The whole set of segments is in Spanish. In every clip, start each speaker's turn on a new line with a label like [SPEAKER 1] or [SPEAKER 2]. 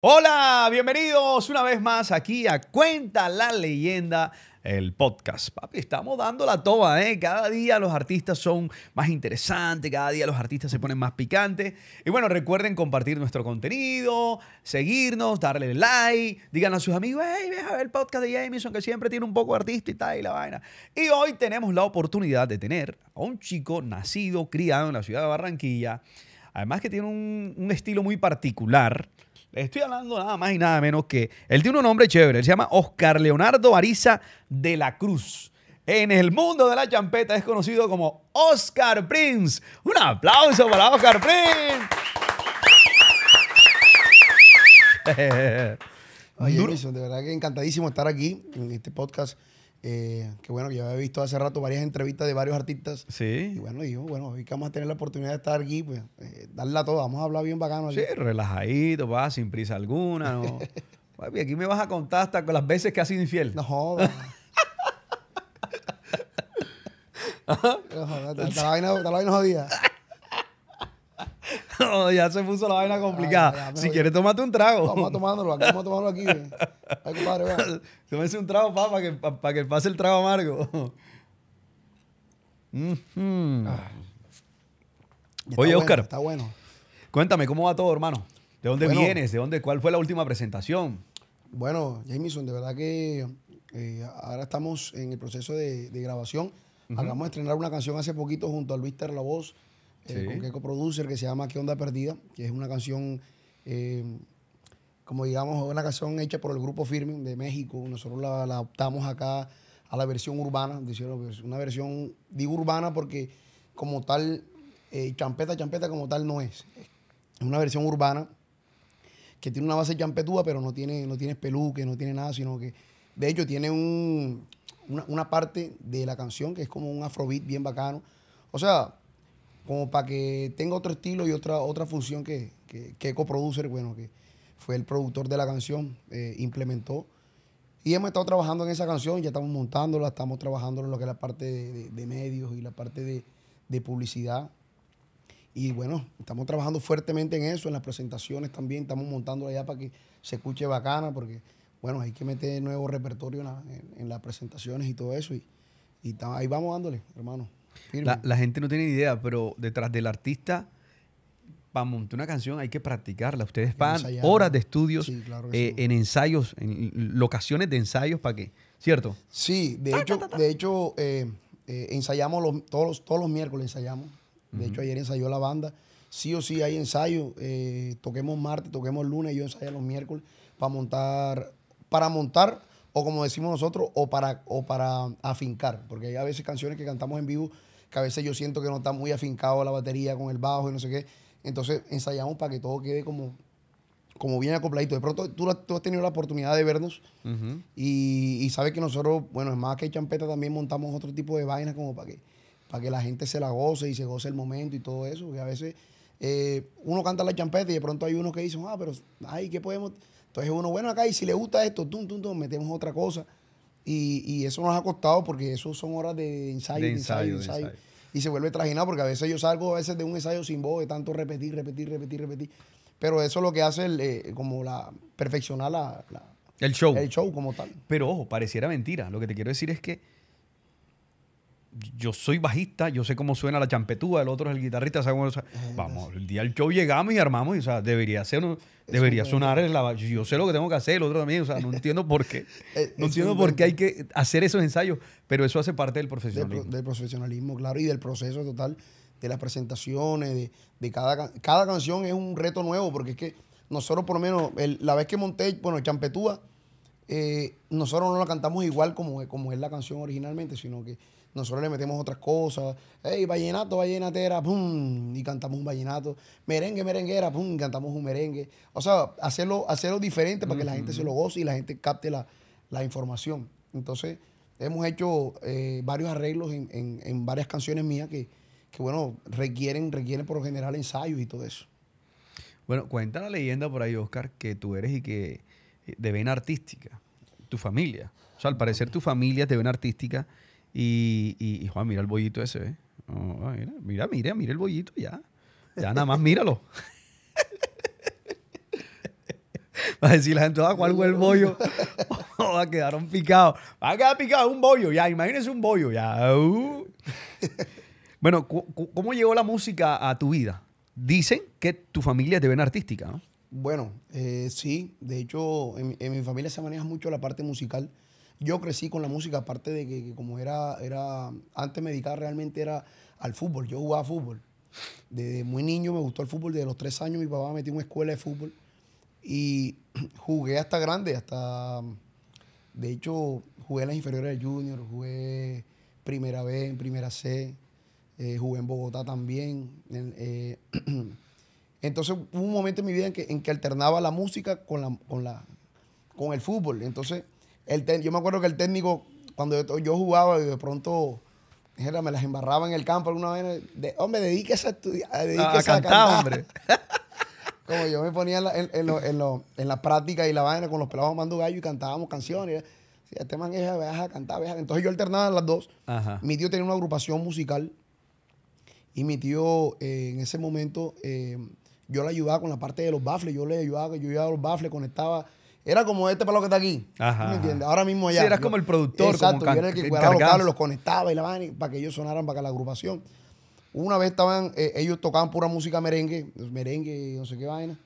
[SPEAKER 1] Hola, bienvenidos una vez más aquí a Cuenta la leyenda el podcast. Papi, estamos dando la toba, ¿eh? Cada día los artistas son más interesantes, cada día los artistas se ponen más picantes. Y bueno, recuerden compartir nuestro contenido, seguirnos, darle like, digan a sus amigos, hey, ve a ver el podcast de Jameson, que siempre tiene un poco de artista y tal, y la vaina. Y hoy tenemos la oportunidad de tener a un chico nacido, criado en la ciudad de Barranquilla, además que tiene un estilo muy particular, Estoy hablando nada más y nada menos que él tiene un nombre chévere, él se llama Oscar Leonardo Ariza de la Cruz. En el mundo de la champeta es conocido como Oscar Prince.
[SPEAKER 2] Un aplauso para Oscar Prince. Oye, de verdad que encantadísimo estar aquí en este podcast eh, que bueno, yo había visto hace rato varias entrevistas de varios artistas. Sí. Y bueno, bueno, hoy que vamos a tener la oportunidad de estar aquí, pues, eh, darle darla toda. Vamos a hablar bien bacano. Sí,
[SPEAKER 1] relajadito, va, sin prisa alguna. aquí me vas a contar hasta con las veces que has sido infiel. No jodas. no, jodas, la
[SPEAKER 2] vaina
[SPEAKER 1] ya se puso la vaina complicada. si quieres, tómate
[SPEAKER 2] un trago. Vamos a
[SPEAKER 1] tomándolo aquí, vamos a aquí. Eh. Ay, compadre, Tómese un trago, para que, pase el trago amargo. Ah. Oye, Oscar. Está bueno. Cuéntame, ¿cómo va todo, hermano? ¿De dónde vienes? ¿De dónde, ¿Cuál fue la última presentación?
[SPEAKER 2] Bueno, Jameson, de verdad que eh, ahora estamos en el proceso de, grabación. Acabamos de estrenar una canción hace poquito junto a Luis La Voz. Eh, con Keiko Producer, que se llama ¿Qué onda perdida? que es una canción, eh, como digamos, una canción hecha por el grupo Firming de México. Nosotros la, la optamos acá a la versión urbana, pues, una versión, digo urbana porque como tal, eh, champeta, champeta como tal no es. Es una versión urbana que tiene una base champetúa, pero no tiene, no tiene peluque, no tiene nada, sino que de hecho tiene una, parte de la canción que es como un afrobeat bien bacano. O sea, como para que tenga otro estilo y otra, otra función que, que, Producer, bueno, que fue el productor de la canción, eh, implementó. Y hemos estado trabajando en esa canción, ya estamos montándola, estamos trabajando en lo que es la parte de, medios y la parte de, publicidad. Y bueno, estamos trabajando fuertemente en eso, en las presentaciones también, estamos montándola ya para que se escuche bacana, porque bueno, hay que meter nuevo repertorio en, las presentaciones y todo eso. Y, y ahí vamos dándole, hermano. La,
[SPEAKER 1] gente no tiene idea, pero detrás del artista, para montar una canción hay que practicarla. Ustedes pagan horas de estudios eh, en ensayos, en locaciones de ensayos para qué, ¿cierto?
[SPEAKER 2] Sí, de hecho, De hecho eh, eh, ensayamos todos, los, todos los miércoles, ensayamos. De hecho, ayer ensayó la banda. Sí o sí hay ensayo. toquemos martes, toquemos lunes, yo ensayo los miércoles para montar, para montar o como decimos nosotros, o para, o para afincar, porque hay a veces canciones que cantamos en vivo que a veces yo siento que no está muy afincado la batería con el bajo y no sé qué. Entonces ensayamos para que todo quede como, como bien acopladito. De pronto tú, has tenido la oportunidad de vernos y, sabes que nosotros, bueno, es más que champeta, también montamos otro tipo de vainas como para que, para que la gente se la goce y se goce el momento y todo eso. Porque a veces eh, uno canta la champeta y de pronto hay unos que dicen, ah, pero, ay, ¿qué podemos...? Entonces uno, bueno, acá y si le gusta esto, metemos otra cosa. Y, eso nos ha costado porque eso son horas de ensayo, ensayo, ensayo, Y se vuelve trajinado porque a veces yo salgo a veces de un ensayo sin voz, de tanto repetir, repetir, repetir, repetir. Pero eso es lo que hace eh, como la perfeccionar el show. El show como tal.
[SPEAKER 1] Pero ojo, pareciera mentira. Lo que te quiero decir es que yo soy bajista, yo sé cómo suena la champetúa, el otro es el guitarrista, Vamos, el día del show llegamos y armamos, y, o sea, debería ser, debería sonar Yo sé lo que tengo que hacer, el otro también, o sea, no entiendo por qué.
[SPEAKER 2] Eh, no entiendo por qué
[SPEAKER 1] hay que hacer
[SPEAKER 2] esos ensayos, pero eso hace parte del profesionalismo. Del, profesionalismo, claro, y del proceso total de las presentaciones, de, cada, cada canción es un reto nuevo, porque es que nosotros por lo menos, la vez que monté, bueno, Champetúa, eh, nosotros no la cantamos igual como, como es la canción originalmente, sino que nosotros le metemos otras cosas. ¡Ey, vallenato, vallenatera, pum, y cantamos un vallenato. Merengue, merenguera, pum, cantamos un merengue. O sea, hacerlo, hacerlo diferente para que la gente se lo goce y la gente capte la, información. Entonces, hemos hecho eh, varios arreglos en, varias canciones mías que, bueno, requieren, requieren por lo general ensayos y todo eso.
[SPEAKER 1] Bueno, cuenta la leyenda por ahí, Oscar, que tú eres y que eh, de ven artística, tu familia. O sea, al parecer tu familia es de vena artística y, y, Juan, mira el bollito ese, ¿eh? Ah, mira, mira, mira, el bollito ya. Ya nada más míralo. Va a decir la gente, ah, ¿cuál fue el bollo? Oh, quedar un picado, Va a quedar picado un bollo, ya, imagínese un bollo, ya. Uh. Bueno, ¿cómo llegó la música a tu vida? Dicen que tu familia te ven artística, ¿no?
[SPEAKER 2] Bueno, eh, sí. De hecho, en, mi familia se maneja mucho la parte musical. Yo crecí con la música, aparte de que, como era, era, antes me dedicaba realmente era al fútbol, yo jugaba fútbol. Desde muy niño me gustó el fútbol, desde los tres años mi papá me metió en una escuela de fútbol y jugué hasta grande, hasta, de hecho, jugué en las inferiores del junior, jugué primera B, en primera C, eh, jugué en Bogotá también. Eh, entonces hubo un momento en mi vida en que, en que alternaba la música con, la, con, la, con el fútbol. Entonces yo me acuerdo que el técnico, cuando yo, jugaba, y de pronto me las embarraba en el campo alguna vez. De, hombre, dedíquese a estudiar. a, cantar, hombre. Como yo me ponía en la, en, la práctica y la vaina con los pelados mando gallo y cantábamos canciones. este man es, a cantar, Entonces yo alternaba las dos. Mi tío tenía una agrupación musical y mi tío eh, en ese momento eh, yo le ayudaba con la parte de los bafles. Yo le ayudaba, yo ayudaba los bafles, conectaba era como este palo que está aquí. Ajá. ¿Me entiendes? Ahora mismo ya. Sí, eras como el productor. Exacto, yo era el que cuidaba los cables, los conectaba y la vaina para que ellos sonaran para que la agrupación. Una vez estaban, eh, ellos tocaban pura música merengue, merengue, no sé qué vaina.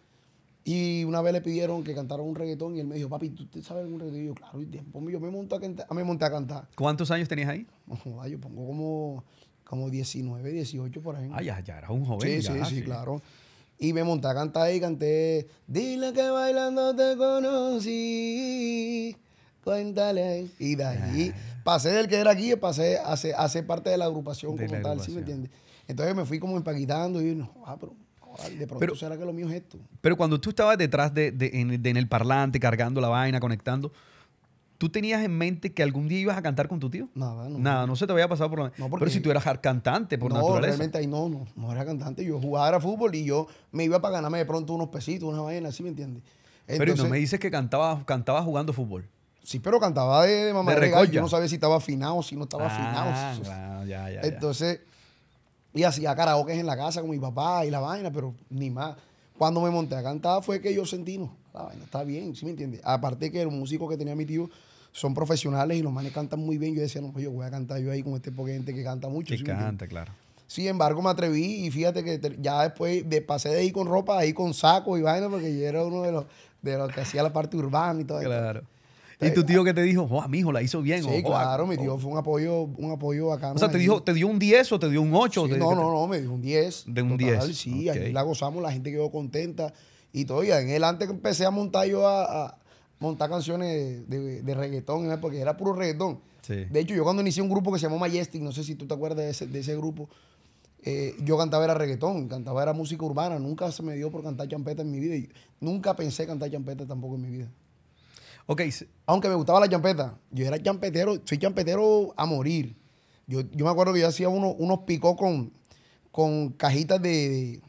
[SPEAKER 2] Y una vez le pidieron que cantara un reggaetón y él me dijo, papi, ¿tú sabes algún reggaetón? Y yo, claro, y después yo me monté a cantar. Me monté a cantar. ¿Cuántos años tenías ahí? yo pongo como, como 19, 18 por ejemplo. Ay, ya, ya era un joven. Sí, sí, sí, claro. Y me monté a cantar y canté, dile que bailando te conocí, cuéntale. Y de ahí ah. pasé del que era aquí, y pasé a ser, parte de la agrupación como tal, ¿sí me Entonces me fui como empaguitando y ah, pero ah, de pronto será que lo mío es esto.
[SPEAKER 1] Pero cuando tú estabas detrás de, en, el parlante, cargando la vaina, conectando, ¿Tú tenías en mente que algún día ibas a cantar con tu tío? Nada, no. Nada, no se te había pasado por la Pero si tú eras cantante por naturaleza. no, Realmente
[SPEAKER 2] ahí no, no, no era cantante. Yo jugaba era fútbol y yo me iba para ganarme de pronto unos pesitos, una vaina, así me entiendes? pero no me
[SPEAKER 1] dices que cantabas cantaba jugando fútbol. Sí, pero
[SPEAKER 2] cantaba de, mamá de, Yo no sabía si estaba afinado, o si no estaba ah, afinado. Claro, ya, ya, Entonces, y hacía karaoke en la casa con mi papá y la vaina, pero ni más. Cuando me monté a cantar fue que yo sentí, no, la vaina está bien, ¿sí me entiendes? Aparte que el músico que tenía mi tío son profesionales y los manes cantan muy bien. Yo decía, no, pues yo voy a cantar yo ahí con este poco gente que canta mucho. Que canta, claro. Sin embargo, me atreví y fíjate que ya después pasé de ahí con ropa, ahí con saco y vaina, porque yo era uno de los, de los que hacía la parte urbana y todo eso.
[SPEAKER 1] Claro. ¿Y tu tío que te dijo, oh, hijo, la hizo bien? Sí, ah". claro,
[SPEAKER 2] mi tío fue un apoyo, un apoyo acá O sea, ¿te, dijo,
[SPEAKER 1] ¿te dio un 10 o te dio un 8? no, no,
[SPEAKER 2] no, me dio un 10. ¿De un 10? Sí, ahí la gozamos, la gente quedó contenta y todo. ya en que empecé a montar yo a montar canciones de, reggaetón, porque era puro reggaetón. De hecho, yo cuando inicié un grupo que se llamó Majestic, no sé si tú te acuerdas de ese, grupo, eh, yo cantaba era reggaetón, cantaba era música urbana, nunca se me dio por cantar champeta en mi vida, y nunca pensé cantar champeta tampoco en mi vida. Ok. Aunque me gustaba la champeta, yo era champetero, soy champetero a morir. Yo, me acuerdo que yo hacía unos picos con, con cajitas de,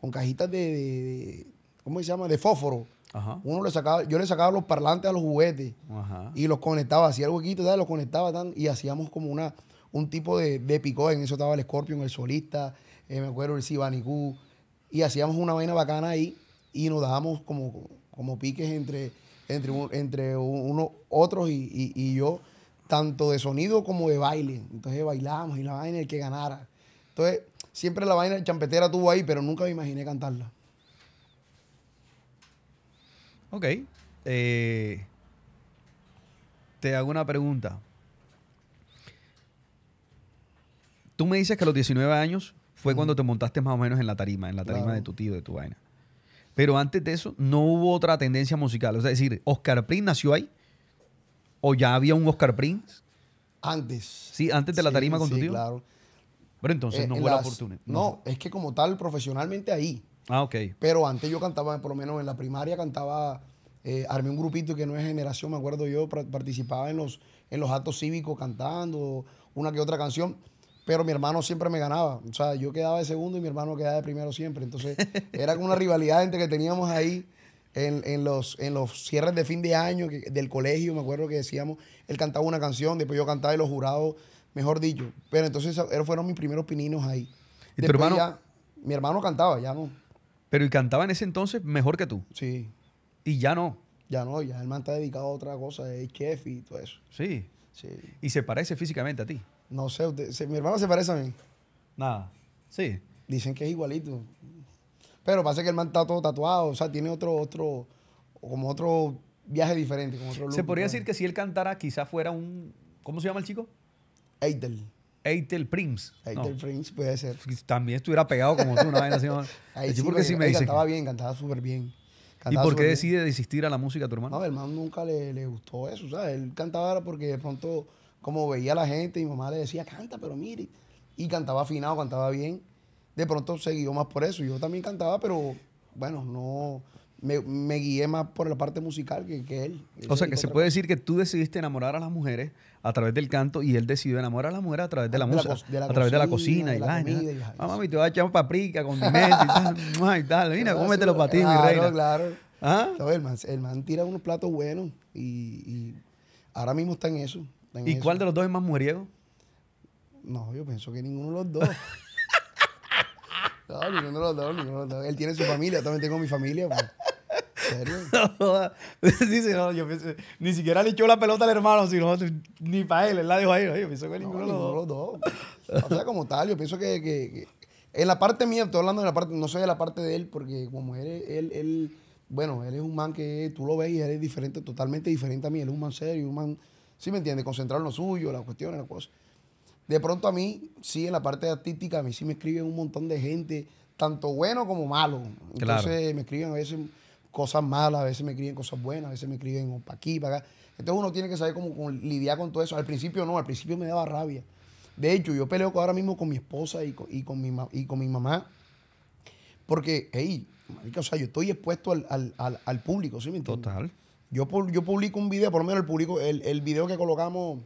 [SPEAKER 2] con cajitas de, ¿cómo se llama? De fósforo uno le sacaba, yo le sacaba los parlantes a los juguetes y los conectaba, hacía el huequito, los conectaba tan, y hacíamos como una, un tipo de, de picó. En eso estaba el Scorpion, el solista, eh, me acuerdo el Sibanicú. Y hacíamos una vaina bacana ahí y nos dábamos como, como piques entre, entre, entre unos otros y, yo, tanto de sonido como de baile. Entonces bailábamos y la vaina el que ganara. Entonces, siempre la vaina champetera tuvo ahí, pero nunca me imaginé cantarla.
[SPEAKER 1] Ok. Eh, te hago una pregunta. Tú me dices que a los 19 años fue cuando te montaste más o menos en la tarima, en la tarima de tu tío, de tu vaina. Pero antes de eso, no hubo otra tendencia musical. O sea, es decir, Oscar Prince nació ahí. ¿O ya había un Oscar Prince?
[SPEAKER 2] Antes. Sí, antes de la tarima con tu tío. Claro.
[SPEAKER 1] Pero entonces eh, no hubo la oportunidad. no,
[SPEAKER 2] es que como tal, profesionalmente ahí. Ah, ok. Pero antes yo cantaba, por lo menos en la primaria cantaba, eh, armé un grupito que no es generación, me acuerdo yo, participaba en los, en los actos cívicos cantando una que otra canción. Pero mi hermano siempre me ganaba. O sea, yo quedaba de segundo y mi hermano quedaba de primero siempre. Entonces, era como una rivalidad entre que teníamos ahí. En, los, en los cierres de fin de año del colegio, me acuerdo que decíamos, él cantaba una canción, después yo cantaba y los jurados, mejor dicho. Pero entonces esos fueron mis primeros pininos ahí. ¿Y tu hermano? mi hermano cantaba, ya no.
[SPEAKER 1] Pero y cantaba en ese entonces mejor que tú. Sí.
[SPEAKER 2] Y ya no. Ya no, ya el man está dedicado a otra cosa, es chef y todo eso. Sí. Sí. ¿Y se parece físicamente a ti? No sé, mi hermano se parece a mí. Nada. Sí. Dicen que es igualito. Pero pasa que el man está todo tatuado, o sea, tiene otro, otro, como otro viaje diferente. Como otro se podría decir
[SPEAKER 1] que si él cantara, quizás fuera un. ¿Cómo se llama el chico? Eitel. Eitel Prims. Eitel Prince puede ser. También estuviera pegado como tú, una vez así. Ahí sí, sí me dice. Cantaba bien, cantaba súper bien. ¿Y por qué decide desistir a la música a tu hermano? No, el
[SPEAKER 2] hermano nunca le, gustó eso, ¿sabes? Él cantaba porque de pronto, como veía a la gente, mi mamá le decía, canta, pero mire. Y cantaba afinado, cantaba bien. De pronto seguió más por eso. Yo también cantaba, pero bueno, no, me, guié más por la parte musical que, que él. O sea, que se puede
[SPEAKER 1] decir que tú decidiste enamorar a las mujeres a través del canto y él decidió enamorar a las mujeres a través de la, ah, música, a través de la cocina y la comida, y ah, mami, te voy a echar paprika, condimento
[SPEAKER 2] y tal, y tal. Mira, no, cómetelo para ti, mi reina. Claro, ¿Ah? el, man, tira unos platos buenos y, ahora mismo está en eso. ¿Y cuál de los dos es más mujeriego? No, yo pienso que ninguno de los dos. no, ninguno de los dos, ninguno Él tiene su familia, también tengo mi familia. Pues. no, yo ni siquiera le echó la pelota al hermano, sino ni para él, él la dijo ahí. Yo pienso que ninguno de los, dos. O sea, como tal, yo pienso que, que, en la parte mía, estoy hablando de la parte, no sé de la parte de él, porque como él, él, él bueno, él es un man que tú lo ves y él es diferente, totalmente diferente a mí. Él es un man serio, un man, ¿sí me entiendes? Concentrado en lo suyo, las cuestiones, las cosas. De pronto a mí, sí, en la parte artística, a mí sí me escriben un montón de gente, tanto bueno como malo. Entonces me escriben a veces cosas malas, a veces me escriben cosas buenas, a veces me escriben para aquí, para acá. Entonces uno tiene que saber cómo, lidiar con todo eso. Al principio no, al principio me daba rabia. De hecho, yo peleo ahora mismo con mi esposa y con, mi, y con mi mamá. Porque, hey, marica, o sea, yo estoy expuesto al, público, ¿sí Total. Yo, yo publico un video, por lo menos el, público, el, el video que colocamos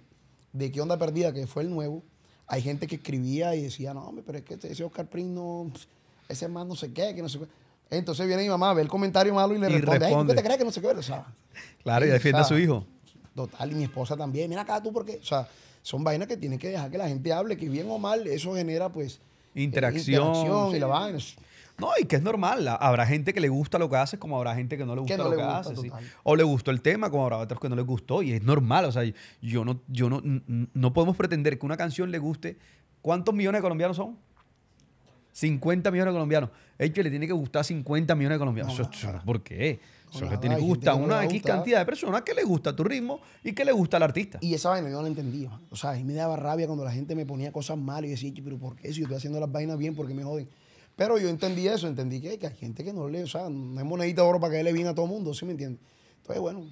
[SPEAKER 2] de qué onda perdida, que fue el nuevo, hay gente que escribía y decía, no, hombre, pero es que este, ese Oscar Prince no, ese más no sé qué, que no sé qué. Entonces viene mi mamá, ver el comentario malo y le responde, te crees que no sé qué? O claro, y defiende a su hijo. Total, y mi esposa también. Mira acá tú porque, o sea, son vainas que tienen que dejar que la gente hable, que bien o mal, eso genera pues... Eh, interacción. y la vaina.
[SPEAKER 1] No, y que es normal. Habrá gente que le gusta lo que hace, como habrá gente que no le gusta lo que haces. O le gustó el tema, como habrá otros que no les gustó. Y es normal. O sea, yo no, yo no, no podemos pretender que una canción le guste. ¿Cuántos millones de colombianos son? 50 millones de colombianos. es que le tiene que gustar 50 millones de colombianos. ¿Por qué? tiene que gustar una X cantidad
[SPEAKER 2] de personas que le gusta tu ritmo y que le gusta al artista. Y esa vaina yo no la entendía. O sea, a me daba rabia cuando la gente me ponía cosas malas y decía, pero ¿por qué? Si yo estoy haciendo las vainas bien, ¿por qué me joden? Pero yo entendí eso, entendí que, hay gente que no le, o sea, no es monedita de oro para que le viene a todo el mundo, ¿sí me entiendes? Entonces, bueno,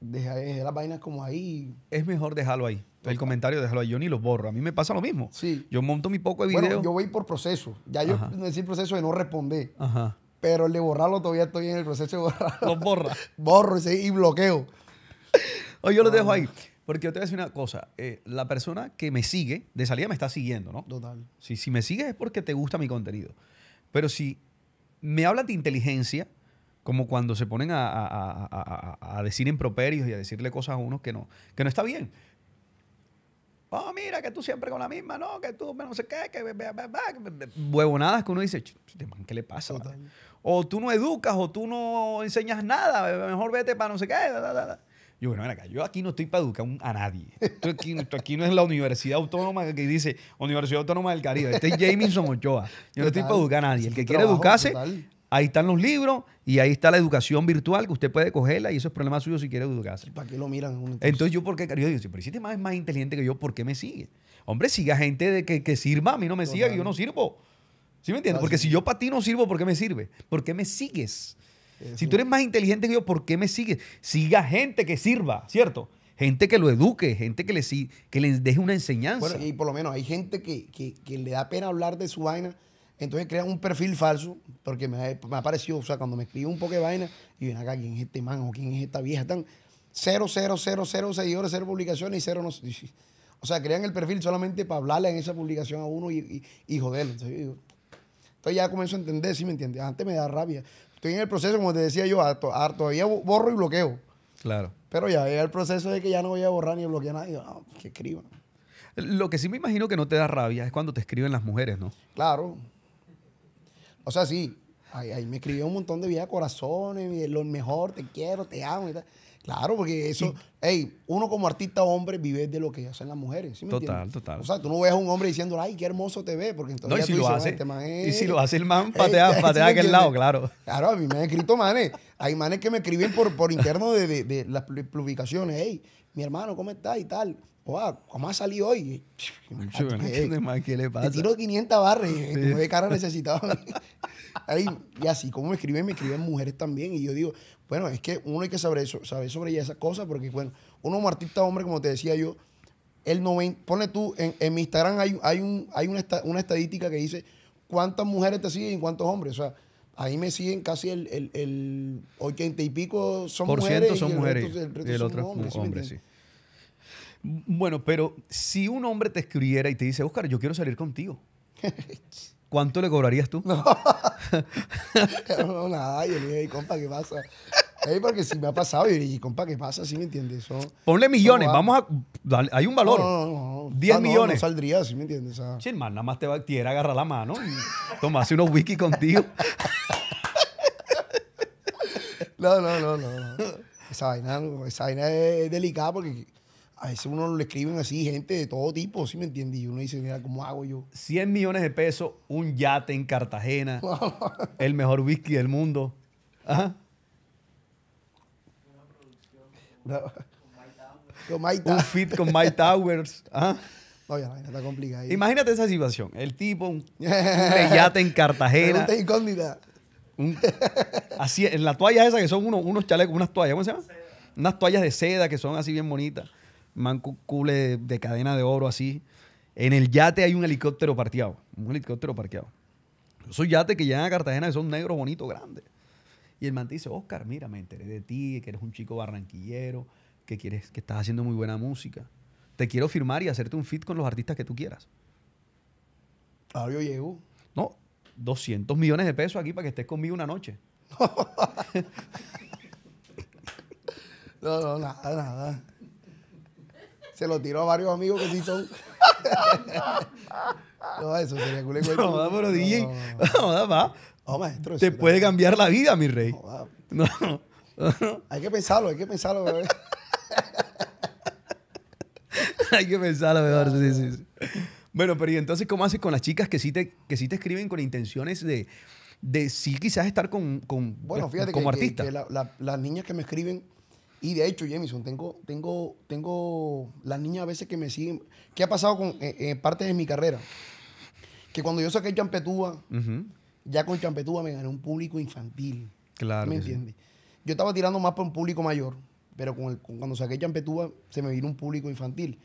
[SPEAKER 2] Deja, deja, las vainas como ahí.
[SPEAKER 1] Es mejor dejarlo ahí. El comentario, déjalo ahí. Yo ni los borro. A mí me pasa lo mismo. Sí. Yo monto mi poco de video. yo
[SPEAKER 2] voy por proceso. Ya yo no el proceso de no responder. Ajá. Pero el de borrarlo todavía estoy en el proceso de borrarlo. Los
[SPEAKER 1] borra. Borro y, bloqueo. Oye, yo lo dejo ah. ahí. Porque yo te voy a decir una cosa. Eh, la persona que me sigue, de salida me está siguiendo, ¿no? Total. Si, si me sigues es porque te gusta mi contenido. Pero si me habla de inteligencia, como cuando se ponen a, decir improperios y a decirle cosas a uno que no, que no está bien. Oh, mira, que tú siempre con la misma, no, que tú no sé qué, que huevonadas que uno dice, este ¿qué le pasa? O tú no educas, o tú no enseñas nada, mejor vete para no sé qué. Yo, bueno, acá, yo aquí no estoy para educar a nadie. Esto aquí, no es la Universidad Autónoma que dice Universidad Autónoma del Caribe. Este es Jameson Ochoa. Yo no estoy para educar a nadie. El que quiere educarse, Ahí están los libros y ahí está la educación virtual que usted puede cogerla y eso es problema suyo si quiere educarse. ¿Para qué lo miran? Entonces yo, ¿por qué? Yo digo, pero si este más es más inteligente que yo, ¿por qué me sigue? Hombre, siga gente de que, sirva, a mí no me siga, yo no sirvo. ¿Sí me entiendes? Porque si yo para ti no sirvo, ¿por qué me sirve? ¿Por qué me sigues? Si tú eres más inteligente que yo, ¿por qué me sigues? Siga gente que sirva, ¿cierto? Gente que lo eduque, gente que le, que le deje una enseñanza.
[SPEAKER 2] y por lo menos hay gente que, que le da pena hablar de su vaina entonces crean un perfil falso, porque me ha, o sea, cuando me escribí un poco de vaina, y ven acá, ¿quién es este man o quién es esta vieja? Están cero, cero, cero, cero seguidores, cero publicaciones y cero no. sé. O sea, crean el perfil solamente para hablarle en esa publicación a uno y, y, Entonces, yo, entonces, ya comienzo a entender, ¿sí me entiendes? Antes me da rabia. Estoy en el proceso, como te decía yo, harto harto todavía borro y bloqueo. Claro. Pero ya, el proceso de que ya no voy a borrar ni bloquear a nadie. Ah, que escriban.
[SPEAKER 1] Lo que sí me imagino que no te da rabia es cuando te escriben las mujeres, ¿no?
[SPEAKER 2] Claro. O sea, sí, ahí, me escribió un montón de viejas corazones, lo mejor, te quiero, te amo y tal. Claro, porque eso, hey, uno como artista hombre vive de lo que hacen las mujeres. ¿sí me total, total. O sea, tú no ves a un hombre diciendo, ay, qué hermoso te ve, porque entonces. No, si tú lo este Y si lo hace el man, patea, este, patea aquel lado, claro. Claro, a mí me han escrito manes. Hay manes que me escriben por, por interno de las publicaciones, hey, mi hermano, ¿cómo estás? Y tal. Oa, ¿cómo ha salido hoy? Eh,
[SPEAKER 1] ¿Qué, le pasa? Te tiro
[SPEAKER 2] 500 barres de cara nueve y así como me escriben, me escriben mujeres también. Y yo digo, bueno, es que uno hay que saber, eso, saber sobre esas cosas porque, bueno, uno como artista hombre, como te decía yo, el 90, Pone tú, en, mi Instagram hay, hay, un, hay una, estadística que dice cuántas mujeres te siguen y cuántos hombres. O sea, ahí me siguen casi el, el, el 80 y pico son mujeres. son el mujeres. Resto, son hombres, hombres bueno,
[SPEAKER 1] pero si un hombre te escribiera y te dice, Oscar, yo quiero salir contigo, ¿cuánto le cobrarías tú? No,
[SPEAKER 2] nada, yo le dije, compa, ¿qué pasa? porque si me ha pasado, yo le dije, compa, ¿qué pasa? ¿Sí me entiendes? eso. Ponle
[SPEAKER 1] millones, vamos a... hay un valor. No,
[SPEAKER 2] no, no. 10 ah, millones. No, saldría, ¿sí me entiendes? Ah.
[SPEAKER 1] Sí, hermano, nada más te va a agarrar la mano y tomarse unos whisky contigo.
[SPEAKER 2] no, no, no, no. Esa vaina, esa vaina es delicada porque a veces uno le escriben así gente de todo tipo, ¿sí me entiendes? Y uno dice, mira, ¿cómo hago yo?
[SPEAKER 1] 100 millones de pesos, un yate en Cartagena, el mejor whisky del mundo. Una
[SPEAKER 2] con, Towers. Un fit con Mike Towers. No, ya está complicado. Imagínate
[SPEAKER 1] esa situación. El tipo, un,
[SPEAKER 2] yate en Cartagena. Pregunta incógnita.
[SPEAKER 1] así, en las toallas esas que son unos, unos chalecos, unas toallas, ¿cómo se llama? Unas toallas de seda que son así bien bonitas mancule cule de cadena de oro así. En el yate hay un helicóptero parqueado. Un helicóptero parqueado. Esos yates que llegan a Cartagena que son negros, bonitos, grandes. Y el man te dice, Oscar, mira, me enteré de ti, que eres un chico barranquillero, que, quieres, que estás haciendo muy buena música. Te quiero firmar y hacerte un fit con los artistas que tú quieras.
[SPEAKER 2] Ahora yo
[SPEAKER 1] No, 200 millones de pesos aquí para que estés conmigo una noche.
[SPEAKER 2] no, no, nada, nada se lo tiró a varios amigos que sí son. no, eso sería culé. No, DJ. No, va. No, maestro. Te
[SPEAKER 1] puede cambiar la vida, mi rey. No, no.
[SPEAKER 2] Hay que pensarlo, hay que pensarlo, bebé.
[SPEAKER 1] hay que pensarlo mejor, sí, Bueno, pero ¿y entonces cómo haces con las chicas que sí te, que sí te escriben con intenciones de, de sí quizás estar con, con bueno, eh, fíjate como que, artista?
[SPEAKER 2] las niñas que me escriben y de hecho, Jemison, tengo, tengo, tengo las niñas a veces que me siguen. ¿Qué ha pasado con eh, eh, parte de mi carrera? Que cuando yo saqué Champetúa, ya con Champetúa me gané un público infantil. Claro. ¿Me entiendes? Yo estaba tirando más para un público mayor, pero cuando saqué Champetúa se me vino un público infantil.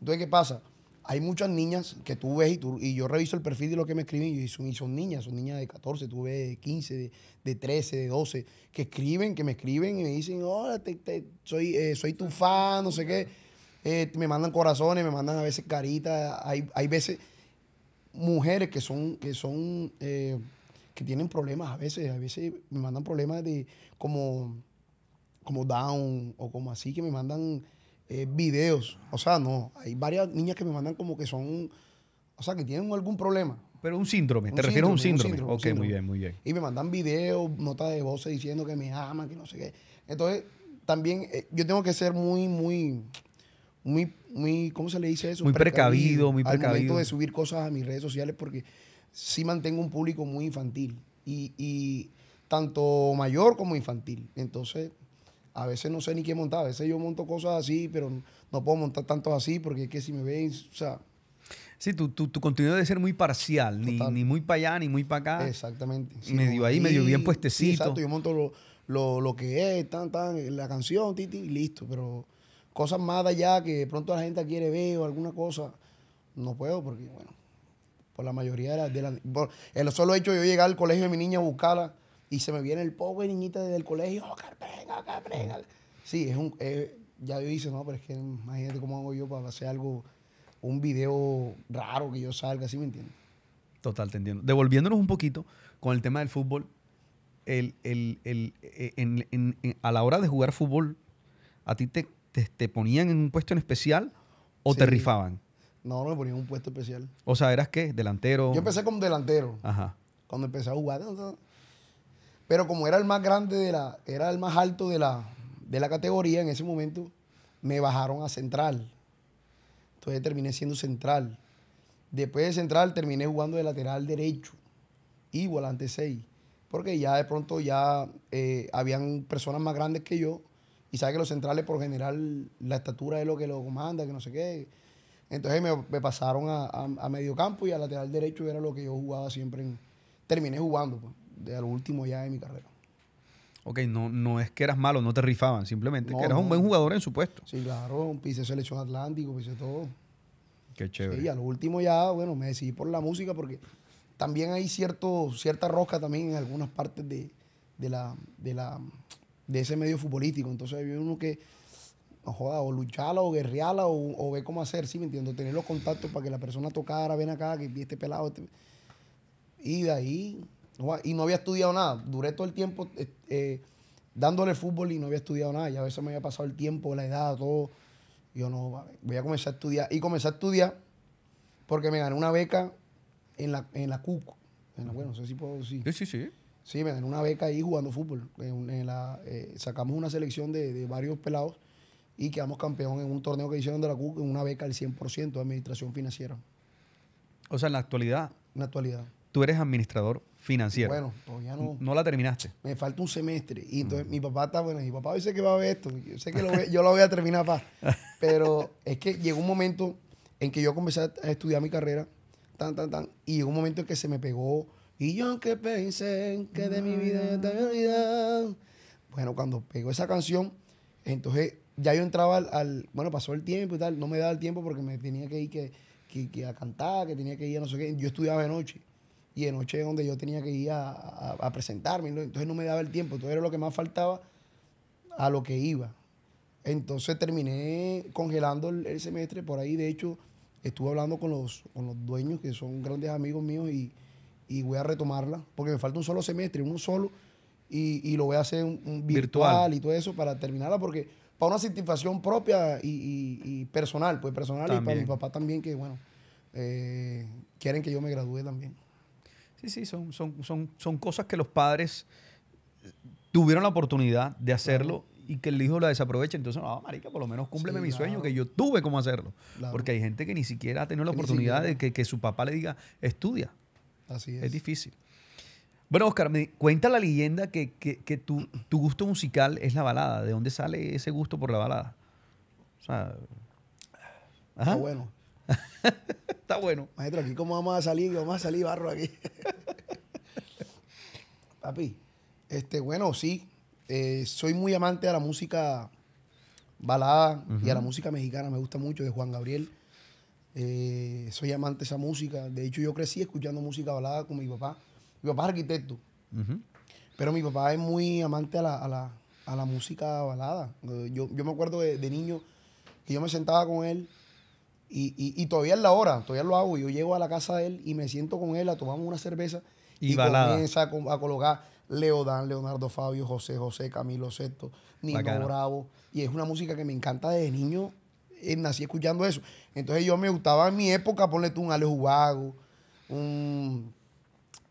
[SPEAKER 2] Entonces, ¿qué pasa? Hay muchas niñas que tú ves y, tú, y yo reviso el perfil de lo que me escriben y son, niñas, son niñas de 14, tú ves de 15, de, 13, de 12, que escriben, que me escriben y me dicen, hola, oh, soy, eh, soy tu fan, no sé qué. Eh, me mandan corazones, me mandan a veces caritas, hay, hay veces mujeres que son, que son, eh, que tienen problemas a veces, a veces me mandan problemas de como, como down o como así, que me mandan eh, videos. O sea, no. Hay varias niñas que me mandan como que son. O sea, que tienen algún problema. Pero
[SPEAKER 1] un síndrome, ¿te, refiero a un síndrome? ok, muy bien, muy bien.
[SPEAKER 2] Y me mandan videos, notas de voces diciendo que me aman, que no sé qué. Entonces, también eh, yo tengo que ser muy, muy, muy, muy, ¿cómo se le dice eso? Muy precavido, precavido muy precavido. Al momento de subir cosas a mis redes sociales porque sí mantengo un público muy infantil. Y, y tanto mayor como infantil. Entonces, a veces no sé ni qué montar, a veces yo monto cosas así, pero no puedo montar tantos así porque es que si me ven, o sea...
[SPEAKER 1] Sí, tu, tu, tu debe ser muy parcial, ni, muy para allá, ni
[SPEAKER 2] muy para acá. Exactamente. medio ahí, medio bien puestecito. exacto, yo monto lo, que es, tan, tan, la canción, titi, listo, pero cosas más allá que pronto la gente quiere ver o alguna cosa, no puedo porque, bueno, por la mayoría de las... De la el solo hecho de yo llegar al colegio de mi niña a y se me viene el pobre niñita desde el colegio, oh, venga, Sí, es un. Eh, ya yo hice, no, pero es que imagínate cómo hago yo para hacer algo, un video raro que yo salga, ¿sí me entiendes?
[SPEAKER 1] Total, te entiendo. Devolviéndonos un poquito con el tema del fútbol, el, eh, a la hora de jugar fútbol, ¿a ti te, te, ponían en un puesto en especial o te rifaban?
[SPEAKER 2] No, no me ponían en un puesto especial.
[SPEAKER 1] O sea, ¿eras qué? ¿Delantero? Yo empecé
[SPEAKER 2] como delantero. Ajá. Cuando empecé a jugar, pero como era el más grande de la, era el más alto de la, de la categoría en ese momento, me bajaron a central. Entonces terminé siendo central. Después de central terminé jugando de lateral derecho y volante 6. Porque ya de pronto ya eh, habían personas más grandes que yo. Y sabe que los centrales por general la estatura es lo que lo comanda, que no sé qué. Entonces me, pasaron a, medio campo y a lateral derecho era lo que yo jugaba siempre. terminé jugando. Pues de lo último ya de mi carrera.
[SPEAKER 1] Ok, no, no es que eras malo, no te rifaban, simplemente que eras un buen
[SPEAKER 2] jugador en su puesto. Sí, claro, pise selección Atlántico, pise todo.
[SPEAKER 1] Qué chévere. Sí, a
[SPEAKER 2] lo último ya, bueno, me decidí por la música porque también hay cierto, cierta rosca también en algunas partes de, la, de, la, de ese medio futbolístico. Entonces había uno que, no joda, o luchala o guerreala o, ve cómo hacer, ¿sí me entiendo? Tener los contactos para que la persona tocara, ven acá, que este pelado. Y de ahí y no había estudiado nada. Duré todo el tiempo eh, eh, dándole fútbol y no había estudiado nada. Y a veces me había pasado el tiempo, la edad, todo. yo no, voy a comenzar a estudiar. Y comencé a estudiar porque me gané una beca en la, en la CUC. bueno, no sé si puedo decir. Sí, sí, sí. Sí, me gané una beca ahí jugando fútbol. la, eh, sacamos una selección de, varios pelados y quedamos campeón en un torneo que hicieron de la CUC en una beca al 100% de administración financiera.
[SPEAKER 1] O sea, en la actualidad. En la actualidad. Tú eres administrador financiero. Bueno,
[SPEAKER 2] todavía no. No la terminaste. Me falta un semestre. Y entonces mm. mi papá está, bueno, mi papá dice que va a ver esto. Yo sé que lo yo lo voy a terminar, papá. Pero es que llegó un momento en que yo comencé a estudiar mi carrera, tan, tan, tan. Y llegó un momento en que se me pegó. Y yo aunque pensé que de mi vida te había Bueno, cuando pegó esa canción, entonces ya yo entraba al, Bueno, pasó el tiempo y tal. No me daba el tiempo porque me tenía que ir que, a cantar, que tenía que ir a no sé qué. Yo estudiaba de noche y de noche donde yo tenía que ir a, presentarme. Entonces no me daba el tiempo, entonces era lo que más faltaba a lo que iba. Entonces terminé congelando el, semestre por ahí. De hecho, estuve hablando con los, dueños, que son grandes amigos míos, y, voy a retomarla, porque me falta un solo semestre, uno solo, y, lo voy a hacer un, virtual, y todo eso para terminarla, porque para una satisfacción propia y, personal, pues personal, y para mi papá también, que bueno, eh, quieren que yo me gradúe también.
[SPEAKER 1] Sí, sí, son, son, son, son cosas que los padres tuvieron la oportunidad de hacerlo y que el hijo la desaprovecha. Entonces, no, marica, por lo menos cúmpleme mi sueño, que yo tuve cómo hacerlo. Porque hay gente que ni siquiera ha tenido la oportunidad de que, su papá le diga, estudia. Así es. Es difícil. Bueno, Oscar, me cuenta la leyenda que, tu, gusto musical es la balada. ¿De dónde sale ese gusto por la balada? O sea... Ah, bueno.
[SPEAKER 2] Está bueno. Maestro, aquí cómo vamos a salir, vamos a salir barro aquí. Papi, este, bueno, sí. Eh, soy muy amante de la música balada y a la música mexicana. Me gusta mucho de Juan Gabriel. Eh, soy amante de esa música. De hecho, yo crecí escuchando música balada con mi papá. Mi papá es arquitecto. Pero mi papá es muy amante a la, a música balada. Eh, yo, me acuerdo de, de, niño que yo me sentaba con él y, y, todavía es la hora, todavía lo hago. Yo llego a la casa de él y me siento con él, a tomamos una cerveza y, comienza a, colocar Leodán, Leonardo Fabio, José José, Camilo Sesto, Nino Bravo. Y es una música que me encanta desde niño. Eh, nací escuchando eso. Entonces yo me gustaba en mi época, ponle un Alex Vago, un.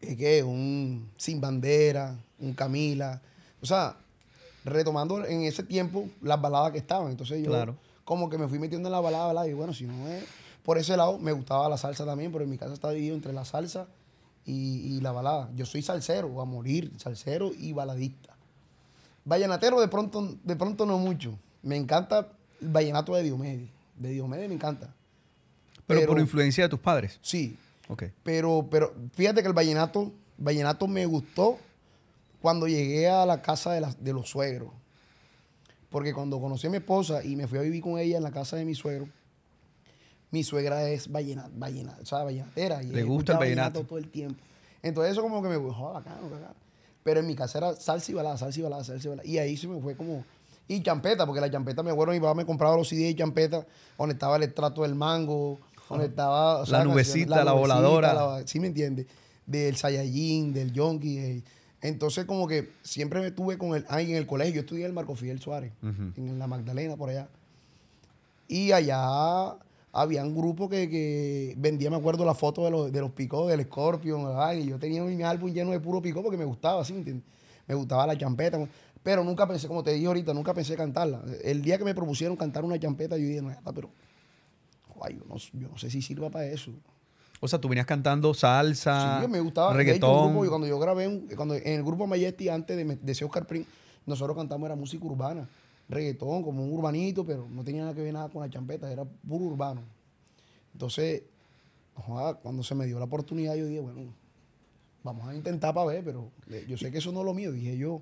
[SPEAKER 2] Eh, ¿Qué? Un Sin Bandera, un Camila. O sea, retomando en ese tiempo las baladas que estaban. Entonces yo como que me fui metiendo en la balada, Y bueno, si no es por ese lado, me gustaba la salsa también, pero mi casa está dividida entre la salsa y, la balada. Yo soy salsero, a morir, salsero y baladista. Vallenatero de pronto, de pronto no mucho. Me encanta el vallenato de Diomedes. De Diomedes me encanta. Pero, por
[SPEAKER 1] influencia de tus padres. Sí. Ok.
[SPEAKER 2] Pero, pero fíjate que el vallenato, vallenato me gustó cuando llegué a la casa de, de los suegros. Porque cuando conocí a mi esposa y me fui a vivir con ella en la casa de mi suegro, mi suegra es ballena vallenata o vallenatera. Y Le gusta el vallenato. Todo el tiempo. Entonces eso como que me fue, bacano, Pero en mi casa era salsa y balada, salsa y balada, salsa y balada. Y ahí se me fue como... Y champeta, porque la champeta, me abuelo, mi papá me compraba los CDs de champeta, donde estaba el trato del mango, donde estaba... la, nubecita, la, voladora. sí, ¿me entiende. Del Saiyajin, del Yonki, eh, entonces, como que siempre me tuve con el. en el colegio, yo estudié el Marco Fidel Suárez, en la Magdalena, por allá. Y allá había un grupo que, vendía, me acuerdo, la foto de los, de picos del Scorpion. Y yo tenía mi álbum lleno de puro picó porque me gustaba, ¿sí? Me gustaba la champeta. Pero nunca pensé, como te dije ahorita, nunca pensé cantarla. El día que me propusieron cantar una champeta, yo dije, no, pero. Ay, yo yo no sé si sirva para eso.
[SPEAKER 1] O sea, tú venías cantando salsa, sí, me gustaba, reggaetón. Grupo, cuando
[SPEAKER 2] yo grabé, cuando en el grupo Majesty antes de, de ese Oscar Pring, nosotros cantamos era música urbana, reggaetón, como un urbanito, pero no tenía nada que ver nada con la champeta, era puro urbano. Entonces, cuando se me dio la oportunidad, yo dije, bueno, vamos a intentar para ver, pero eh, yo sé que eso no es lo mío. Dije yo,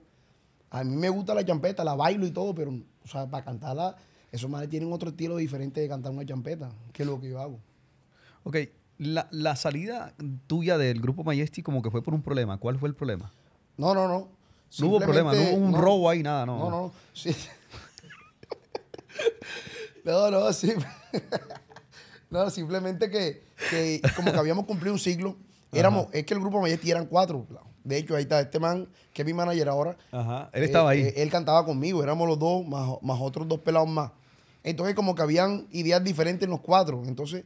[SPEAKER 2] a mí me gusta la champeta, la bailo y todo, pero, o sea, para cantarla, esos madres tienen otro estilo diferente de cantar una champeta, que es lo que yo hago.
[SPEAKER 1] Ok, la, salida tuya del grupo Majesty como que fue por un problema. ¿Cuál fue el problema?
[SPEAKER 2] No, no, no. No hubo problema, no hubo un robo ahí, nada, no. No, no, no. no, no, sí. no, simplemente que, como que habíamos cumplido un siglo, éramos, es que el grupo Majesty eran cuatro. De hecho, ahí está este man, que es mi manager ahora.
[SPEAKER 1] Ajá, él estaba eh, ahí. Eh,
[SPEAKER 2] él cantaba conmigo, éramos los dos, más, más otros dos pelados más. Entonces, como que habían ideas diferentes los cuatro. Entonces,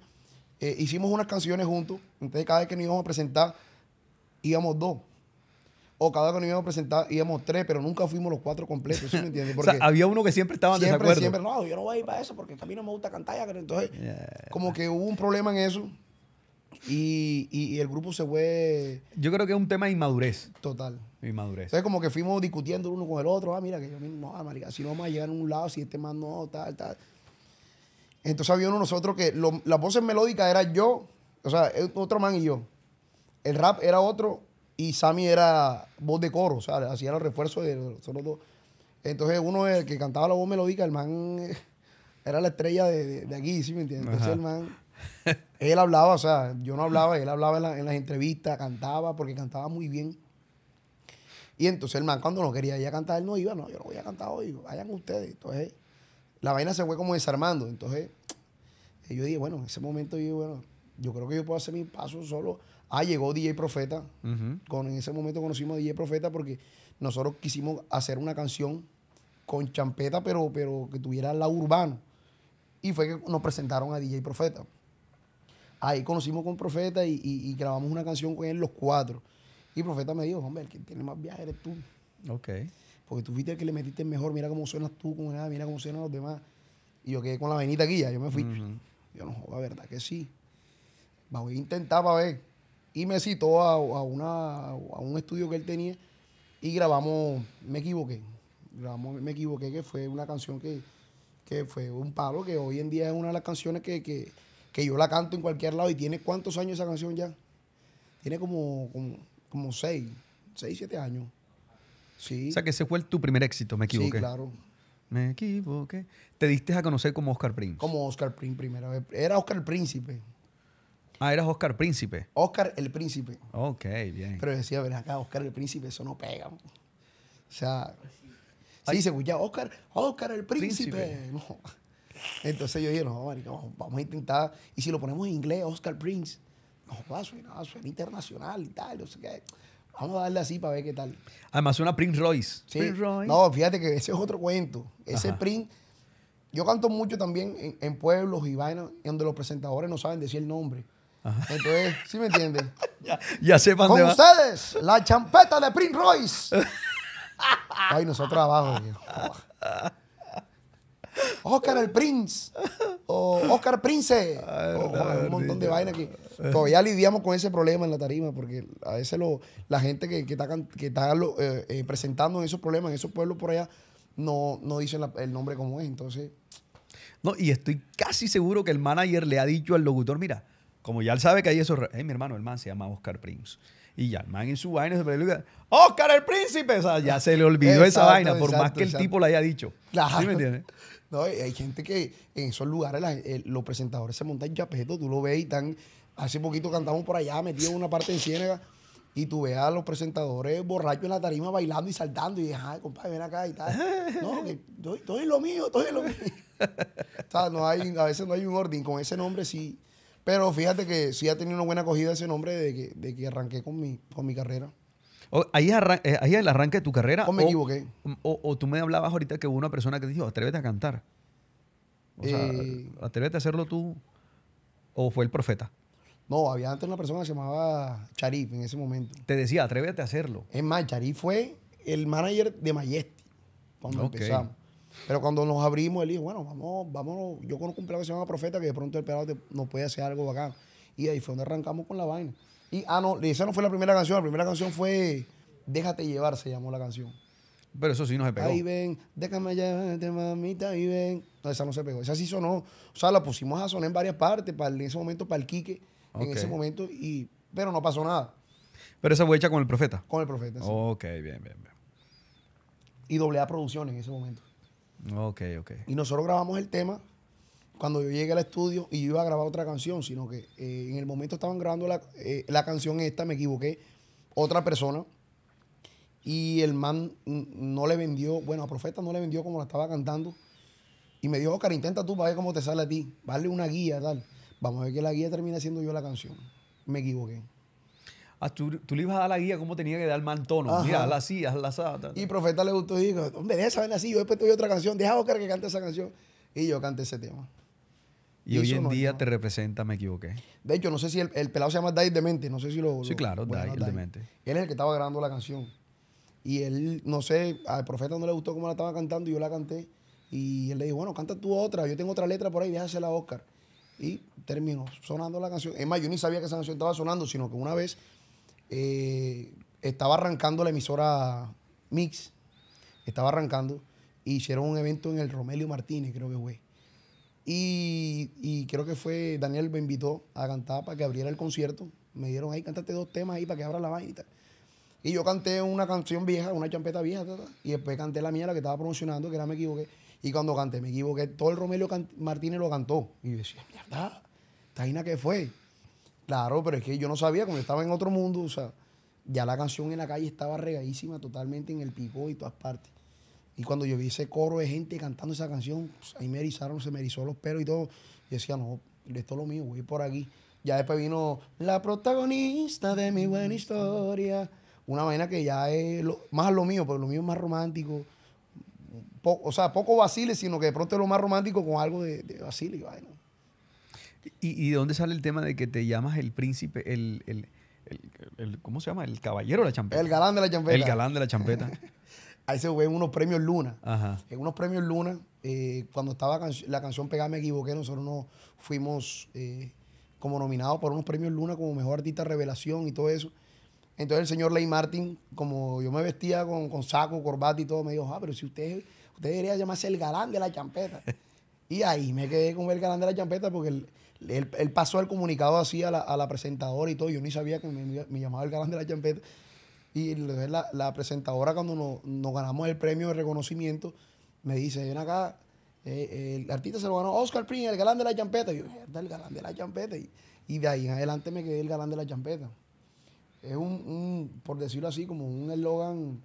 [SPEAKER 2] eh, hicimos unas canciones juntos. Entonces, cada vez que nos íbamos a presentar, íbamos dos. O cada vez que nos íbamos a presentar, íbamos tres, pero nunca fuimos los cuatro completos. ¿Sí me entiendes? o sea, había uno que siempre estaba en siempre, desacuerdo. Siempre, no, yo no voy a ir para eso porque a mí no me gusta cantar. Ya, entonces, como que hubo un problema en eso. Y, y, el grupo se fue. Yo creo que es un tema de inmadurez. Total. Inmadurez. Entonces, como que fuimos discutiendo uno con el otro. Ah, mira, que yo no, ah, marica, si no vamos a llegar a un lado, si este más no, tal, tal. Entonces había uno de nosotros que la las voces melódicas era yo, o sea, e, otro man y yo. El rap era otro y Sammy era voz de coro, o sea, hacía el refuerzo de solo dos. Entonces uno el que cantaba la voz melódica, el man era la estrella de, aquí, ¿sí me entiendes? Entonces el man, él hablaba, o sea, yo no hablaba, él hablaba en, las entrevistas, cantaba, porque cantaba muy bien. Y entonces el man cuando no quería ir a cantar, él no iba, no, yo no voy a cantar hoy, vayan ustedes. Entonces la vaina se fue como desarmando. Entonces, eh, yo dije, bueno, en ese momento yo, bueno, yo creo que yo puedo hacer mi paso solo. Ah, llegó DJ Profeta. con, en ese momento conocimos a DJ Profeta porque nosotros quisimos hacer una canción con champeta, pero, pero que tuviera la urbana. Y fue que nos presentaron a DJ Profeta. Ahí conocimos con Profeta y, grabamos una canción con él los cuatro. Y Profeta me dijo, hombre, el que tiene más viajes eres tú. Ok porque tú fuiste el que le metiste mejor, mira cómo suenas tú con nada, mira cómo suenan los demás. Y yo quedé con la venita aquí, yo me fui. Yo no joda, ¿verdad que sí? Vamos, voy a intentar para ver. Y me citó a, una, a un estudio que él tenía y grabamos, me equivoqué. Grabamos, me equivoqué, que fue una canción que, que fue un palo, que hoy en día es una de las canciones que, que, yo la canto en cualquier lado. ¿Y tiene cuántos años esa canción ya? Tiene como, como, como seis, seis, siete años. O sea, que
[SPEAKER 1] ese fue tu primer éxito, me equivoqué. Sí, claro. Me
[SPEAKER 2] equivoqué.
[SPEAKER 1] Te diste a conocer como Oscar Prince.
[SPEAKER 2] Como Oscar Prince, primera vez. Era Oscar el Príncipe.
[SPEAKER 1] Ah, eras Oscar Príncipe.
[SPEAKER 2] Oscar el Príncipe.
[SPEAKER 1] Ok, bien. Pero
[SPEAKER 2] decía, ven acá, Oscar el Príncipe, eso no pega. O sea, sí, se escuchaba Oscar, Oscar el Príncipe. Entonces yo dije, no, vamos a intentar. Y si lo ponemos en inglés, Oscar Prince, no, va, suena, suena internacional y tal, no sé qué. Vamos a darle así para ver qué tal.
[SPEAKER 1] Además, una Prince Royce. No,
[SPEAKER 2] fíjate que ese es otro cuento. Ese Prince. Yo canto mucho también en, pueblos y vainas donde los presentadores no saben decir el nombre. Ajá. Entonces, ¿sí me entiendes? ya, sepan Con ustedes, la champeta de Prince Royce. Ay, nosotros abajo. Oscar el Prince. O Oscar Prince. o, oh, un montón de vainas que todavía lidiamos con ese problema en la tarima, porque a veces lo, la gente que, que está, eh, eh, presentando esos problemas en esos pueblos por allá no, no dicen el nombre como es. Entonces.
[SPEAKER 1] No, y estoy casi seguro que el manager le ha dicho al locutor: mira, como ya él sabe que hay esos. Hey, mi hermano, el man se llama Oscar Prince. Y ya el man en su
[SPEAKER 2] vaina se pone ¡Oscar el Príncipe! O sea, ya se le olvidó esa vaina, por más que el tipo la haya dicho. Claro. ¿Sí me entiendes? No, eh, hay gente que en esos lugares eh, los presentadores se montan chapetos, tú lo ves y están, Hace poquito cantamos por allá, metido en una parte de Ciénaga, y tú ves a los presentadores borrachos en la tarima bailando y saltando, y dices, ay, compadre, ven acá y tal. No, que estoy, estoy lo mío, estoy en lo mío. o sea, a veces no hay un orden. Con ese nombre sí. Pero fíjate que sí ha tenido una buena acogida ese nombre de que, de arranqué con mi, con mi carrera
[SPEAKER 1] ahí, eh, ahí el arranque de tu carrera. O me equivoqué.
[SPEAKER 2] O, tú me hablabas
[SPEAKER 1] ahorita que hubo una persona que te dijo, atrévete a cantar. O sea, eh. atrévete a hacerlo tú. ¿O fue el profeta?
[SPEAKER 2] No, había antes una persona que se llamaba Charif en ese momento.
[SPEAKER 1] Te decía, atrévete a hacerlo.
[SPEAKER 2] Es más, Charif fue el manager de Majesti cuando empezamos. Pero cuando nos abrimos, él dijo, bueno, vamos, vamos, yo conozco un pelado que se llama Profeta que de pronto el pelado nos puede hacer algo bacán. Y ahí fue donde arrancamos con la vaina. Y, ah, no, esa no fue la primera canción. La primera canción fue Déjate llevar, se llamó la canción.
[SPEAKER 1] Pero eso sí no se pegó. Ahí
[SPEAKER 2] ven, déjame llevarte, mamita, ahí ven. No, esa no se pegó. Esa sí sonó. O sea, la pusimos a sonar en varias partes, para en ese momento para el Quique, en ese momento, y, pero no pasó nada.
[SPEAKER 1] Pero esa fue hecha con el profeta. Con el profeta, sí. Ok, bien, bien, bien.
[SPEAKER 2] Y doble A en ese momento. Ok, ok. Y nosotros grabamos el tema cuando yo llegué al estudio y yo iba a grabar otra canción, sino que eh, en el momento estaban grabando eh, la, canción esta, me equivoqué, otra persona. Y el man no le vendió, bueno, a Profeta no le vendió como la estaba cantando. Y me dijo, Oscar, intenta tú para ver cómo te sale a ti. Vale una guía, tal. Vamos a ver que la guía termina siendo yo la canción. Me equivoqué.
[SPEAKER 1] Ah, tú, le ibas a dar la guía como tenía que dar man tono. y Mira, la así, así. Y
[SPEAKER 2] Profeta le gustó y dijo, hombre, esa así, yo después te otra canción, deja Oscar que cante esa canción. Y yo canté ese tema. Y, hoy en
[SPEAKER 1] día te representa, me equivoqué.
[SPEAKER 2] De hecho, no sé si el, el pelado se llama David Demente, no sé si lo. Sí, claro, David Demente. Él es el que estaba grabando la canción. Y él, no sé, al profeta no le gustó cómo la estaba cantando y yo la canté. Y él le dijo, bueno, canta tú otra, yo tengo otra letra por ahí, déjasela a Oscar. Y terminó sonando la canción. Es más, yo ni sabía que esa canción estaba sonando, sino que una vez eh, estaba arrancando la emisora Mix, estaba arrancando, e hicieron un evento en el Romelio Martínez, creo que fue. Y, creo que fue, Daniel me invitó a cantar para que abriera el concierto. Me dieron ahí, cantaste dos temas ahí para que abra la vaina. Y yo canté una canción vieja, una champeta vieja, y después canté la mía, la que estaba promocionando, que era Me Equivoqué. Y cuando canté Me Equivoqué, todo el Romelio Martínez lo cantó. Y yo decía, mierda, Taina, que fue? Claro, pero es que yo no sabía, como estaba en otro mundo, o sea, ya la canción en la calle estaba regadísima totalmente en el pico y todas partes. Y cuando yo vi ese coro de gente cantando esa canción, pues, ahí me erizaron, se me erizó los pelos y todo. Y decía, no, esto es lo mío, voy por aquí. Ya después vino la protagonista de mi buena historia. Una vaina que ya es más lo mío, pero lo mío es más romántico. o sea, poco vacile, sino que de pronto es lo más romántico con algo de, de y vaina. ¿Y,
[SPEAKER 1] ¿Y, de dónde sale el tema de que te llamas el príncipe, el, el, el, el ¿cómo se llama? El caballero de la champeta. El galán de la champeta. El galán de la champeta.
[SPEAKER 2] ahí se en unos premios Luna. En unos premios Luna, eh, cuando estaba la canción pégame Me Equivoqué, nosotros nos fuimos eh, como nominados por unos premios Luna como Mejor Artista Revelación y todo eso. Entonces el señor Ley Martin, como yo me vestía con, saco, corbata y todo, me dijo, ah, pero si usted, usted debería llamarse el galán de la champeta. y ahí me quedé con el galán de la champeta porque él, pasó el comunicado así a la, presentadora y todo. Yo ni sabía que me llamaba el galán de la champeta. Y la, presentadora, cuando nos, ganamos el premio de reconocimiento, me dice: Ven acá, eh, eh, el artista se lo ganó Oscar Pring el galán de la champeta. Y yo, el galán de la champeta. Y, de ahí en adelante me quedé el galán de la champeta. Es un, por decirlo así, como un eslogan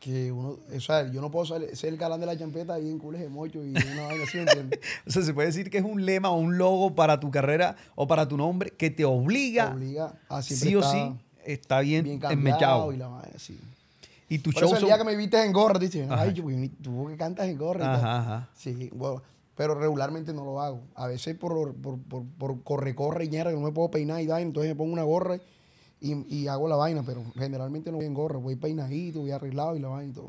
[SPEAKER 2] que uno, o sea, yo no puedo ser, el galán de la champeta ahí en cules de mocho y una vaina así, ¿entiendes? o sea, se puede decir que es un lema o un logo para tu
[SPEAKER 1] carrera o para tu nombre que te obliga, obliga a siempre sí o sí está bien, bien enmechado.
[SPEAKER 2] Y, la vaina sí. y tu Por show eso día que me viste en gorra, dices, ay, tú que cantas en gorra. ajá, Ajá. Sí, pero regularmente no lo hago. A veces por, por, por, corre, corre y ñera, que no me puedo peinar y vaina, entonces me pongo una gorra y, y, hago la vaina, pero generalmente no voy en gorra, voy peinadito, voy arreglado y la vaina y todo.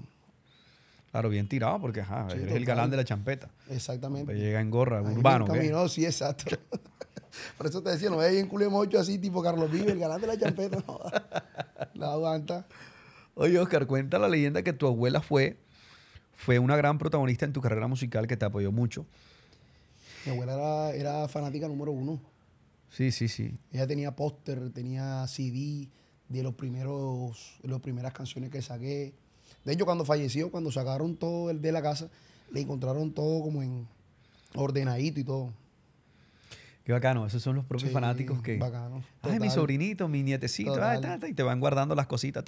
[SPEAKER 1] Claro, bien tirado, porque ajá, eres el galán de la champeta. Exactamente. Pero llega en gorra, urbano. Caminó,
[SPEAKER 2] sí, exacto. Por eso te decía, no hay en culo mocho así, tipo Carlos Vives, el galán de la champeta. No, aguanta.
[SPEAKER 1] Oye, Oscar, cuenta la leyenda que tu abuela fue, fue una gran protagonista en tu carrera musical que te apoyó mucho.
[SPEAKER 2] Mi abuela era, fanática número uno.
[SPEAKER 1] Sí, sí, sí.
[SPEAKER 2] Ella tenía póster, tenía CD de los primeros, las primeras canciones que saqué. De hecho, cuando falleció, cuando sacaron todo el de la casa, le encontraron todo como en ordenadito y todo.
[SPEAKER 1] Qué bacano, esos son los propios fanáticos que. Bacano. Ay, mi sobrinito, mi nietecito, y te van guardando las
[SPEAKER 2] cositas.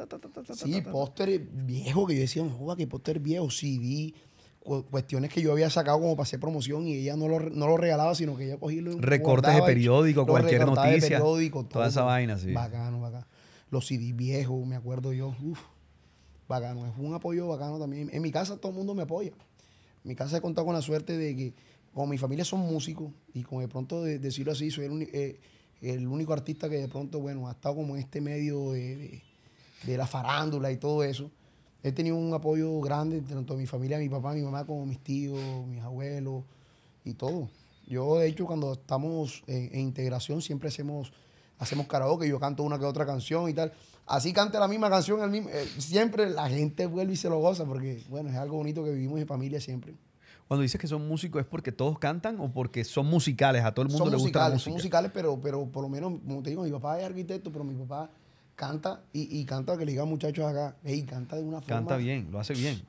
[SPEAKER 2] sí, póster viejo que yo decía, joda, qué póster viejo. CD, cuestiones que yo había sacado como para hacer promoción y ella no lo, no lo regalaba, sino que ella cogía Recortes de periódico, cualquier noticia. todo, toda esa vaina, sí. Bacano, bacano. Los CD viejos, me acuerdo yo. Uf, bacano. Es un apoyo bacano también. En mi casa todo el mundo me apoya. En mi casa he contado con la suerte de que como mi familia son músicos, y como de pronto de, decirlo así, soy el, eh, único artista que de pronto, bueno, ha estado como en este medio de, la farándula y todo eso. He tenido un apoyo grande, tanto de mi familia, mi papá, mi mamá, como mis tíos, mis abuelos y todo. Yo, de hecho, cuando estamos en, integración, siempre hacemos, hacemos karaoke, yo canto una que otra canción y tal. Así cante la misma canción, eh, siempre la gente vuelve y se lo goza, porque, bueno, es algo bonito que vivimos en familia siempre.
[SPEAKER 1] Cuando dices que son músicos, ¿es porque todos cantan o porque son musicales? A todo el mundo le gusta la música. Son musicales,
[SPEAKER 2] pero, pero por lo menos, como te digo, mi papá es arquitecto, pero mi papá canta y, y canta que le digan muchachos acá, hey, canta de una forma. Canta bien, lo hace bien.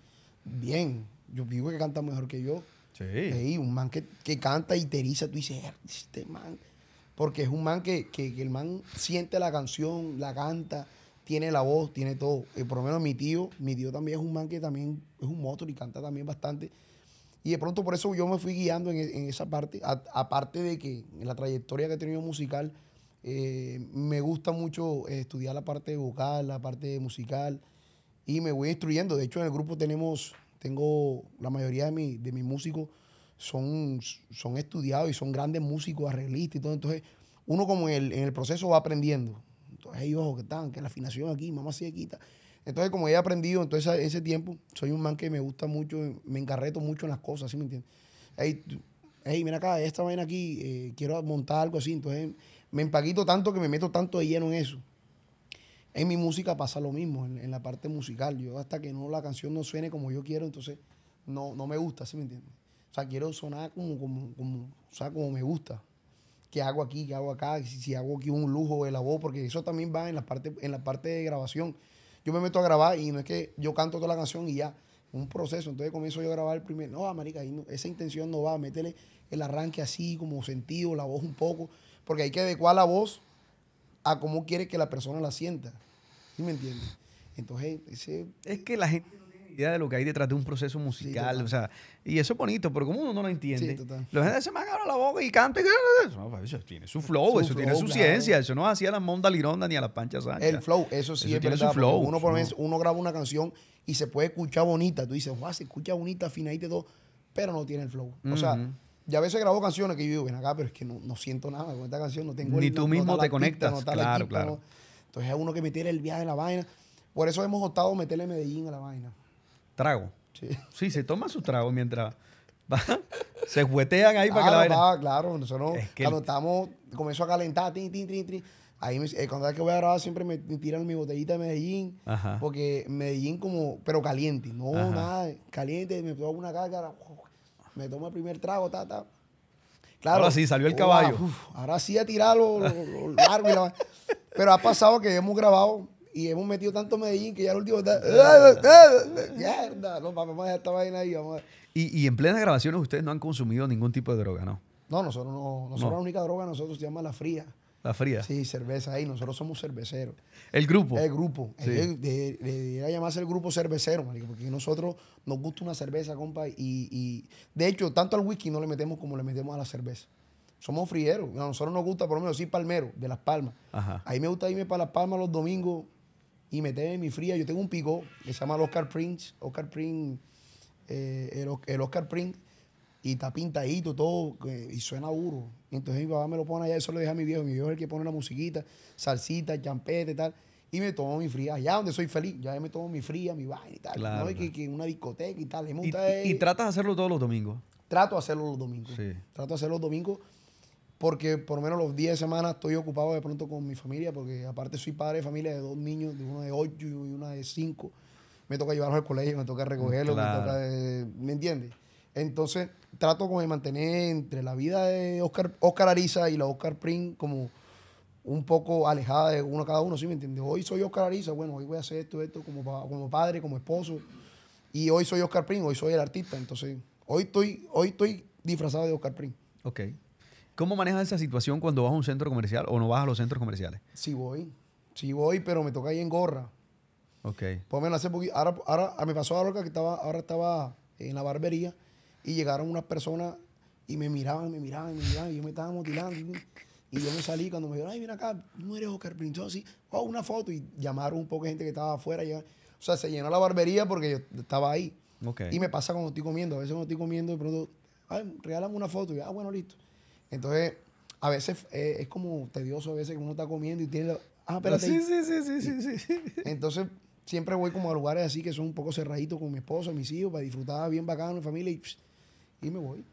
[SPEAKER 2] Bien. Yo digo que canta mejor que yo. Sí. un man que, canta y teriza tú dices, este man. Porque es un man que, que, el man siente la canción, la canta, tiene la voz, tiene todo. Eh, por lo menos mi tío, mi tío también es un man que también es un motor y canta también bastante. Y de pronto por eso yo me fui guiando en, e, esa parte, aparte de que en la trayectoria que he tenido musical, eh, me gusta mucho estudiar la parte vocal, la parte musical, y me voy instruyendo. De hecho, en el grupo tenemos, tengo la mayoría de, mi, de mis músicos son, son estudiados y son grandes músicos, arreglistas y todo. Entonces, uno como en el, en el proceso va aprendiendo. Entonces, ellos que están, que la afinación aquí, mamá se quita entonces, como he aprendido en ese, tiempo, soy un man que me gusta mucho, me encarreto mucho en las cosas, ¿sí me entiendes? Hey, mira acá, esta vaina aquí, eh, quiero montar algo así. Entonces, me empaquito tanto que me meto tanto de lleno en eso. En mi música pasa lo mismo, en, la parte musical. Yo hasta que no la canción no suene como yo quiero, entonces no, no me gusta, ¿sí me entiendes? O sea, quiero sonar como, como, sea, como me gusta. ¿Qué hago aquí? ¿Qué hago acá? Si, hago aquí un lujo de la voz, porque eso también va en la parte, en la parte de grabación yo me meto a grabar y no es que yo canto toda la canción y ya. Un proceso. Entonces comienzo yo a grabar el primer. No, marica, esa intención no va. Métele el arranque así, como sentido, la voz un poco. Porque hay que adecuar la voz a cómo quiere que la persona la sienta. ¿Sí me
[SPEAKER 1] entiendes? Entonces, ese. Es que la gente de lo que hay detrás de un proceso musical. o sea, y eso es bonito, pero como uno no lo entiende, los gente
[SPEAKER 2] se me la boca y canta.
[SPEAKER 1] eso tiene su flow, eso tiene su ciencia. Eso no hacía la Monda Lironda ni a las Pancha El flow, eso sí es verdad, flow, uno, por
[SPEAKER 2] uno graba una canción y se puede escuchar bonita. Tú dices, guau, se escucha bonita, ahí y todo, pero no tiene el flow. O sea. Y a veces grabo canciones que yo digo, ven acá, pero es que no, siento nada con esta canción, no tengo Ni tú mismo te conectas, claro, claro. Entonces es uno que metiera el viaje en la vaina. Por eso hemos optado meterle Medellín a la vaina
[SPEAKER 1] trago. Sí. se toma su trago mientras Se juetean ahí para que la vaina. Claro,
[SPEAKER 2] claro, nosotros cuando estamos, comienzo a calentar, Ahí eh, cuando que voy a grabar siempre me, tiran mi botellita de Medellín, porque Medellín como, pero caliente, no, nada, caliente, me tomo una caca, me tomo el primer trago, ta, ta. Claro, ahora sí, salió el caballo. ahora sí a tirarlo, Pero ha pasado que hemos grabado y hemos metido tanto Medellín que ya el último está. ¡Mierda! Ah, ah, ah, no, ahí.
[SPEAKER 1] y, en plena grabación ustedes no han consumido ningún tipo de droga, ¿no?
[SPEAKER 2] No, nosotros no. Nosotros la única droga nosotros se llama la fría. La fría. Sí, cerveza ahí. Nosotros somos cerveceros. El grupo. El grupo. Debería llamarse el grupo cervecero, porque nosotros nos gusta una cerveza, compa. Y, de hecho, tanto al whisky no le metemos como le metemos a la cerveza. Somos frieros. A nosotros nos gusta, por lo menos, sí, palmero, de Las Palmas. Ajá. Ahí me gusta irme para Las Palmas los domingos y me meterme mi fría. Yo tengo un pico que se llama el Oscar Prince, Oscar Prince, eh, el, Oscar Prince, y está pintadito todo, eh, y suena duro. entonces mi papá me lo pone allá, eso lo deja a mi viejo. Mi viejo es el que pone la musiquita, salsita, champete y tal. Y me tomo mi fría, allá donde soy feliz, ya me tomo mi fría, mi vaina y tal. una discoteca y tal. Y, y, tratas
[SPEAKER 1] de hacerlo todos los domingos.
[SPEAKER 2] Trato de hacerlo los domingos. Sí. Trato de hacerlo los domingos porque por lo menos los 10 semanas estoy ocupado de pronto con mi familia, porque aparte soy padre de familia de dos niños, de uno de 8 y uno de 5. Me toca llevarlos al colegio, me toca recogerlos, me toca... Eh, ¿Me entiendes? Entonces trato con de mantener entre la vida de Oscar, Oscar Ariza y la Oscar Prin como un poco alejada de uno a cada uno, ¿sí me entiendes? Hoy soy Oscar Ariza, bueno, hoy voy a hacer esto, esto como, como padre, como esposo. Y hoy soy Oscar Prin, hoy soy el artista, entonces hoy estoy, hoy estoy disfrazado de Oscar Prin.
[SPEAKER 1] Ok. ¿Cómo manejas esa situación cuando vas a un centro comercial o no vas a los centros comerciales?
[SPEAKER 2] Sí voy, sí voy, pero me toca ir en gorra. Ok. hace Ahora, ah, me pasó algo que estaba, ahora estaba en la barbería y llegaron unas personas y me miraban, me miraban, me miraban, y yo me estaba motilando. Y yo me salí cuando me dijeron, ay, mira acá, no eres Oscar Pinto? así, oh, una foto. Y llamaron un poco de gente que estaba afuera. Y, o sea, se llenó la barbería porque yo estaba ahí. Ok. Y me pasa cuando estoy comiendo. A veces cuando estoy comiendo, de pronto, ay, regálame una foto. Y, ah, bueno, listo. Entonces, a veces eh, es como tedioso, a veces que uno está comiendo y tiene... Ah, ah, espérate. Sí, sí, sí, sí, sí, sí, Entonces, siempre voy como a lugares así que son un poco cerraditos con mi esposa, mis hijos, para disfrutar bien bacano la familia y, me voy.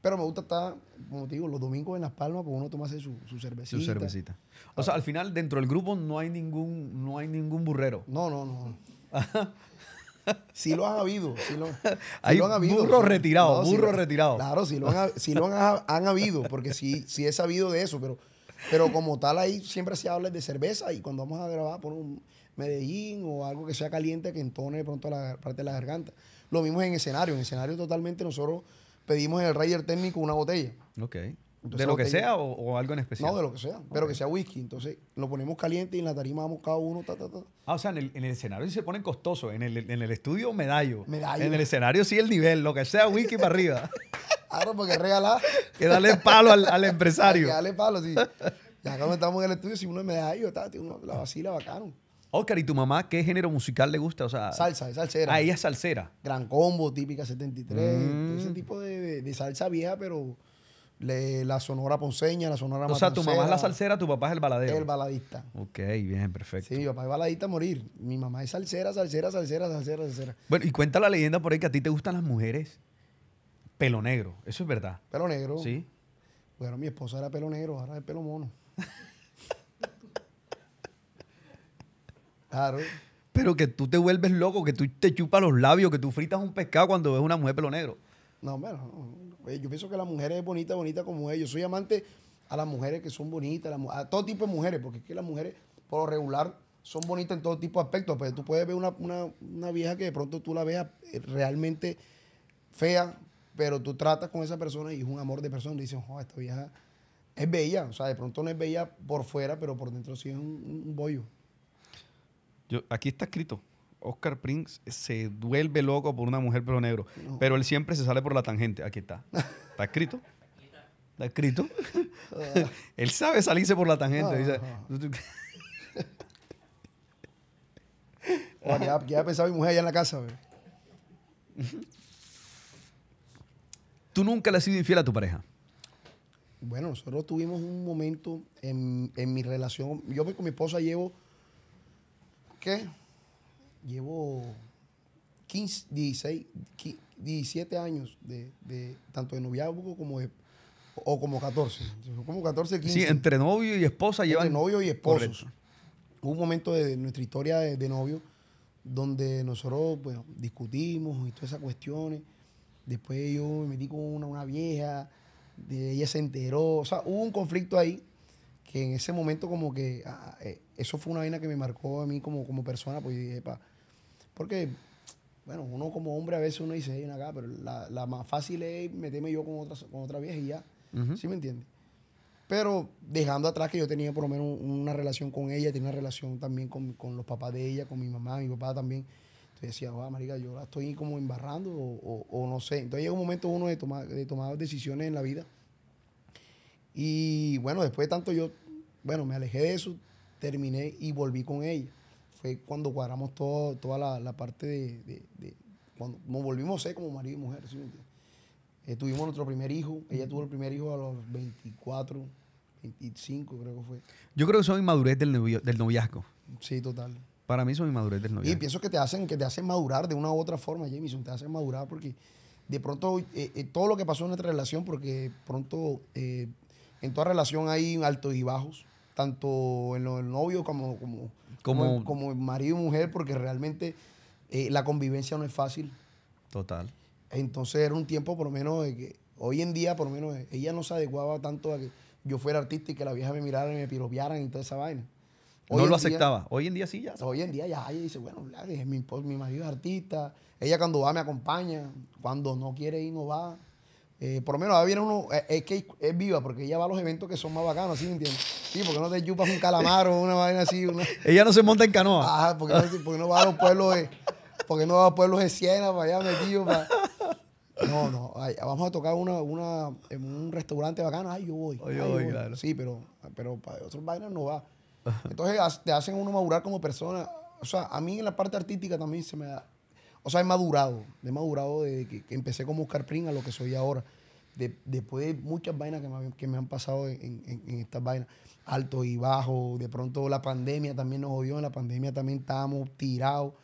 [SPEAKER 2] Pero me gusta estar, como te digo, los domingos en Las Palmas, porque uno toma su, su cervecita. Su cervecita.
[SPEAKER 1] O sea, al final, dentro del grupo no hay ningún, no hay ningún
[SPEAKER 2] burrero. No, no, no. sí lo han habido. Sí lo, han habido. Burro retirado, burro retirado. Claro, sí lo, han, han, habido, porque sí, sí he sabido de eso, pero, pero como tal ahí siempre se habla de cerveza y cuando vamos a grabar por un Medellín o algo que sea caliente que entone de pronto la parte de la garganta. Lo mismo en escenario. En escenario totalmente nosotros pedimos en el Rayer técnico una botella.
[SPEAKER 1] Ok. ¿De lo que sea o,
[SPEAKER 2] algo en especial? No, de lo que sea, pero que sea whisky. Entonces lo ponemos caliente y en la tarima vamos cada uno. Ta, ta, ta.
[SPEAKER 1] Ah, o sea, en el, escenario el se pone costoso En el, en el estudio, medallo. En el escenario, sí, el nivel. Lo que sea, whisky para arriba.
[SPEAKER 2] Claro, ah, porque regalar. que darle palo al, empresario. que darle palo, sí. Ya cuando estamos en el estudio, si uno es medallo, uno la vacila bacano. Oscar, ¿y tu
[SPEAKER 1] mamá qué género musical le gusta? O sea, salsa,
[SPEAKER 2] es salsera. Ah, ella es salsera. Gran combo, típica 73. Ese mm. tipo de salsa vieja, pero la sonora ponceña, la sonora O sea, tu mamá es la salsera, tu papá es el baladero. El baladista. Ok, bien, perfecto. Sí, mi papá es baladista a morir. Mi mamá es salsera, salsera, salsera, salsera, salsera.
[SPEAKER 1] Bueno, y cuenta la leyenda por ahí que a ti te gustan las mujeres pelo negro. Eso es verdad.
[SPEAKER 2] Pelo negro. Sí. Bueno, mi esposa era pelo negro, ahora es pelo mono. claro.
[SPEAKER 1] Pero que tú te vuelves loco, que tú te chupas los labios, que tú fritas un pescado cuando ves una mujer pelo
[SPEAKER 2] negro. No, bueno, yo pienso que la mujer es bonita, bonita como yo Soy amante a las mujeres que son bonitas, a, todo tipo de mujeres, porque es que las mujeres, por lo regular, son bonitas en todo tipo de aspectos. Pero pues, tú puedes ver una, vieja que de pronto tú la veas eh, realmente fea, pero tú tratas con esa persona y es un amor de persona. Y dices, oh, esta vieja es bella. O sea, de pronto no es bella por fuera, pero por dentro sí es un, bollo. Yo,
[SPEAKER 1] aquí está escrito. Oscar Prince se vuelve loco por una mujer pero negro, pero él siempre se sale por la tangente. Aquí está. Está escrito. Está escrito.
[SPEAKER 2] él sabe salirse por la tangente. Ah, dice, ah, ah. ya, pensaba mi mujer allá en la casa.
[SPEAKER 1] ¿Tú nunca le has sido infiel a tu pareja?
[SPEAKER 2] Bueno, nosotros tuvimos un momento en, en mi relación. Yo con mi esposa llevo, ¿qué? llevo 15, 16, 17 años de, tanto de noviazgo como de o como 14. Como 14, 15. Sí, entre novio y esposa llevan. Entre novio y esposo. Hubo un momento de, nuestra historia de, novio donde nosotros bueno, discutimos y todas esas cuestiones. Después yo me metí con una, vieja, de ella se enteró. O sea, hubo un conflicto ahí que en ese momento como que ah, eh, eso fue una vaina que me marcó a mí como, como persona, pues porque, bueno, uno como hombre a veces uno dice, hey, acá, pero la, la, más fácil es meterme yo con otra, con otra vieja y ya, ¿sí me entiendes? Pero dejando atrás que yo tenía por lo menos una relación con ella, tenía una relación también con, con los papás de ella, con mi mamá, mi papá también. Entonces decía, va, ah, marica, yo la estoy como embarrando o, o, no sé. Entonces llega un momento uno de tomar, de tomar decisiones en la vida. Y bueno, después de tanto yo, bueno, me alejé de eso, terminé y volví con ella. Fue cuando cuadramos todo, toda la, parte de, Cuando nos volvimos a ser como marido y mujer, eh, tuvimos nuestro primer hijo. Ella tuvo el primer hijo a los 24, 25 creo que fue.
[SPEAKER 1] Yo creo que son inmadurez del, novio, del noviazgo. Sí, total. Para mí son inmadurez del noviazgo. Y
[SPEAKER 2] pienso que te hacen, que te hacen madurar de una u otra forma, Jameson. Te hacen madurar porque de pronto eh, eh, todo lo que pasó en nuestra relación, porque pronto en toda relación hay altos y bajos tanto en lo novio como como, como, como, marido y mujer, porque realmente eh, la convivencia no es fácil. Total. Entonces era un tiempo, por lo menos, que hoy en día, por lo menos, ella no se adecuaba tanto a que yo fuera artista y que la vieja me mirara y me piroviaran y toda esa vaina. no lo aceptaba. hoy en día sí ya. Hoy en día ya ella dice, bueno, mi, mi marido es artista. Ella cuando va me acompaña. Cuando no quiere ir, no va. Eh, por lo menos ahora viene uno, eh, es que es viva porque ella va a los eventos que son más bacanos, ¿sí me entiendes? Sí, porque no te chupas un calamar o una vaina así.
[SPEAKER 1] ella no se monta en canoa. Ajá,
[SPEAKER 2] porque no, porque no va a los pueblos de, porque no va a pueblos de Siena para allá metido. No, no, vamos a tocar una, una, en un restaurante bacano, ay, yo voy. yo voy, Claro. Sí, pero, pero para otros vainas no va. Entonces te hacen uno madurar como persona. O sea, a mí en la parte artística también se me da, o sea, he madurado, he madurado desde que, empecé como buscar a lo que soy ahora. después de muchas vainas que me, han pasado en, estas vainas, alto y bajo, de pronto la pandemia también nos jodió, en la pandemia también estábamos tirados,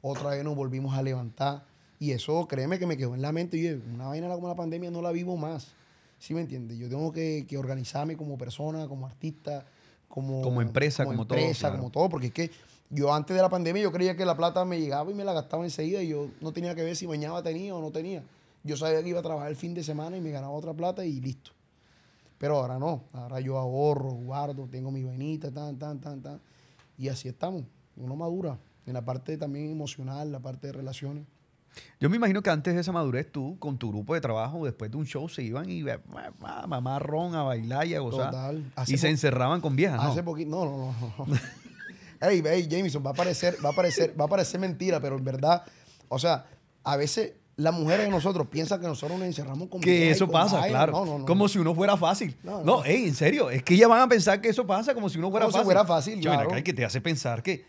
[SPEAKER 2] otra vez nos volvimos a levantar. Y eso, créeme que me quedó en la mente, y una vaina como la pandemia no la vivo más. ¿Sí me entiendes? Yo tengo que, organizarme como persona, como artista, como, como empresa, como, Como todo, porque es que yo antes de la pandemia yo creía que la plata me llegaba y me la gastaba enseguida y yo no tenía que ver si mañana tenía o no tenía. Yo sabía que iba a trabajar el fin de semana y me ganaba otra plata y listo. Pero ahora no, ahora yo ahorro, guardo, tengo mi vainita, tan, tan, tan, tan. Y así estamos, uno madura en la parte también emocional, la parte de relaciones.
[SPEAKER 1] Yo me imagino que antes de esa madurez tú, con tu grupo de trabajo, después de un show, se iban y eh, mamá a bailar y a gozar. y se encerraban con viejas, Hace
[SPEAKER 2] no, no. no. Ey, hey, Jameson, va a parecer, va a va a parecer mentira, pero en verdad, o sea, a veces las mujeres de nosotros piensan que nosotros nos encerramos con Que eso pasa, claro. como
[SPEAKER 1] si uno fuera fácil. No, ey, en serio, es que ellas van a pensar que eso pasa como si uno fuera fácil. Si fuera fácil, que te hace pensar que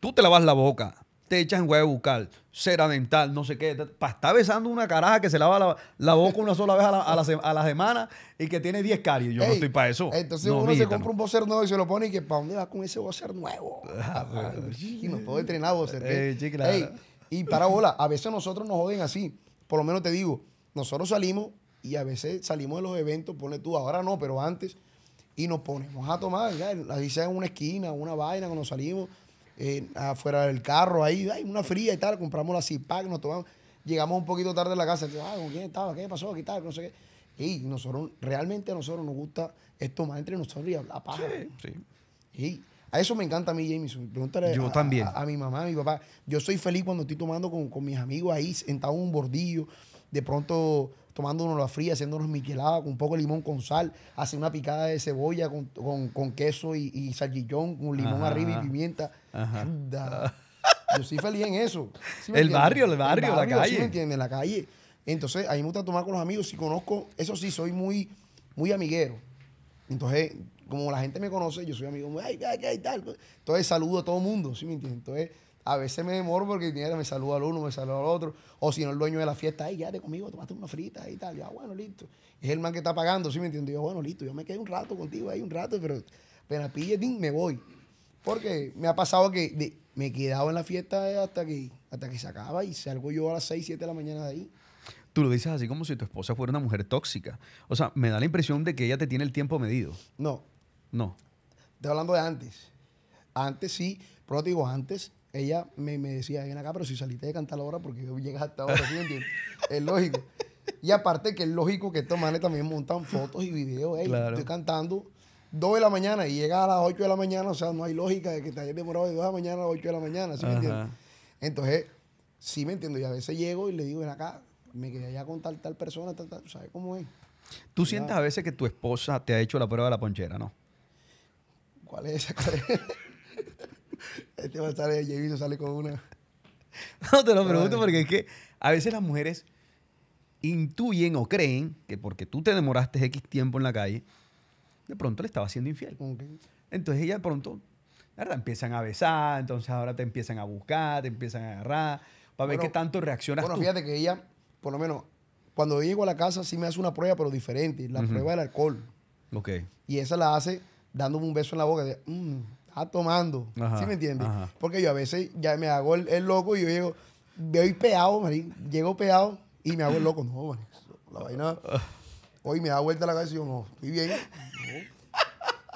[SPEAKER 1] tú te lavas la boca, te echan huevo bucal, cera dental, no sé qué. Para estar besando una caraja que se lava la, la boca una sola vez a la, semana y que tiene 10 caries. Yo no estoy para eso. Entonces uno se compra un
[SPEAKER 2] boxer nuevo y se lo pone y que ¿para dónde vas con ese boxer nuevo? y no puedo entrenar y para bola, a veces nosotros nos joden así. Por lo menos te digo, nosotros salimos y a veces salimos de los eventos, pone tú, ahora no, pero antes, y nos ponemos a tomar, ya, la dice en una esquina, una vaina, cuando salimos eh, afuera del carro, ahí, hay una fría y tal, compramos la CIPAC, nos tomamos, llegamos un poquito tarde a la casa, ¿con quién estaba? ¿Qué pasó? ¿Qué tal? No sé qué. Y nosotros, realmente a nosotros nos gusta esto más entre nosotros y hablar paja. Y a eso me encanta a mí, Jameson. Pregúntale yo a, también. A, mi mamá, a mi papá. Yo soy feliz cuando estoy tomando con, con mis amigos ahí, sentado en un bordillo. De pronto tomándonos la fría, haciéndonos miqueladas con un poco de limón con sal, hace una picada de cebolla con, queso y, y salchichón, con limón arriba y pimienta. Yo soy feliz en eso. el, barrio, el, barrio, la calle. Sí, me la calle. Entonces, ahí me gusta tomar con los amigos. Si conozco, eso sí, soy muy, muy amiguero. Entonces, como la gente me conoce, yo soy amigo, ay, tal. Entonces, saludo a todo el mundo, ¿sí me entiendes? Entonces, a veces me demoro porque me saluda al uno, me saluda al otro. O si no, el dueño de la fiesta, ahí ya quédate conmigo, tomaste una frita y tal. Ya, ah, bueno, listo. Es el man que está pagando, ¿sí me entiendes? Yo, bueno, listo, yo me quedé un rato contigo ahí, un rato, pero apenas pille, me voy. Porque me ha pasado que me he quedado en la fiesta hasta que, hasta que se acaba y salgo yo a las 6, 7 de la mañana de ahí.
[SPEAKER 1] Tú lo dices así como si tu esposa fuera una mujer tóxica. O sea, me da la impresión de que ella te tiene el tiempo medido. No. No.
[SPEAKER 2] Estoy hablando de antes. Antes sí, pero te digo, antes ella me, decía, ven acá, pero si saliste de cantar ahora, porque llegas hasta ahora, ¿sí me entiendes? es lógico. Y aparte que es lógico que estos manes también montan fotos y videos. Estoy cantando 2 de la mañana y llega a las 8 de la mañana, o sea, no hay lógica de que te hayas demorado de 2 de la mañana a las 8 de la mañana, ¿sí me entiendes? Entonces, sí me entiendo. Y a veces llego y le digo, ven acá, me quedé allá con tal, persona, tal, tal, ¿sabes cómo es?
[SPEAKER 1] Tú sientes a veces que tu esposa te ha hecho la prueba de la ponchera, ¿no?
[SPEAKER 2] ¿Cuál es esa? Este va a estar sale con una.
[SPEAKER 1] No te lo pregunto porque es que a veces las mujeres intuyen o creen que porque tú te demoraste X tiempo en la calle, de pronto le estaba haciendo infiel. Entonces ella de pronto, verdad, empiezan a besar, entonces ahora te empiezan a buscar, te empiezan a agarrar, para ver qué tanto reaccionas Bueno, fíjate que
[SPEAKER 2] ella, por lo menos, cuando llego a la casa sí me hace una prueba, pero diferente, la prueba del alcohol. Ok. Y esa la hace dándome un beso en la boca, de, mm, tomando. ¿Sí me entiendes? Porque yo a veces ya me hago el, loco y yo llego, y peado, marín, llego peado y me hago el loco. No, la vaina. Hoy me da vuelta la cabeza y yo, no, estoy bien.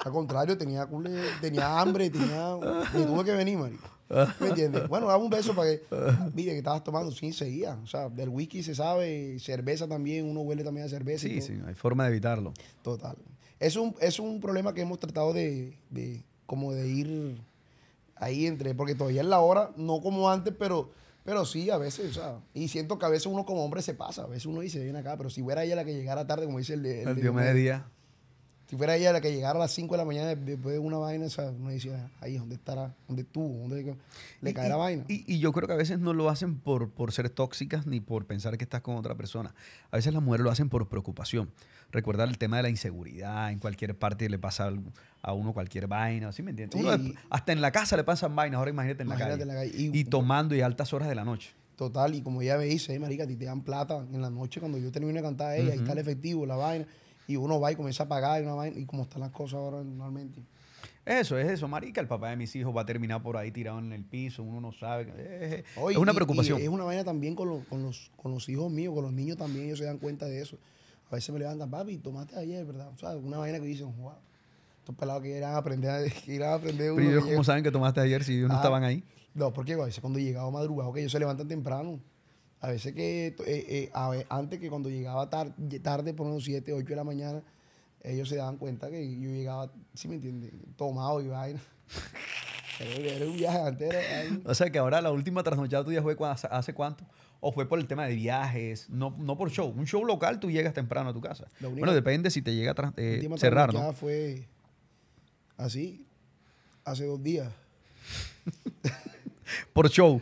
[SPEAKER 2] Al contrario, tenía, tenía hambre, tenía. Me tuve que venir, marín.
[SPEAKER 1] ¿Me entiendes? Bueno,
[SPEAKER 2] dame un beso para que. Mire, que estabas tomando, sí, seguía. O sea, del whisky se sabe, cerveza también, uno huele también a cerveza. Sí, y sí,
[SPEAKER 1] hay forma de evitarlo.
[SPEAKER 2] Total. Es un, es un problema que hemos tratado de como de ir ahí entre, porque todavía es la hora, no como antes, pero, pero sí, a veces, o sea, y siento que a veces uno como hombre se pasa, a veces uno dice, viene acá, pero si fuera ella la que llegara tarde, como dice el, el, Si fuera ella la que llegara a las 5 de la mañana después de una vaina, esa uno dice, ahí, ¿dónde estará? ¿Dónde estuvo? ¿Dónde le cae la
[SPEAKER 1] vaina? Y, y, yo creo que a veces no lo hacen por, por ser tóxicas ni por pensar que estás con otra persona. A veces las mujeres lo hacen por preocupación recordar el tema de la inseguridad, en cualquier parte le pasa a uno cualquier vaina, ¿sí me entiendes? hasta en la casa le pasan vainas, ahora imagínate en la calle. Y, tomando y a altas horas de la noche.
[SPEAKER 2] Total, y como ya me dice, marica, te dan plata en la noche cuando yo termino de cantar a ella, ahí está el efectivo, la vaina, y uno va y comienza a pagar y una vaina, y como están las cosas ahora normalmente.
[SPEAKER 1] Eso, es eso, marica. El papá de mis hijos va a terminar por ahí tirado en el piso, uno no sabe. Es, una preocupación. es
[SPEAKER 2] una vaina también con, con, los, con los hijos míos, con los niños también, ellos se dan cuenta de eso. A veces me levantan, papi, tomaste ayer, ¿verdad? O sea, una vaina que dicen, wow. Estos pelados que eran a aprender, que a aprender Pero ellos, ¿cómo saben
[SPEAKER 1] que tomaste ayer si ellos no ah, estaban ahí?
[SPEAKER 2] No, porque a veces cuando llegaba madrugado, que ellos se levantan temprano. A veces que, eh, eh, antes que cuando llegaba tarde, por unos 7, 8 de la mañana, ellos se daban cuenta que yo llegaba, ¿sí me entiendes? Tomado y vaina. Era, un viaje entero.
[SPEAKER 1] o sea, que ahora la última trasnochada día fue hace cuánto? o fue por el tema de viajes, no, no por show. Un show local tú llegas temprano a tu casa. bueno, depende si te llega a eh, cerrar, ¿no?
[SPEAKER 2] fue así, hace dos días.
[SPEAKER 1] por show.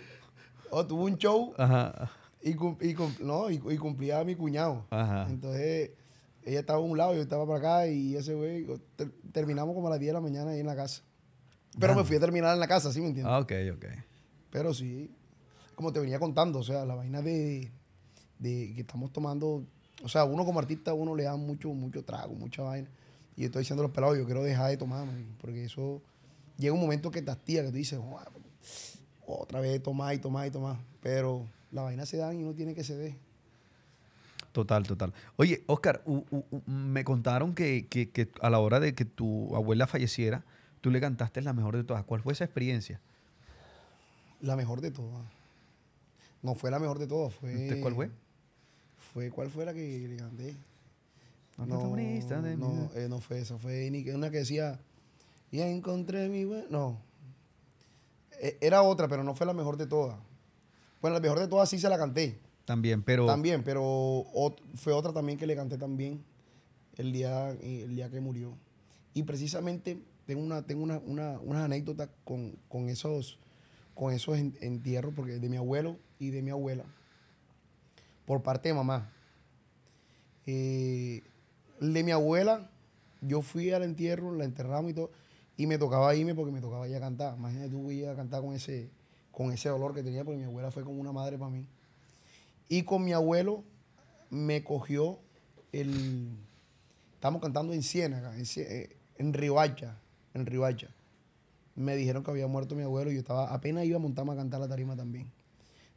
[SPEAKER 2] Oh, tuve un show Y, no, cumplía a mi cuñado. Entonces, ella estaba a un lado, yo estaba para acá y ese güey, terminamos como a las 10 de la mañana ahí en la casa. Pero me fui a terminar en la casa, ¿sí me entiendes? Ah, ok, ok. Pero sí, como te venía contando, o sea, la vaina de, que estamos tomando, o sea, uno como artista, uno le da mucho, mucho trago, mucha vaina. Y yo estoy diciendo a los pelados, yo quiero dejar de tomar, porque eso llega un momento que te hastía, que tú dices, otra vez tomar y tomar y tomar. Pero la vaina se da, y uno tiene que ceder.
[SPEAKER 1] Total, total. Oye, Oscar, me contaron que, a la hora de que tu abuela falleciera, tú le cantaste la mejor de todas. ¿Cuál fue esa experiencia?
[SPEAKER 2] La mejor de todas. No fue la mejor de todas. Fue, cuál fue? fue? ¿Cuál fue la que le canté? No, no, eh, no, fue esa. Fue una que decía, ya encontré mi... No. E, era otra, pero no fue la mejor de todas. Bueno, la mejor de todas sí se la canté.
[SPEAKER 1] También, pero... También,
[SPEAKER 2] pero fue otra también que le canté también el día, eh, el día que murió. Y precisamente tengo una, tengo una, una, unas anécdotas con, con esos, con esos entierros, porque de mi abuelo y de mi abuela, por parte de mamá. Eh, de mi abuela, yo fui al entierro, la enterramos y todo, y me tocaba irme porque me tocaba ir a cantar. Imagínate tú ir a cantar con ese, con ese dolor que tenía, porque mi abuela fue como una madre para mí. Y con mi abuelo me cogió el... Estamos cantando en Ciénaga, en, eh, en en Riohacha. Me dijeron que había muerto mi abuelo y yo estaba, apenas iba a montarme a cantar la tarima también.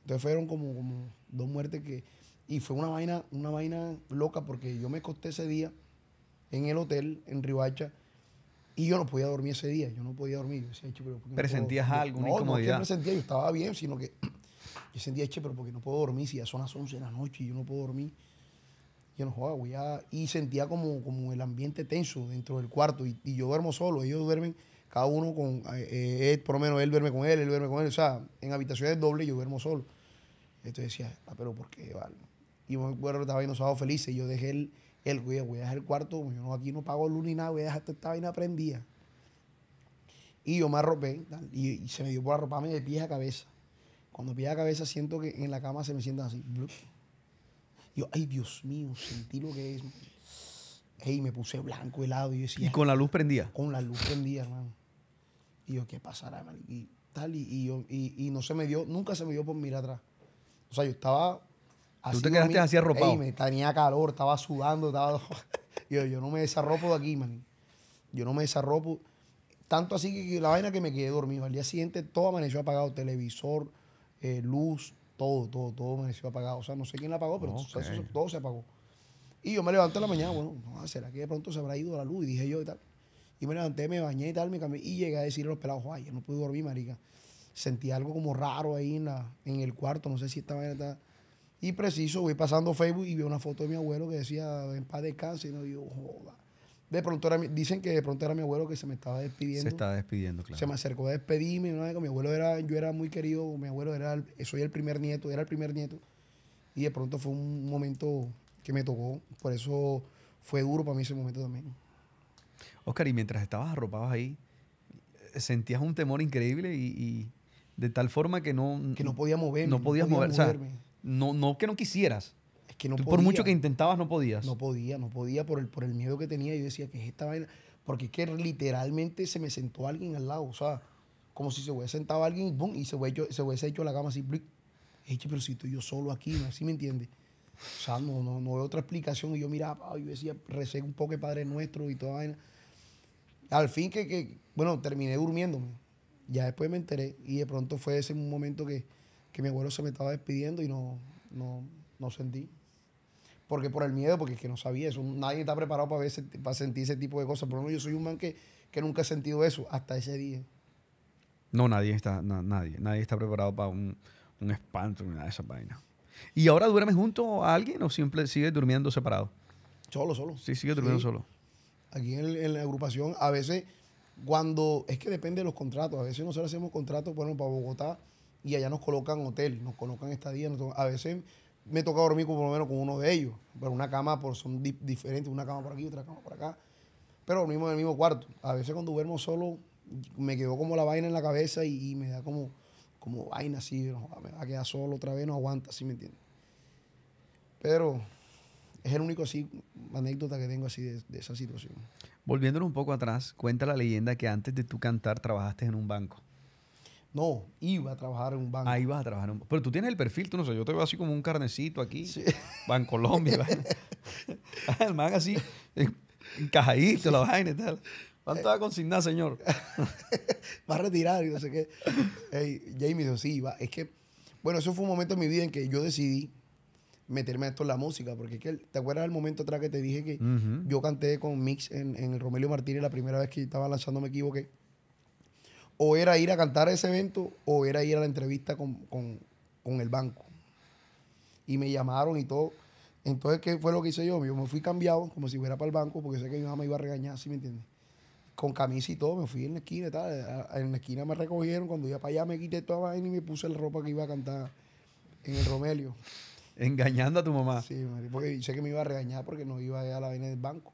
[SPEAKER 2] Entonces fueron como, como dos muertes que... Y fue una vaina, una vaina loca porque yo me acosté ese día en el hotel, en Ribacha, y yo no podía dormir ese día. Yo no podía dormir. Yo decía, pero ¿Presentías algo, no, incomodidad? No, no sentía, yo estaba bien, sino que yo sentía, che, pero porque no puedo dormir si ya son las 11 de la noche y yo no puedo dormir. Yo no jugaba, Y sentía como, como el ambiente tenso dentro del cuarto. y yo duermo solo, ellos duermen cada uno con, eh, eh, por lo menos él duerme con él, él duerme con él, o sea, en habitaciones dobles yo duermo solo. Entonces decía, ah, pero ¿por qué vale Y me acuerdo que estaba ahí sábado feliz y yo dejé el, el voy a dejar el cuarto, yo no, aquí no pago luz ni nada, voy a dejar esta vaina prendida. Y yo me arropé, y, se me dio por arroparme de pies a cabeza. Cuando pies a cabeza siento que en la cama se me sientan así. Yo, ay, Dios mío, sentí lo que es. Y me puse blanco helado. Y, decía, y con la luz prendía. Con la luz prendía, hermano. Y yo, ¿qué pasará, man? Y tal, y, no se me dio, nunca se me dio por mirar atrás. O sea, yo estaba...
[SPEAKER 1] Así ¿Tú te quedaste así arropado? Sí,
[SPEAKER 2] me tenía calor, estaba sudando, estaba... yo, yo no me desarropo de aquí, man. Yo no me desarropo. Tanto así que, la vaina que me quedé dormido. Al día siguiente todo amaneció apagado, televisor, eh, luz, todo, todo, todo amaneció apagado. O sea, no sé quién la apagó, pero todo se apagó. Y yo me levanté en la mañana, bueno, no va a ser, aquí de pronto se habrá ido la luz? Y dije yo y tal. Y me levanté, me bañé y tal, me cambié. Y llegué a decirle a los pelados, ay, yo no pude dormir, marica. Sentí algo como raro ahí en, el cuarto, no sé si estaba en esta... Y preciso, voy pasando Facebook y vi una foto de mi abuelo que decía, en paz descanse. Y no digo, joda. De pronto dicen que de pronto era mi abuelo que se me estaba despidiendo. Se estaba
[SPEAKER 1] despidiendo, claro. Se me
[SPEAKER 2] acercó a despedirme Mi abuelo era, yo era muy querido, mi abuelo era, soy el primer nieto, era el primer nieto. Y de pronto fue un momento que me tocó. Por eso fue duro para mí ese momento también.
[SPEAKER 1] Oscar, y mientras estabas arropado ahí, eh, sentías un temor increíble y, de tal forma que no... Que no podía moverme. No podías moverme.
[SPEAKER 2] no, no que no
[SPEAKER 1] quisieras. Es que no Por mucho que
[SPEAKER 2] intentabas, no podías. No podía, no podía por el, por el miedo que tenía. Yo decía, que es esta vaina? Porque es que literalmente se me sentó alguien al lado. O sea, como si se hubiese sentado alguien y y se hubiese, se hubiese hecho la cama así, este pero si estoy yo solo aquí, ¿no? me entiendes? O sea, no, no, veo otra explicación. Y yo miraba, yo decía, recé un poco Padre Nuestro y toda vaina. Al fin que, bueno, terminé durmiéndome. Ya después me enteré y de pronto fue ese un momento que, mi abuelo se me estaba despidiendo y no, no, no sentí. Porque por el miedo, porque es que no sabía eso. Nadie está preparado para, ver para sentir ese tipo de cosas. pero yo soy un man que, nunca he sentido eso hasta ese día.
[SPEAKER 1] No, nadie está, nadie, nadie está preparado para un, un espanto ni nada de esa vaina. ¿Y ahora duermes junto a alguien o siempre sigues durmiendo separado?
[SPEAKER 2] Solo, solo. Sí, sigue durmiendo solo aquí en, la agrupación, a veces cuando, es que depende de los contratos, a veces nosotros hacemos contratos, bueno, para Bogotá y allá nos colocan hotel, nos colocan estadía, a veces me toca dormir con, por lo menos con uno de ellos, pero una cama por, son diferentes, una cama por aquí, otra cama por acá, pero dormimos en el mismo cuarto. A veces cuando duermo solo me quedó como la vaina en la cabeza y, me da como, como vaina así, me va a quedar solo otra vez, no aguanta, ¿sí me entiendes? Pero es el único anécdota que tengo así de, esa situación.
[SPEAKER 1] Volviéndonos un poco atrás, cuenta la leyenda que antes de tú cantar trabajaste en un banco.
[SPEAKER 2] No, iba a trabajar en un banco. Ah,
[SPEAKER 1] iba a trabajar en un banco. Pero tú tienes el perfil, tú no sé, yo te veo así como un carnecito aquí, sí. colombia
[SPEAKER 2] el man así,
[SPEAKER 1] encajadito, la vaina y
[SPEAKER 2] tal. ¿Cuánto va a consignar, señor? va a retirar y no sé qué. Jamie dijo, sí, iba. Es que, bueno, eso fue un momento en mi vida en que yo decidí meterme a esto en la música, porque es que, ¿te acuerdas del momento atrás que te dije que yo canté con Mix en, el Romelio Martínez la primera vez que estaba lanzando Me Equivoqué? O era ir a cantar a ese evento o era ir a la entrevista con, el banco. Y me llamaron y todo. Entonces, ¿qué fue lo que hice yo? Yo me fui cambiado como si fuera para el banco porque sé que mi mamá me iba a regañar, ¿sí me entiendes? Con camisa y todo, me fui en la esquina y tal. En la esquina me recogieron. Cuando iba para allá me quité toda la vaina y me puse la ropa que iba a cantar en el Romelio.
[SPEAKER 1] Engañando a tu mamá. Sí,
[SPEAKER 2] porque sé que me iba a regañar porque no iba a la vaina del banco.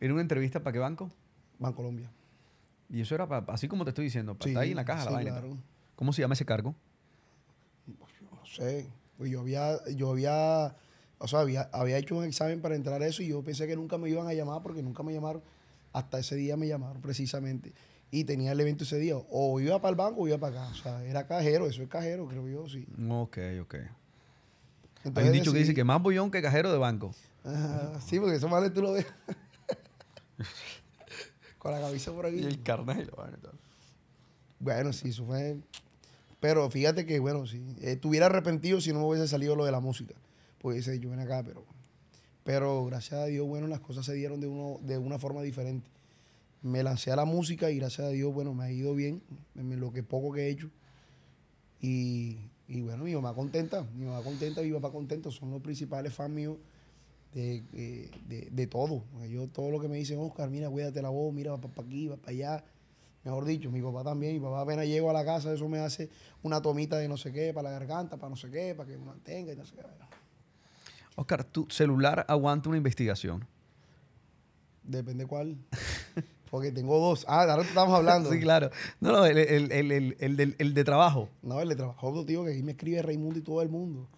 [SPEAKER 1] ¿Era una entrevista para qué banco? Banco Colombia. Y eso era para, así como te estoy diciendo, para estar ahí en la caja la vaina. ¿Cómo se llama
[SPEAKER 2] ese cargo? Pues yo no sé. Pues yo había, yo había, o sea, había, había hecho un examen para entrar a eso y yo pensé que nunca me iban a llamar porque nunca me llamaron. Hasta ese día me llamaron precisamente. Y tenía el evento ese día. O iba para el banco o iba para acá. O sea, era cajero, eso es cajero, creo yo, sí.
[SPEAKER 1] Ok, ok. Hay un dicho que dice que más bullón que cajero de banco.
[SPEAKER 2] sí, porque eso más tú lo ves. Con la cabeza por aquí. Y el carnet y Bueno, sí, eso fue. Pero fíjate que, bueno, sí. Eh, estuviera arrepentido si no me hubiese salido lo de la música. Pues dice, yo ven acá, pero. Pero gracias a Dios, bueno, las cosas se dieron de, uno, de una forma diferente. Me lancé a la música y gracias a Dios, bueno, me ha ido bien en lo que poco que he hecho. Y y bueno, mi mamá contenta, mi mamá contenta, mi papá contento, son los principales fans míos de, eh, todo. Yo todo lo que me dicen, Oscar, mira, cuídate la voz, mira, para aquí, va para allá. Mejor dicho, mi papá también, mi papá apenas llego a la casa, eso me hace una tomita de no sé qué, para la garganta, para no sé qué, para que me mantenga y no sé qué.
[SPEAKER 1] Oscar, ¿tu celular aguanta una investigación?
[SPEAKER 2] Depende cuál. Porque tengo dos. Ah, ahora estamos hablando. sí, claro. No, no, el, el, el, el, de trabajo. No, el de trabajo, tío, que ahí me escribe Raimundo y todo el mundo.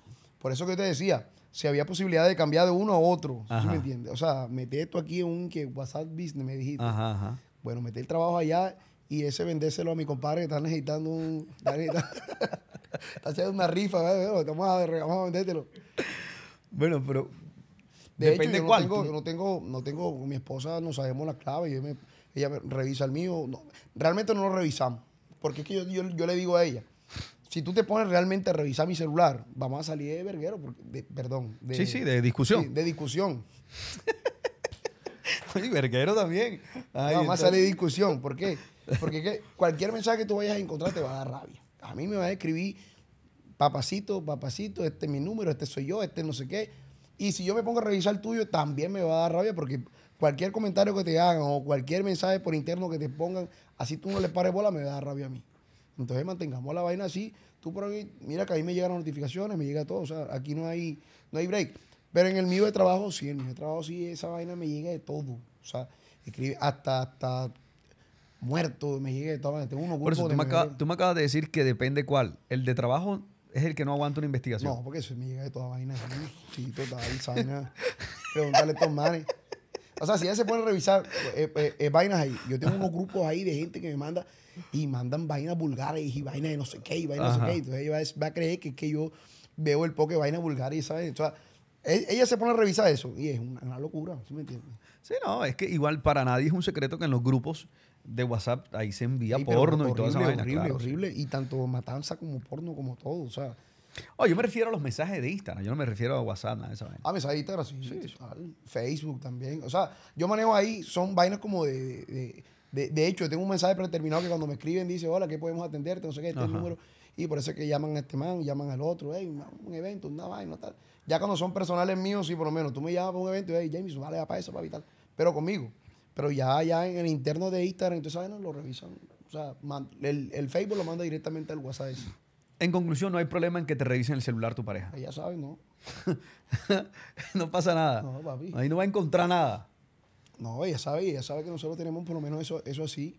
[SPEAKER 2] Por eso que yo te decía, si había posibilidad de cambiar de uno a otro, ¿sí me entiendes? O sea, mete esto aquí en un que WhatsApp Business, me dijiste. Ajá, Bueno, meter el trabajo allá y ese vendérselo a mi compadre que está necesitando un... Está, está haciendo una rifa, ¿verdad? Vamos a, a vendértelo. Bueno, pero... Depende hecho, yo no, cuál, tengo, yo no tengo, mi esposa no sabemos las clave, yo me ella revisa el mío. No, realmente no lo revisamos. Porque es que yo, yo, le digo a ella, si tú te pones realmente a revisar mi celular, vamos a salir de verguero, perdón. De, sí, sí, de discusión. de discusión.
[SPEAKER 1] Y verguero también. vamos a salir de
[SPEAKER 2] discusión. ¿Por qué? Porque cualquier mensaje que tú vayas a encontrar te va a dar rabia. A mí me va a escribir, papacito, papacito, este es mi número, este soy yo, este no sé qué. Y si yo me pongo a revisar el tuyo, también me va a dar rabia porque cualquier comentario que te hagan o cualquier mensaje por interno que te pongan, así tú no le pares bola, me da rabia a mí. Entonces mantengamos la vaina así. Tú por mira que ahí me llegan las notificaciones, me llega todo. O sea, aquí no hay, no hay break. Pero en el mío de trabajo, sí, en el mío de trabajo sí, esa vaina me llega de todo. O sea, escribe hasta, hasta muerto, me llega de toda Por eso
[SPEAKER 1] tú me, acabas de decir que depende cuál. El de trabajo es el que no aguanta una investigación. No,
[SPEAKER 2] porque eso me llega de toda vaina. Sí, total, Preguntarle a estos manes. O sea, si ella se pone a revisar eh, eh, eh, vainas ahí, yo tengo unos grupos ahí de gente que me manda y mandan vainas vulgares y vainas de no sé qué y vainas de no sé qué. Entonces ella va a, creer que, que yo veo el poke vaina vulgar y sabes. O sea, e, ella se pone a revisar eso y es una, locura, ¿sí me entiendes?
[SPEAKER 1] Sí, no, es que igual para nadie es un secreto que en los grupos de WhatsApp ahí se envía porno y toda esa Horrible,
[SPEAKER 2] horrible. Y tanto matanza como porno, como todo. O sea,
[SPEAKER 1] Oh, yo me refiero a los mensajes de Instagram, yo no me refiero a WhatsApp, nada esa vaina. Ah,
[SPEAKER 2] mensajes de Instagram, sí. Facebook también. O sea, yo manejo ahí, son vainas como de, de, de, de hecho, tengo un mensaje predeterminado que cuando me escriben dice, hola, ¿qué podemos atenderte? No sé qué, este número. Y por eso es que llaman a este man, llaman al otro, un evento, una vaina, tal. Ya cuando son personales míos, sí, por lo menos, tú me llamas para un evento y, hey, James, vale, para eso, para tal. Pero conmigo. Pero ya, ya en el interno de Instagram, entonces, ¿saben? Lo revisan. O sea, el, el, Facebook lo manda directamente al WhatsApp. Ese.
[SPEAKER 1] En conclusión, no hay problema en que te revisen el celular tu pareja. Ya
[SPEAKER 2] sabe, ¿no? no pasa nada. No, papi. Ahí no va a encontrar nada. No, ella sabe, ella sabe que nosotros tenemos por lo menos eso, eso así.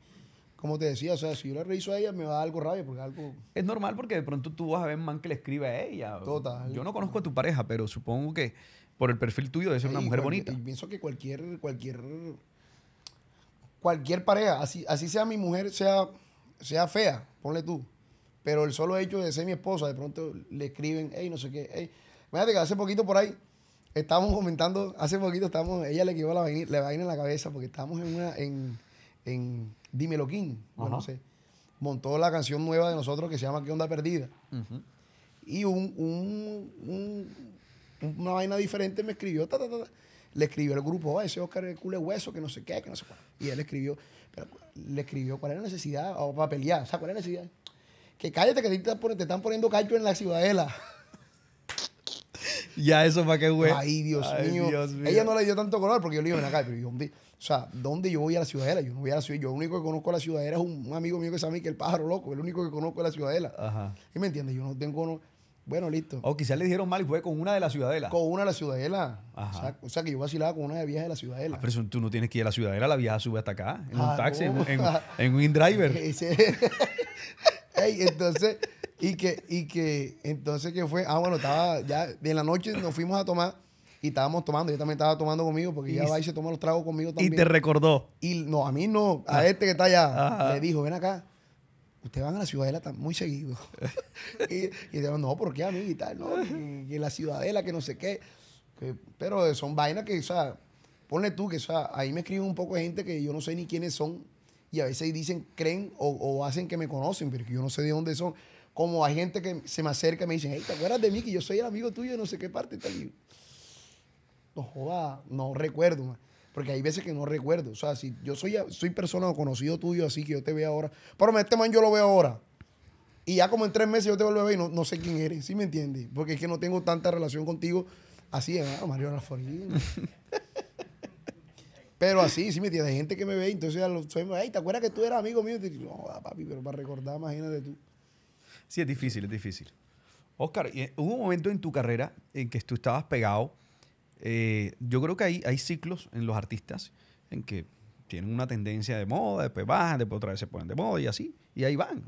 [SPEAKER 2] Como te decía, o sea, si yo la reviso a ella, me va a dar algo rabia porque algo...
[SPEAKER 1] Es normal porque de pronto tú vas a ver man que le escribe a ella. Total. Yo no conozco a tu pareja, pero supongo que por el perfil tuyo debe ser una mujer bonita.
[SPEAKER 2] pienso que cualquier, cualquier, cualquier pareja, así, así sea mi mujer, sea, sea fea, ponle tú pero el solo hecho de ser mi esposa, de pronto le escriben, hey, no sé qué, hey. Fíjate que hace poquito por ahí estábamos comentando, hace poquito estábamos, ella le quedó la vaina, la en la cabeza porque estábamos en una, en, en Dímelo King, no sé, montó la canción nueva de nosotros que se llama ¿Qué onda perdida? Y un, un, una vaina diferente me escribió, ta, ta, ta, le escribió el grupo, oh, ese Oscar es culo hueso, que no sé qué, que no sé cuál. Y él escribió, le escribió cuál es la necesidad, o para pelear, o sea, cuál es la necesidad que cállate que te están poniendo cacho en la ciudadela. Ya, eso para qué güey. Ay, Dios, mío. Ella no le dio tanto color porque yo le dije, la acá, pero yo, O sea, ¿dónde yo voy a la ciudadela? Yo no voy a la ciudadela. Yo único que conozco a la ciudadela es un, amigo mío que es a mí, que el pájaro loco. El único que conozco a la ciudadela. Ajá. ¿y me entiendes? Yo no tengo. Bueno, listo. O quizás le dijeron mal y fue con una de la ciudadela. Con una de la ciudadela. Ajá. O, sea, que yo vacilaba con una de viejas de la ciudadela. Ah, pero
[SPEAKER 1] tú no tienes que ir a la ciudadela, la vieja sube hasta acá, en un ah, taxi, en, un in-driver.
[SPEAKER 2] entonces, y que, y que, entonces que fue, ah, bueno, estaba, ya, en la noche nos fuimos a tomar y estábamos tomando, yo también estaba tomando conmigo porque ya va y se toma los tragos conmigo también. Y te recordó. Y no, a mí no, a ah. este que está allá, le dijo, ven acá, ustedes van a la ciudadela muy seguido. y, y digo, no, ¿por qué a mí? Y tal, no, y la ciudadela, que no sé qué. pero son vainas que, o sea, ponle tú que, o sea, ahí me escriben un poco de gente que yo no sé ni quiénes son, y a veces dicen, creen o, hacen que me conocen, pero que yo no sé de dónde son. Como hay gente que se me acerca y me dicen, hey, ¿te acuerdas de mí? Que yo soy el amigo tuyo no sé qué parte. Tal? No joda, no recuerdo, Porque hay veces que no recuerdo. O sea, si yo soy, soy persona o conocido tuyo, así que yo te veo ahora. Pero este man yo lo veo ahora. Y ya como en tres meses yo te vuelvo a ver y no, sé quién eres, ¿sí me entiendes? Porque es que no tengo tanta relación contigo. Así es, Mario Pero así, sí me gente que me ve, entonces ay, ¿te acuerdas que tú eras amigo mío? Y no, ah, papi, pero para recordar, imagínate tú. Sí, es
[SPEAKER 1] difícil, es difícil. Oscar, eh, hubo un momento en tu carrera en que tú estabas pegado. Eh, yo creo que hay, hay ciclos en los artistas en que tienen una tendencia de moda, después bajan, después otra vez se ponen de moda y así, y ahí van.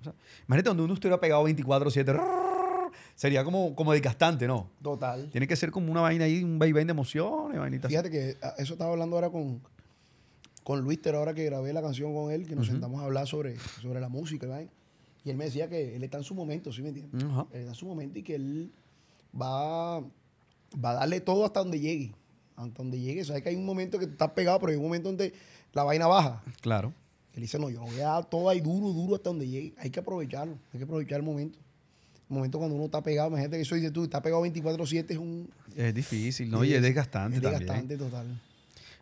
[SPEAKER 1] imagínate donde uno estuviera pegado 24-7, sería como, como desgastante, ¿no? Total. Tiene que ser como una vaina ahí, un vaivén de
[SPEAKER 2] emociones, vainitas. Fíjate que ah, eso estaba hablando ahora con, con Luis ahora que grabé la canción con él, que nos sentamos a hablar sobre, sobre la música, Y él me decía que él está en su momento, ¿sí me entiendes? está en su momento y que él va, va a darle todo hasta donde llegue. Hasta donde llegue. Sabes que hay un momento que estás pegado, pero hay un momento donde la vaina baja. Claro. Él dice, no, yo voy a dar todo ahí duro, duro hasta donde llegue. Hay que aprovecharlo, hay que aprovechar el momento. El momento cuando uno está pegado, imagínate que eso dice tú, está pegado 24-7 es un...
[SPEAKER 1] Es difícil, ¿no? Y es, desgastante. Es desgastante total.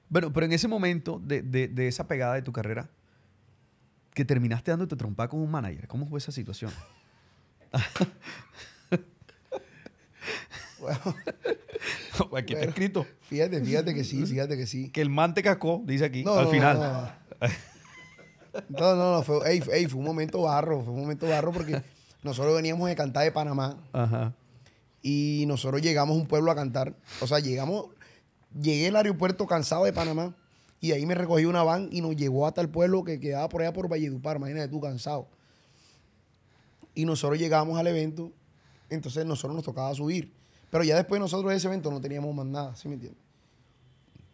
[SPEAKER 1] Bueno, pero en ese momento de, esa pegada de tu carrera, que terminaste dándote trompa con un manager, ¿cómo fue esa situación? aquí está escrito.
[SPEAKER 2] Fíjate, fíjate que sí, fíjate que sí. Que el man te cascó, dice aquí, no, al final. No, no, no, fue, fue un momento barro, fue un momento barro porque nosotros veníamos de cantar de Panamá. Y nosotros llegamos a un pueblo a cantar. O sea, llegamos Llegué al aeropuerto cansado de Panamá y ahí me recogí una van y nos llevó hasta el pueblo que quedaba por allá por Valledupar, imagínate tú cansado. Y nosotros llegamos al evento, entonces nosotros nos tocaba subir. Pero ya después nosotros de ese evento no teníamos más nada, ¿sí me entiendes?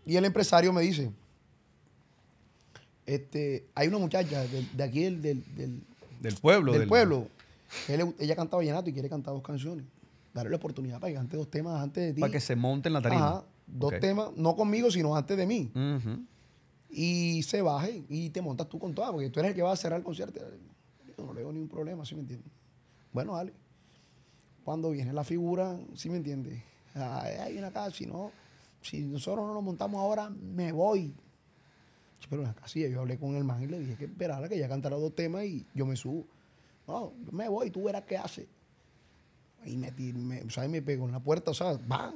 [SPEAKER 2] Y el empresario me dice, este, hay una muchacha de, aquí del, del, pueblo. Del, pueblo. ella canta vallenato y quiere cantar dos canciones. Darle la oportunidad para que cante dos temas antes de ti. Para que se monte en la tarima. Ajá. Dos temas, no conmigo, sino antes de mí. Y se baje y te montas tú con toda, porque tú eres el que va a cerrar el concierto. Yo no le veo ningún problema, ¿sí me entiendes? Bueno, Ale, Cuando viene la figura, ¿sí me entiendes? Hay una casa si no, si nosotros no nos montamos ahora, me voy. Pero una sí, yo hablé con el man y le dije que esperara que ya cantara dos temas y yo me subo. No, me voy, tú verás qué hace. Y me, me, o me pegó en la puerta, o sea, ¡bam!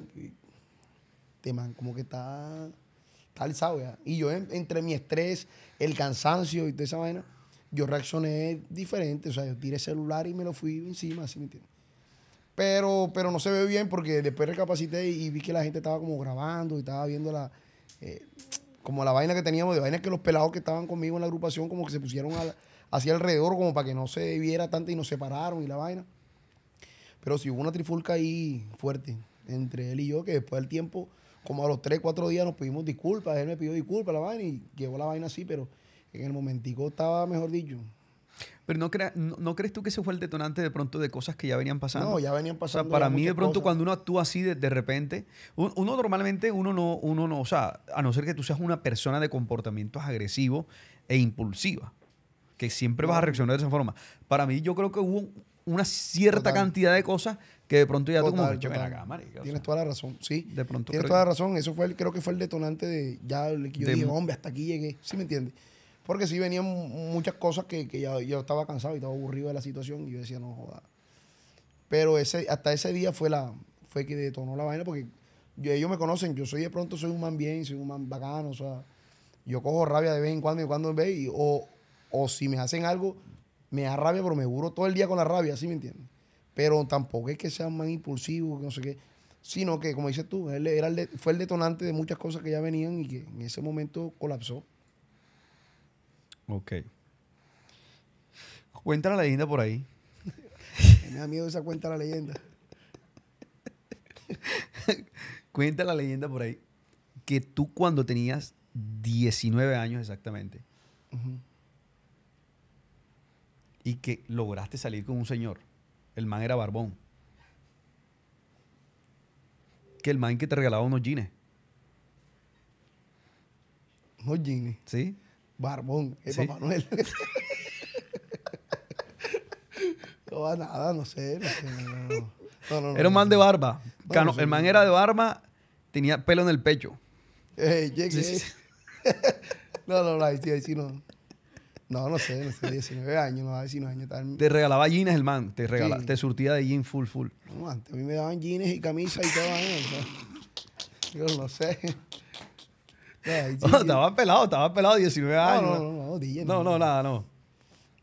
[SPEAKER 2] este man como que está, está alzado ya. Y yo entre mi estrés, el cansancio y toda esa vaina, yo reaccioné diferente. O sea, yo tiré el celular y me lo fui encima, ¿sí me entiendes? Pero, pero no se ve bien porque después recapacité y, vi que la gente estaba como grabando y estaba viendo la... Eh, como la vaina que teníamos de vaina que los pelados que estaban conmigo en la agrupación como que se pusieron a hacia alrededor como para que no se viera tanto y nos separaron y la vaina. Pero sí hubo una trifulca ahí fuerte entre él y yo que después del tiempo como a los 3, 4 días nos pedimos disculpas, él me pidió disculpas la vaina y llegó la vaina así, pero en el momentico estaba, mejor dicho.
[SPEAKER 1] Pero no, no, crees tú que ese fue el detonante de pronto de cosas que ya venían pasando? No, ya venían pasando. O sea, para mí de pronto cuando uno actúa así de, repente, uno, normalmente, uno no, uno no, o sea, a no ser que tú seas una persona de comportamientos agresivos e impulsiva, que siempre vas a reaccionar de esa forma. Para mí yo creo que hubo una cierta cantidad de cosas que de pronto ya tú como
[SPEAKER 2] Tienes toda la razón, sí. De pronto. Tienes toda la razón. Eso fue creo que fue el detonante de ya que yo dije, hombre, hasta aquí llegué. ¿Sí me entiendes? Porque sí venían muchas cosas que, que ya yo estaba cansado y estaba aburrido de la situación y yo decía, no joda. Pero ese, hasta ese día fue la, fue que detonó la vaina porque ellos me conocen, yo soy de pronto soy un man bien, soy un man bacano, o sea, yo cojo rabia de vez en cuando y cuando ve y, o, o si me hacen algo, me da rabia, pero me juro todo el día con la rabia, ¿sí me entiendes? Pero tampoco es que sean más impulsivos, no sé qué. Sino que, como dices tú, era fue el detonante de muchas cosas que ya venían y que en ese momento colapsó.
[SPEAKER 1] Ok. Cuenta la leyenda por ahí.
[SPEAKER 2] Me da miedo esa cuenta la leyenda.
[SPEAKER 1] cuenta la leyenda por ahí que tú cuando tenías 19 años exactamente y que lograste salir con un señor el man era barbón. Que el man que te regalaba unos jeans.
[SPEAKER 2] Unos jeans. Sí. Barbón, el Manuel, Papá Noel. nada, no sé. No era un man de
[SPEAKER 1] barba. el man era de barba, tenía pelo en el pecho.
[SPEAKER 2] Eh, no, no, no, ahí sí, ahí sí no. No, no sé, no sé, 19 años, no, 19 años. Tal. Te
[SPEAKER 1] regalaba jeans el man, te, regalaba, te surtía de jeans full, full.
[SPEAKER 2] No, antes a mí me daban jeans y camisas y todo. eso. Yo no sé. no, estaba pelado, estaba pelado, 19 años. No, no, no, no, no, nada, no.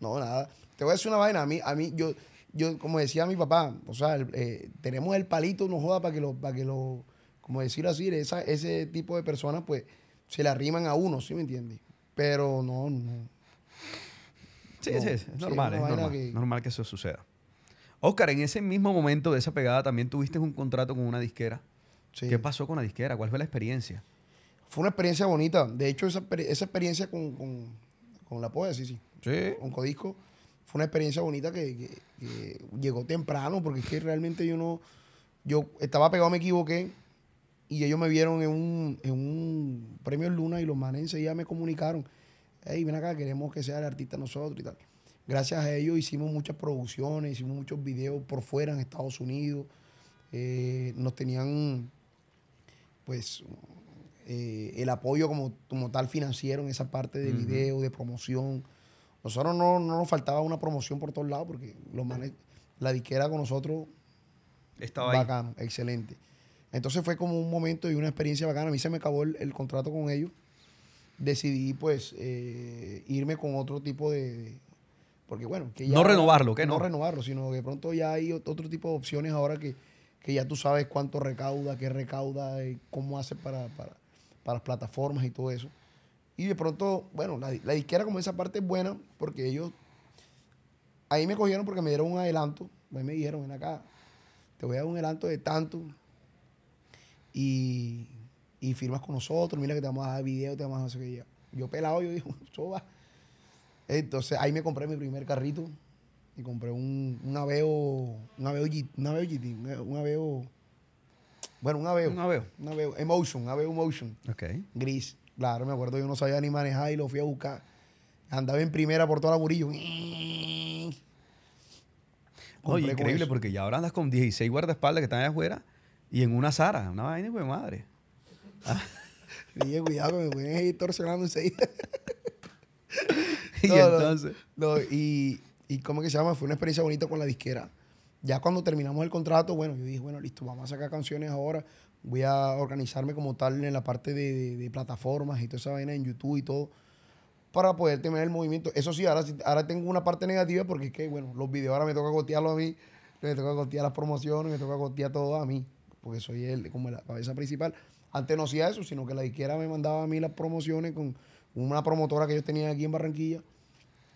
[SPEAKER 2] No, nada. Te voy a decir una vaina. A mí, a mí yo, yo como decía mi papá, o sea, eh, tenemos el palito, no joda, para que lo, para que lo, como decirlo así, esa, ese tipo de personas, pues, se le arriman a uno, ¿sí me entiendes? Pero no, no, Sí, es normal, es
[SPEAKER 1] normal, que... eso suceda. Oscar, en ese mismo momento de esa pegada también tuviste un contrato con una disquera. ¿Qué pasó con la disquera? ¿Cuál fue
[SPEAKER 2] la experiencia? Fue una experiencia bonita. De hecho, esa, experiencia con, la poesía, sí, sí. Con Codisco, fue una experiencia bonita que, llegó temprano, porque es que realmente yo no. Yo estaba pegado, me equivoqué, y ellos me vieron en un, en premio Luna y los manes enseguida me comunicaron ven acá, queremos que sea el artista nosotros y tal. Gracias a ellos hicimos muchas producciones, hicimos muchos videos por fuera en Estados Unidos. Eh, nos tenían, pues, eh, el apoyo como, tal financiero en esa parte de video, de promoción. Nosotros no, nos faltaba una promoción por todos lados porque los la disquera con nosotros estaba ahí. excelente. Entonces fue como un momento y una experiencia bacana. A mí se me acabó el contrato con ellos decidí pues eh, irme con otro tipo de... porque bueno, que No renovarlo, que no? renovarlo, sino que de pronto ya hay otro tipo de opciones ahora que, que ya tú sabes cuánto recauda, qué recauda, eh, cómo hace para, para, las plataformas y todo eso. Y de pronto, bueno, la, la disquera como esa parte es buena porque ellos... Ahí me cogieron porque me dieron un adelanto. Ahí me dijeron, ven acá, te voy a dar un adelanto de tanto. Y y firmas con nosotros, mira que te vamos a dar video, te vamos a hacer que Yo pelado, yo digo, choba Entonces ahí me compré mi primer carrito y compré un, un Aveo, un Aveo, un Aveo un bueno, un Aveo. Un Aveo. Un Aveo, Emotion, un Aveo Emotion. Ok. Gris. Claro, me acuerdo, yo no sabía ni manejar y lo fui a buscar. Andaba en primera por toda la burillo. Oye, increíble, porque
[SPEAKER 1] ya ahora andas con 16 guardaespaldas que están allá afuera y en una Sara, una vaina de madre.
[SPEAKER 2] Dije, cuidado, que me pueden ir torsionando enseguida. y entonces. y, y cómo que se llama, fue una experiencia bonita con la disquera. Ya cuando terminamos el contrato, bueno, yo dije, bueno, listo, vamos a sacar canciones ahora. Voy a organizarme como tal en la parte de, plataformas y toda esa vaina en YouTube y todo para poder tener el movimiento. Eso sí, ahora, ahora tengo una parte negativa porque es que, bueno, los videos ahora me toca gotearlos a mí, me toca gotear las promociones, me toca gotear todo a mí, porque soy el, como la cabeza principal. Antes no hacía eso, sino que la disquera me mandaba a mí las promociones con una promotora que yo tenía aquí en Barranquilla.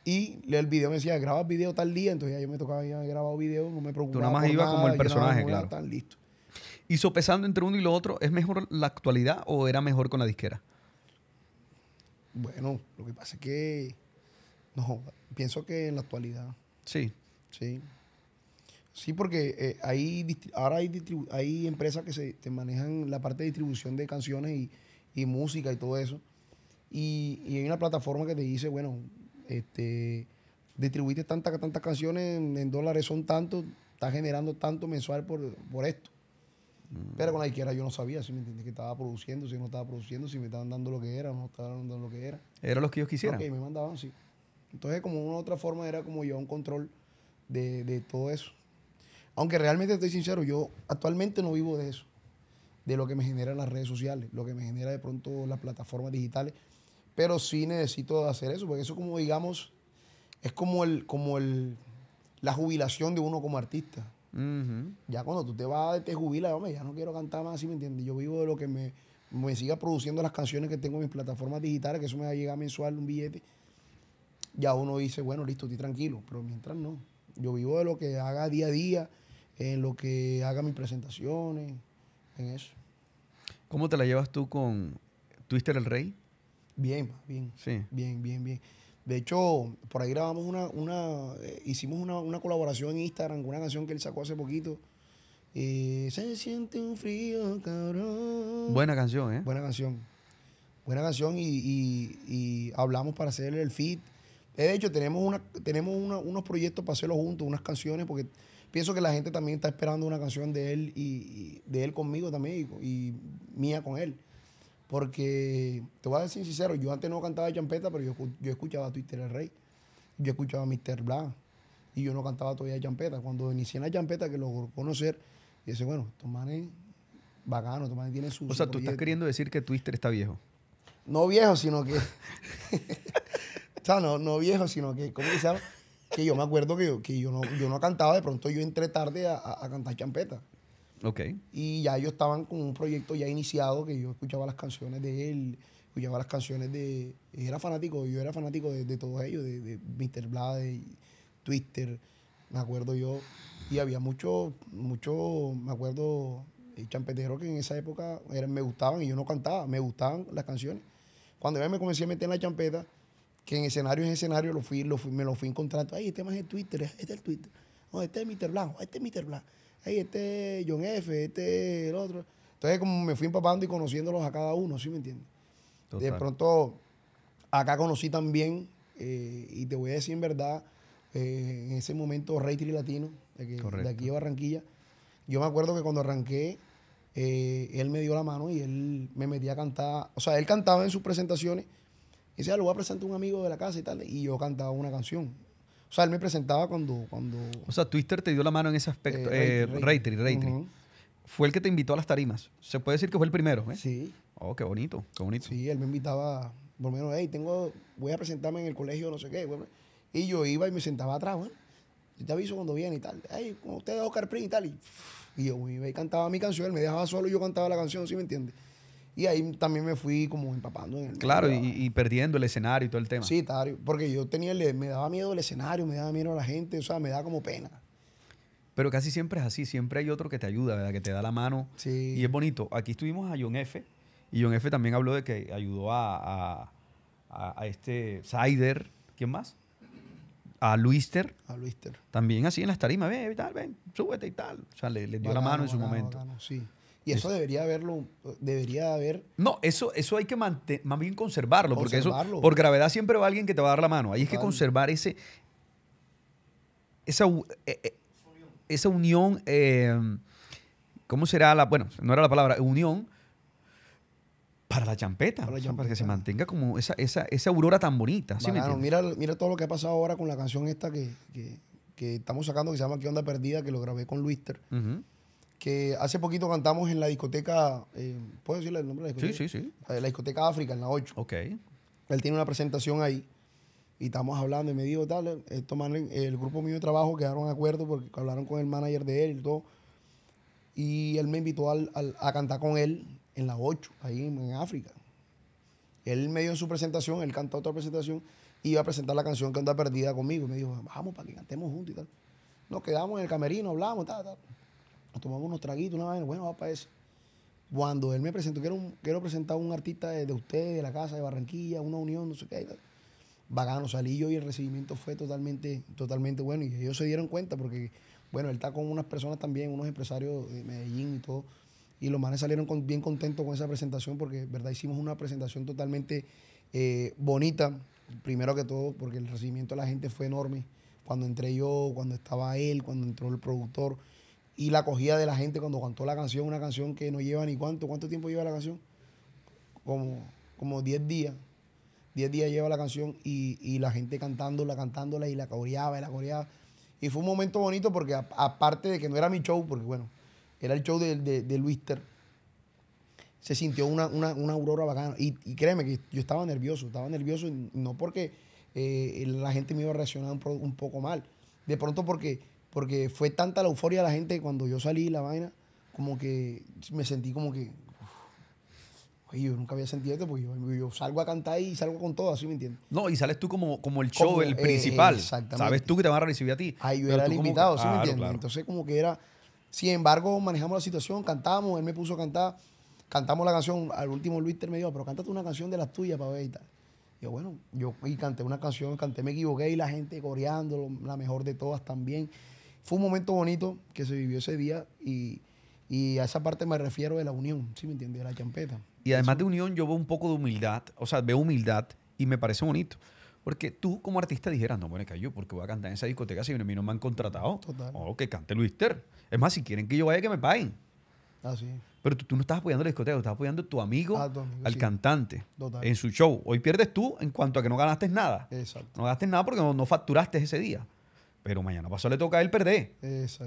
[SPEAKER 2] Y el video me decía, graba video tal día. Entonces ya yo me tocaba, ya grabado video, no me preocupaba. Tú nada más ibas como el personaje, claro. Tan
[SPEAKER 1] listo. Y sopesando entre uno y lo otro, ¿es mejor la actualidad o era mejor con la disquera?
[SPEAKER 2] Bueno, lo que pasa es que. No, pienso que en la actualidad. Sí. Sí. Sí, porque eh, ahora hay, hay empresas que se te manejan la parte de distribución de canciones y, música y todo eso. Y, y, hay una plataforma que te dice, bueno, este, distribuiste tantas tantas canciones en, dólares, son tantos, estás generando tanto mensual por, esto. Mm. Pero con la izquierda yo no sabía si me entendía que estaba produciendo, si no estaba produciendo, si me estaban dando lo que era no estaban dando lo que era. Era los que ellos quisieran. Ok, me mandaban, sí. Entonces, como una otra forma, era como yo un control de todo eso. Aunque realmente estoy sincero, yo actualmente no vivo de eso, de lo que me generan las redes sociales, lo que me genera de pronto las plataformas digitales, pero sí necesito hacer eso, porque eso como digamos, es como, el, como el, la jubilación de uno como artista. Ya cuando tú te vas, te jubilas, hombre, ya no quiero cantar más, ¿sí me entiendes? Yo vivo de lo que me, me siga produciendo las canciones que tengo en mis plataformas digitales, que eso me va a llegar mensual un billete. Ya uno dice, bueno, listo, estoy tranquilo, pero mientras no. Yo vivo de lo que haga día a día, en lo que haga mis presentaciones, en eso.
[SPEAKER 1] ¿Cómo te la llevas tú con Twister
[SPEAKER 2] el Rey? Bien, bien. Sí. Bien, bien, bien. De hecho, por ahí grabamos una, eh, hicimos una, colaboración en Instagram con una canción que él sacó hace poquito. Eh, se siente un frío, cabrón. Buena canción, ¿eh? Buena canción. Buena canción y, hablamos para hacerle el feed. Eh, de hecho, tenemos, una, tenemos unos proyectos para hacerlo juntos, unas canciones, porque pienso que la gente también está esperando una canción de él y, de él conmigo también y, mía con él. Porque te voy a decir sincero, yo antes no cantaba champeta, pero yo, yo escuchaba a Twister el Rey, yo escuchaba a Mr. Blanc y yo no cantaba todavía champeta. Cuando inicié en la champeta, que logró conocer, y dice, bueno, estos manes bacano, estos manes su. O sea, tú estás queriendo
[SPEAKER 1] decir que Twister está viejo.
[SPEAKER 2] No viejo, sino que. o sea, no, no viejo, sino que. ¿Cómo se que yo me acuerdo que yo, que yo, no, yo no cantaba, de pronto yo entré tarde a, cantar champeta. Ok. Y ya ellos estaban con un proyecto ya iniciado que yo escuchaba las canciones de él, escuchaba las canciones de... Era fanático, yo era fanático de, todos ellos, de, Mr. Blade de Twister, me acuerdo yo. Y había muchos, mucho me acuerdo, el eh, champetero que en esa época me gustaban y yo no cantaba, me gustaban las canciones. Cuando yo me comencé a meter en la champeta, que en escenario en escenario lo me lo fui encontrando. Ay, este más es Twitter, este es el Twitter. este es Mr. Blanco, este es Mr. Blanco. este es John F., este es el otro. Entonces, como me fui empapando y conociéndolos a cada uno, ¿sí me entiendes? De pronto, acá conocí también, eh, y te voy a decir en verdad, eh, en ese momento Rey Tri Latino, de, aquí de Barranquilla. Yo me acuerdo que cuando arranqué, eh, él me dio la mano y él me metía a cantar. O sea, él cantaba en sus presentaciones y decía, lo voy a presentar un amigo de la casa y tal. Y yo cantaba una canción. O sea, él me presentaba cuando... cuando
[SPEAKER 1] o sea, Twister te dio la mano en ese aspecto. Eh, eh Reitri, Reitri. Fue el que te invitó a las tarimas. Se puede decir que fue el primero, ¿eh? Sí.
[SPEAKER 2] Oh, qué bonito, qué bonito. Sí, él me invitaba, por lo menos, hey, tengo, voy a presentarme en el colegio, no sé qué. Y yo iba y me sentaba atrás, ¿eh? Yo te aviso cuando viene y tal. Hey, con ustedes Oscar Print y tal. Y, y yo iba y cantaba mi canción, él me dejaba solo y yo cantaba la canción, ¿sí me entiendes? Y ahí también me fui como empapando en el Claro,
[SPEAKER 1] y, perdiendo el escenario y todo el tema. Sí,
[SPEAKER 2] tario, porque yo tenía, el, me daba miedo el escenario, me daba miedo a la gente, o sea, me da como pena.
[SPEAKER 1] Pero casi siempre es así, siempre hay otro que te ayuda, ¿verdad? Que te da la mano. Sí. Y es bonito. Aquí estuvimos a John F. Y John F también habló de que ayudó a, este Sider. ¿Quién más? a Luister. A Luister. También así en las tarimas, ven, tal ven súbete y tal. O sea, le, dio la mano en su momento.
[SPEAKER 2] sí. Y eso debería haberlo, debería haber.
[SPEAKER 1] No, eso, eso hay que más bien conservarlo, porque eso, por gravedad siempre va alguien que te va a dar la mano. Ahí es que conservar ese, esa, eh, eh, esa unión, em, ¿cómo será la, bueno, no era la palabra, unión para la champeta, para, que se mantenga como esa, esa, esa aurora tan bonita. mira,
[SPEAKER 2] mira todo lo que ha pasado ahora con la canción esta que, estamos sacando que se llama ¿Qué onda perdida? que lo grabé con Luister que hace poquito cantamos en la discoteca, eh, ¿puedo decirle el nombre de la discoteca? Sí, sí, sí. Eh, la discoteca África, en la 8. Ok. Él tiene una presentación ahí y estamos hablando y me dijo, tal, el grupo mío de trabajo quedaron de acuerdo porque hablaron con el manager de él y todo. Y él me invitó a cantar con él en la 8, ahí en África. Él me dio su presentación, él cantó otra presentación y iba a presentar la canción que anda perdida conmigo. Y me dijo, vamos para que cantemos juntos y tal. Nos quedamos en el camerino, hablamos, tal, tal. Nos tomamos unos traguitos, una vaina, bueno, va para eso. Cuando él me presentó, quiero, quiero presentar a un artista de, ustedes, de la casa, de Barranquilla, una unión, no sé qué. Bacano, salí yo y el recibimiento fue totalmente, totalmente bueno. Y ellos se dieron cuenta porque, bueno, él está con unas personas también, unos empresarios de Medellín y todo. Y los manes salieron bien contentos con esa presentación porque, verdad, hicimos una presentación totalmente eh, bonita, primero que todo, porque el recibimiento de la gente fue enorme. Cuando entré yo, cuando estaba él, cuando entró el productor, y la cogía de la gente cuando cantó la canción, una canción que no lleva ni cuánto, ¿cuánto tiempo lleva la canción? Como, como 10 días. 10 días lleva la canción y, la gente cantándola, cantándola y la coreaba y la coreaba. Y fue un momento bonito porque aparte de que no era mi show, porque bueno, era el show de, de, de Luister, se sintió una, aurora bacana. Y, créeme que yo estaba nervioso, estaba nervioso no porque eh, la gente me iba a reaccionar un poco mal, de pronto porque porque fue tanta la euforia de la gente cuando yo salí la vaina, como que me sentí como que, Oye, yo nunca había sentido esto pues yo, salgo a cantar y salgo con todo, así me entiendes.
[SPEAKER 1] No, y sales tú como, como el show, el eh, principal. exactamente. Sabes tú que te van a recibir a ti. Ahí yo era el invitado, ¿sí me entiendes?
[SPEAKER 2] Entonces, como que era. Sin embargo, manejamos la situación, cantamos, él me puso a cantar, cantamos la canción. Al último Luis me dijo, ah, pero cántate una canción de las tuyas para ver y tal. yo, bueno, yo y canté una canción, canté, me equivoqué y la gente coreando, la mejor de todas también fue un momento bonito que se vivió ese día y, a esa parte me refiero de la unión, ¿sí me entiendes? De la champeta.
[SPEAKER 1] Y además de unión, yo veo un poco de humildad, o sea, veo humildad y me parece bonito. Porque tú como artista dijeras, no, bueno, que yo, porque voy a cantar en esa discoteca si a mí no me han contratado. O oh, que cante Luis Es más, si quieren que yo vaya, que me paguen. Así ah, Pero tú, no estás apoyando la discoteca, estás apoyando a tu amigo, ah, al cantante, en su show. Hoy pierdes tú en cuanto a que no ganaste nada. Exacto. No ganaste nada porque no facturaste ese día. Pero mañana pasó, le toca a él perder.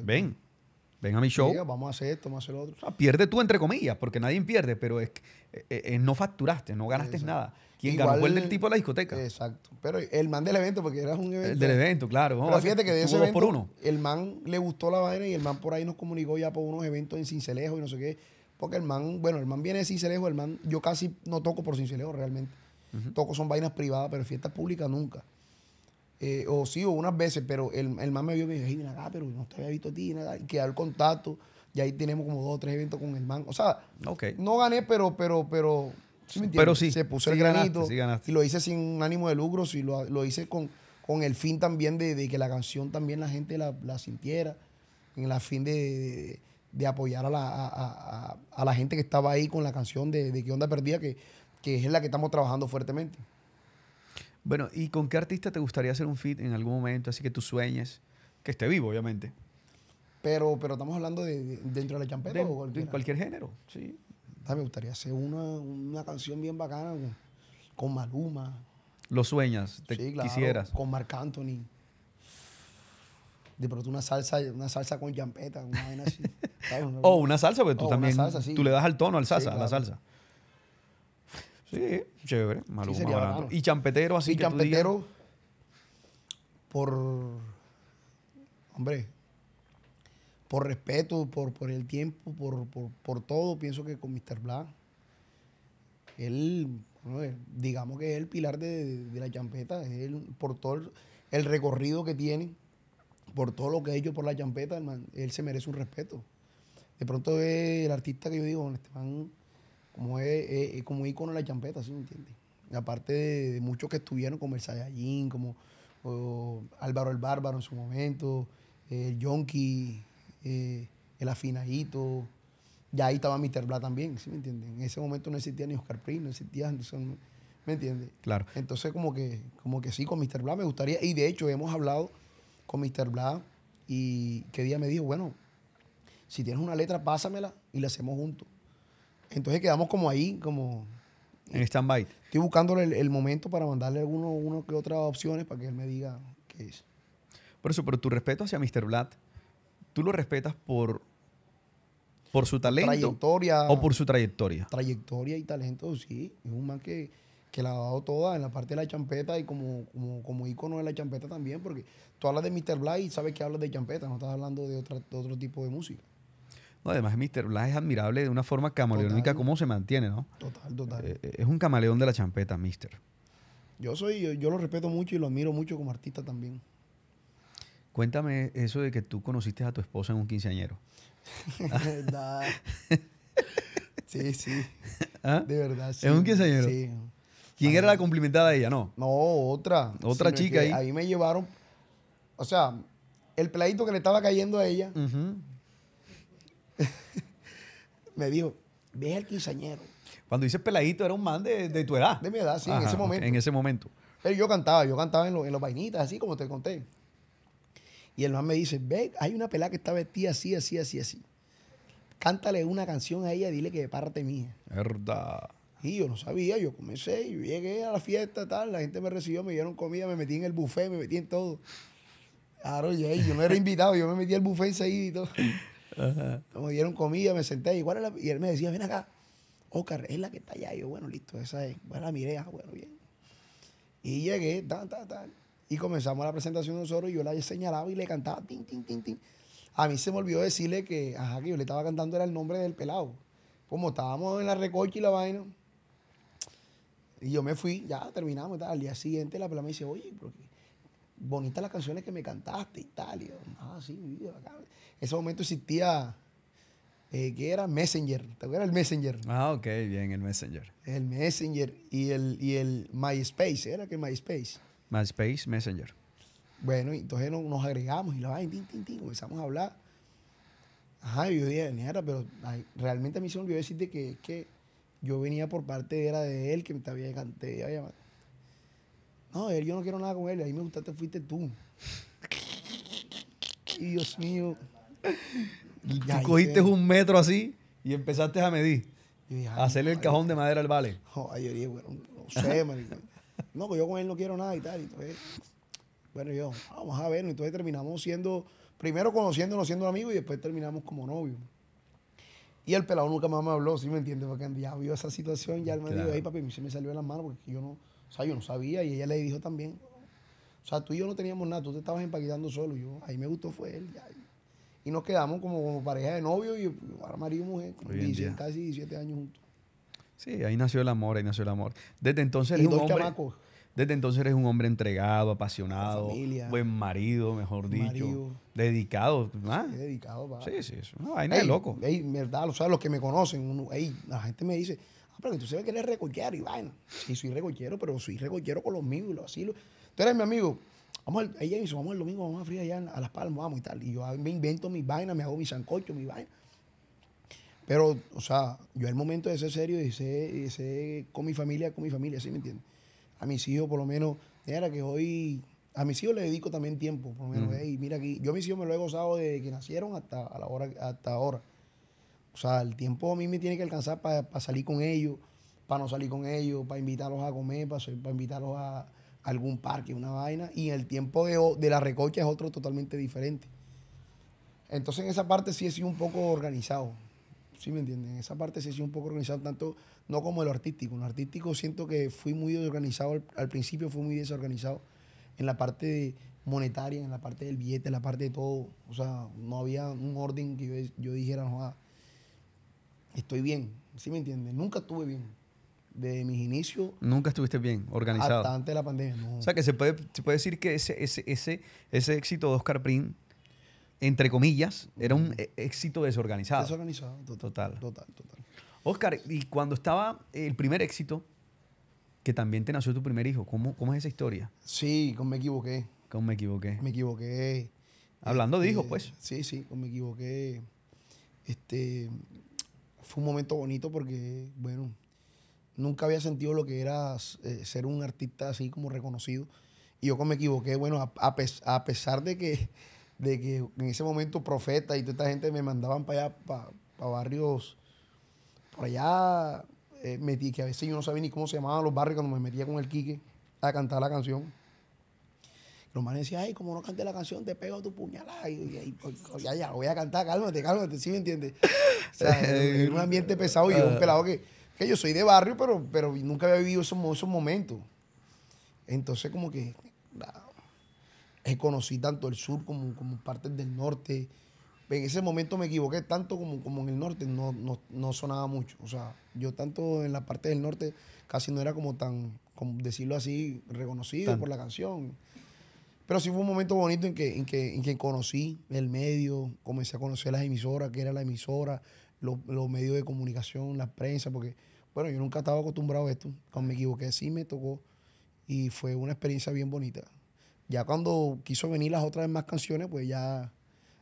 [SPEAKER 1] Ven, ven a mi show.
[SPEAKER 2] vamos a hacer esto, vamos a hacer lo otro.
[SPEAKER 1] pierde tú, entre comillas, porque nadie pierde, pero es eh, eh, no facturaste, no ganaste nada. Quien ganó el del
[SPEAKER 2] tipo de la discoteca. Exacto. Pero el man del evento, porque era un evento. El del evento, claro. Pero que de ese por uno. el man le gustó la vaina y el man por ahí nos comunicó ya por unos eventos en Cincelejo y no sé qué. Porque el man, bueno, el man viene de Cincelejo, el man, yo casi no toco por Cincelejo realmente. Toco son vainas privadas, pero fiestas públicas nunca eh, o sí, o unas veces, pero el, el man me vio y me dijo, hey, pero no te había visto a ti, nada, y quedó el contacto, y ahí tenemos como dos o tres eventos con el man. O sea, no gané, pero, pero, pero, pero se puso el granito y lo hice sin ánimo de lucro, si lo, hice con, con el fin también de, que la canción también la gente la, sintiera, en el fin de, de, apoyar a la, gente que estaba ahí con la canción de, de qué onda perdía?, que, que es la que estamos trabajando fuertemente.
[SPEAKER 1] Bueno, ¿y con qué artista te gustaría hacer un fit en algún momento? Así que tú sueñes, que esté vivo, obviamente.
[SPEAKER 2] Pero, pero estamos hablando de, dentro de la champeta o cualquier género, sí. Ah, me gustaría hacer una, canción bien bacana con, Maluma.
[SPEAKER 1] Lo sueñas, te quisieras. Con
[SPEAKER 2] Marc Anthony. De pronto una salsa, una salsa con champeta, una vaina así. o una salsa, porque tú también. Tú le das al tono al salsa, a la
[SPEAKER 1] salsa. Sí, chévere. Maluma Y
[SPEAKER 2] champetero, así Y champetero por. Hombre. Por respeto, por, por el tiempo, por, todo, pienso que con Mr. Black. Él, digamos que es el pilar de, la champeta, es por todo el, recorrido que tiene, por todo lo que ha hecho por la champeta, él se merece un respeto. De pronto es el artista que yo digo, Esteban este como es, como ícono de la champeta, ¿sí me entiendes? Aparte de, muchos que estuvieron como el Saiyajin como Álvaro el Bárbaro en su momento, el Yonki, eh, el Afinadito, ya ahí estaba Mr. Bla también, ¿sí me entiendes? En ese momento no existía ni Oscar Prince, no existía Anderson, ¿me entiendes? Claro. Entonces como que, como que sí, con Mr. Bla me gustaría, y de hecho hemos hablado con Mr. Bla y que día me dijo, bueno, si tienes una letra, pásamela y la hacemos juntos. Entonces quedamos como ahí, como... En stand-by. Estoy buscándole el, momento para mandarle alguno, uno que otras opciones para que él me diga qué es.
[SPEAKER 1] Por eso, pero tu respeto hacia Mr. Blatt, tú lo respetas por, por su talento. Trayectoria. O por su trayectoria.
[SPEAKER 2] Trayectoria y talento, sí. Es un man que, la ha dado toda en la parte de la champeta y como, como, como ícono de la champeta también, porque tú hablas de Mr. Blatt y sabes que hablas de champeta, no estás hablando de, otra, de otro tipo de música
[SPEAKER 1] además, Mr. Blas es admirable de una forma camaleónica, cómo se mantiene, ¿no?
[SPEAKER 2] Total, total. Eh,
[SPEAKER 1] eh, es un camaleón de la champeta, Mister.
[SPEAKER 2] Yo soy, yo, lo respeto mucho y lo admiro mucho como artista también.
[SPEAKER 1] Cuéntame eso de que tú conociste a tu esposa en un quinceañero.
[SPEAKER 2] verdad. sí, sí. ¿Ah? De verdad, sí. ¿En un quinceañero? Sí.
[SPEAKER 1] ¿Quién era la cumplimentada de ella? No. No,
[SPEAKER 2] otra.
[SPEAKER 1] Otra chica ahí. Ahí
[SPEAKER 2] me llevaron. O sea, el pleito que le estaba cayendo a ella. me dijo, ve al quinceañero. Cuando dices peladito, era un man de, tu edad. De mi edad, sí, en ese momento. En ese momento. Pero yo cantaba, yo cantaba en, los vainitas, así como te conté. Y el man me dice, ve, hay una pelada que está vestida así, así, así, así. Cántale una canción a ella dile que de parte mía. Verdad. Y yo no sabía, yo comencé, yo llegué a la fiesta, tal, la gente me recibió, me dieron comida, me metí en el buffet, me metí en todo. Claro, yo no era invitado, yo me metí al buffet enseguida y todo como dieron comida, me senté igual y él me decía, ven acá, Oscar, es la que está allá. yo, bueno, listo, esa es. Bueno, la ah, bueno, bien. Y llegué, tal, tal, tal. Y comenzamos la presentación nosotros y yo la señalaba y le cantaba, tin, tin, tin, tin. A mí se me olvidó decirle que, ajá, que yo le estaba cantando era el nombre del pelado. Como estábamos en la recolcha y la vaina. Y yo me fui, ya terminamos. Tal. Al día siguiente la pelada me dice, oye, bonitas las canciones que me cantaste y tal. yo, ah, sí, mi vida, en ese momento existía, eh, que era? Messenger. ¿Te acuerdas el Messenger?
[SPEAKER 1] Ah, ok, bien, el Messenger.
[SPEAKER 2] El Messenger y el, y el MySpace, ¿era que MySpace?
[SPEAKER 1] MySpace, Messenger.
[SPEAKER 2] Bueno, entonces nos, agregamos y la comenzamos a hablar. Ajá, yo dije, nada, pero realmente a mí se me olvidó decirte que que yo venía por parte era de él que me había cantado. No, él, yo no quiero nada con él, a mí me gustaste, fuiste tú. Y Dios mío. Tú
[SPEAKER 1] cogiste un metro así y empezaste a medir. a hacerle el cajón de madera al
[SPEAKER 2] vale. yo no sé, No, que pues yo con él no quiero nada y tal. bueno, yo, vamos a ver Entonces terminamos siendo, primero conociéndonos siendo amigos y después terminamos como novios. Y el pelado nunca más me habló, si me entiendes? Porque ya vio esa situación, ya me dijo, ahí papi, se me salió en las manos porque yo no, o sea, yo no sabía y ella le dijo también. O sea, tú y yo no teníamos nada, tú te estabas empaquetando solo. Yo, ahí me gustó fue él. Ya, y nos quedamos como, pareja de novio y ahora marido y mujer, casi 17 años juntos. Sí,
[SPEAKER 1] ahí nació el amor, ahí nació el amor. Desde entonces eres un hombre. Desde entonces eres un hombre entregado, apasionado, buen marido, mejor dicho. Dedicado, ¿ah? Sí, dedicado, Sí, sí,
[SPEAKER 2] eso. No, ahí no loco. Ey, verdad, los que me conocen, ey, la gente me dice, ah, pero tú sabes que eres recoyero, y vaina. Sí, soy recollero, pero soy recollero con los míos y lo así. Tú eres mi amigo, Vamos al, ella vamos el domingo, vamos a fría allá a Las Palmas, vamos y tal. Y yo ah, me invento mis vainas, me hago mi sancocho, mi vaina. Pero, o sea, yo el momento de ser serio y ser, con mi familia, con mi familia, ¿sí me entiendes? A mis hijos, por lo menos, era que hoy, a mis hijos les dedico también tiempo, por lo menos, y mira aquí, yo a mis hijos me lo he gozado desde que nacieron hasta, a la hora, hasta ahora. O sea, el tiempo a mí me tiene que alcanzar para salir con ellos, para no salir con ellos, para invitarlos a comer, para invitarlos a, algún parque, una vaina, y en el tiempo de, la recocha es otro totalmente diferente. Entonces en esa parte sí he sido un poco organizado. ¿Sí me entienden? En esa parte sí he sido un poco organizado, tanto no como el lo artístico. En lo artístico siento que fui muy desorganizado, al, principio fui muy desorganizado en la parte monetaria, en la parte del billete, en la parte de todo. O sea, no había un orden que yo, dijera, no, estoy bien. ¿Sí me entienden? Nunca estuve bien de mis inicios.
[SPEAKER 1] Nunca estuviste bien organizado. Hasta antes de la pandemia, O sea, que se puede, puede decir que ese, ese, ese, éxito de Oscar Prim, entre comillas, era un mm. e, éxito desorganizado. Desorganizado, total. Total, total. Oscar, y cuando estaba el primer éxito, que también te nació tu primer hijo, ¿cómo, es esa historia? Sí, con me equivoqué. Con me equivoqué.
[SPEAKER 2] Me equivoqué. Hablando de este, hijos, pues. Sí, sí, con me equivoqué. Este, fue un momento bonito porque, bueno, nunca había sentido lo que era eh, ser un artista así como reconocido. Y yo como me equivoqué, bueno, a, pesar de que, de que en ese momento Profeta y toda esta gente me mandaban para allá, para barrios, por allá, eh, metí, que a veces yo no sabía ni cómo se llamaban los barrios cuando me metía con el Quique a cantar la canción. Los manes decían, ay, como no cante la canción, te pego tu puñalada. Y, pues, ya, ya, voy a cantar, cálmate, cálmate, ¿sí me entiendes? O sea, en un ambiente pesado y un ah. pelado que que yo soy de barrio, pero, pero nunca había vivido esos, esos momentos. Entonces, como que ah, eh, conocí tanto el sur como, como partes del norte. En ese momento me equivoqué tanto como, como en el norte, no, no, sonaba mucho. O sea, yo tanto en la parte del norte casi no era como tan, como decirlo así, reconocido por la canción. Pero sí fue un momento bonito en que, que, en que conocí el medio, comencé a conocer las emisoras, qué era la emisora, los, medios de comunicación, la prensa, porque, bueno, yo nunca estaba acostumbrado a esto. Cuando me equivoqué, sí me tocó y fue una experiencia bien bonita. Ya cuando quiso venir las otras más canciones, pues ya,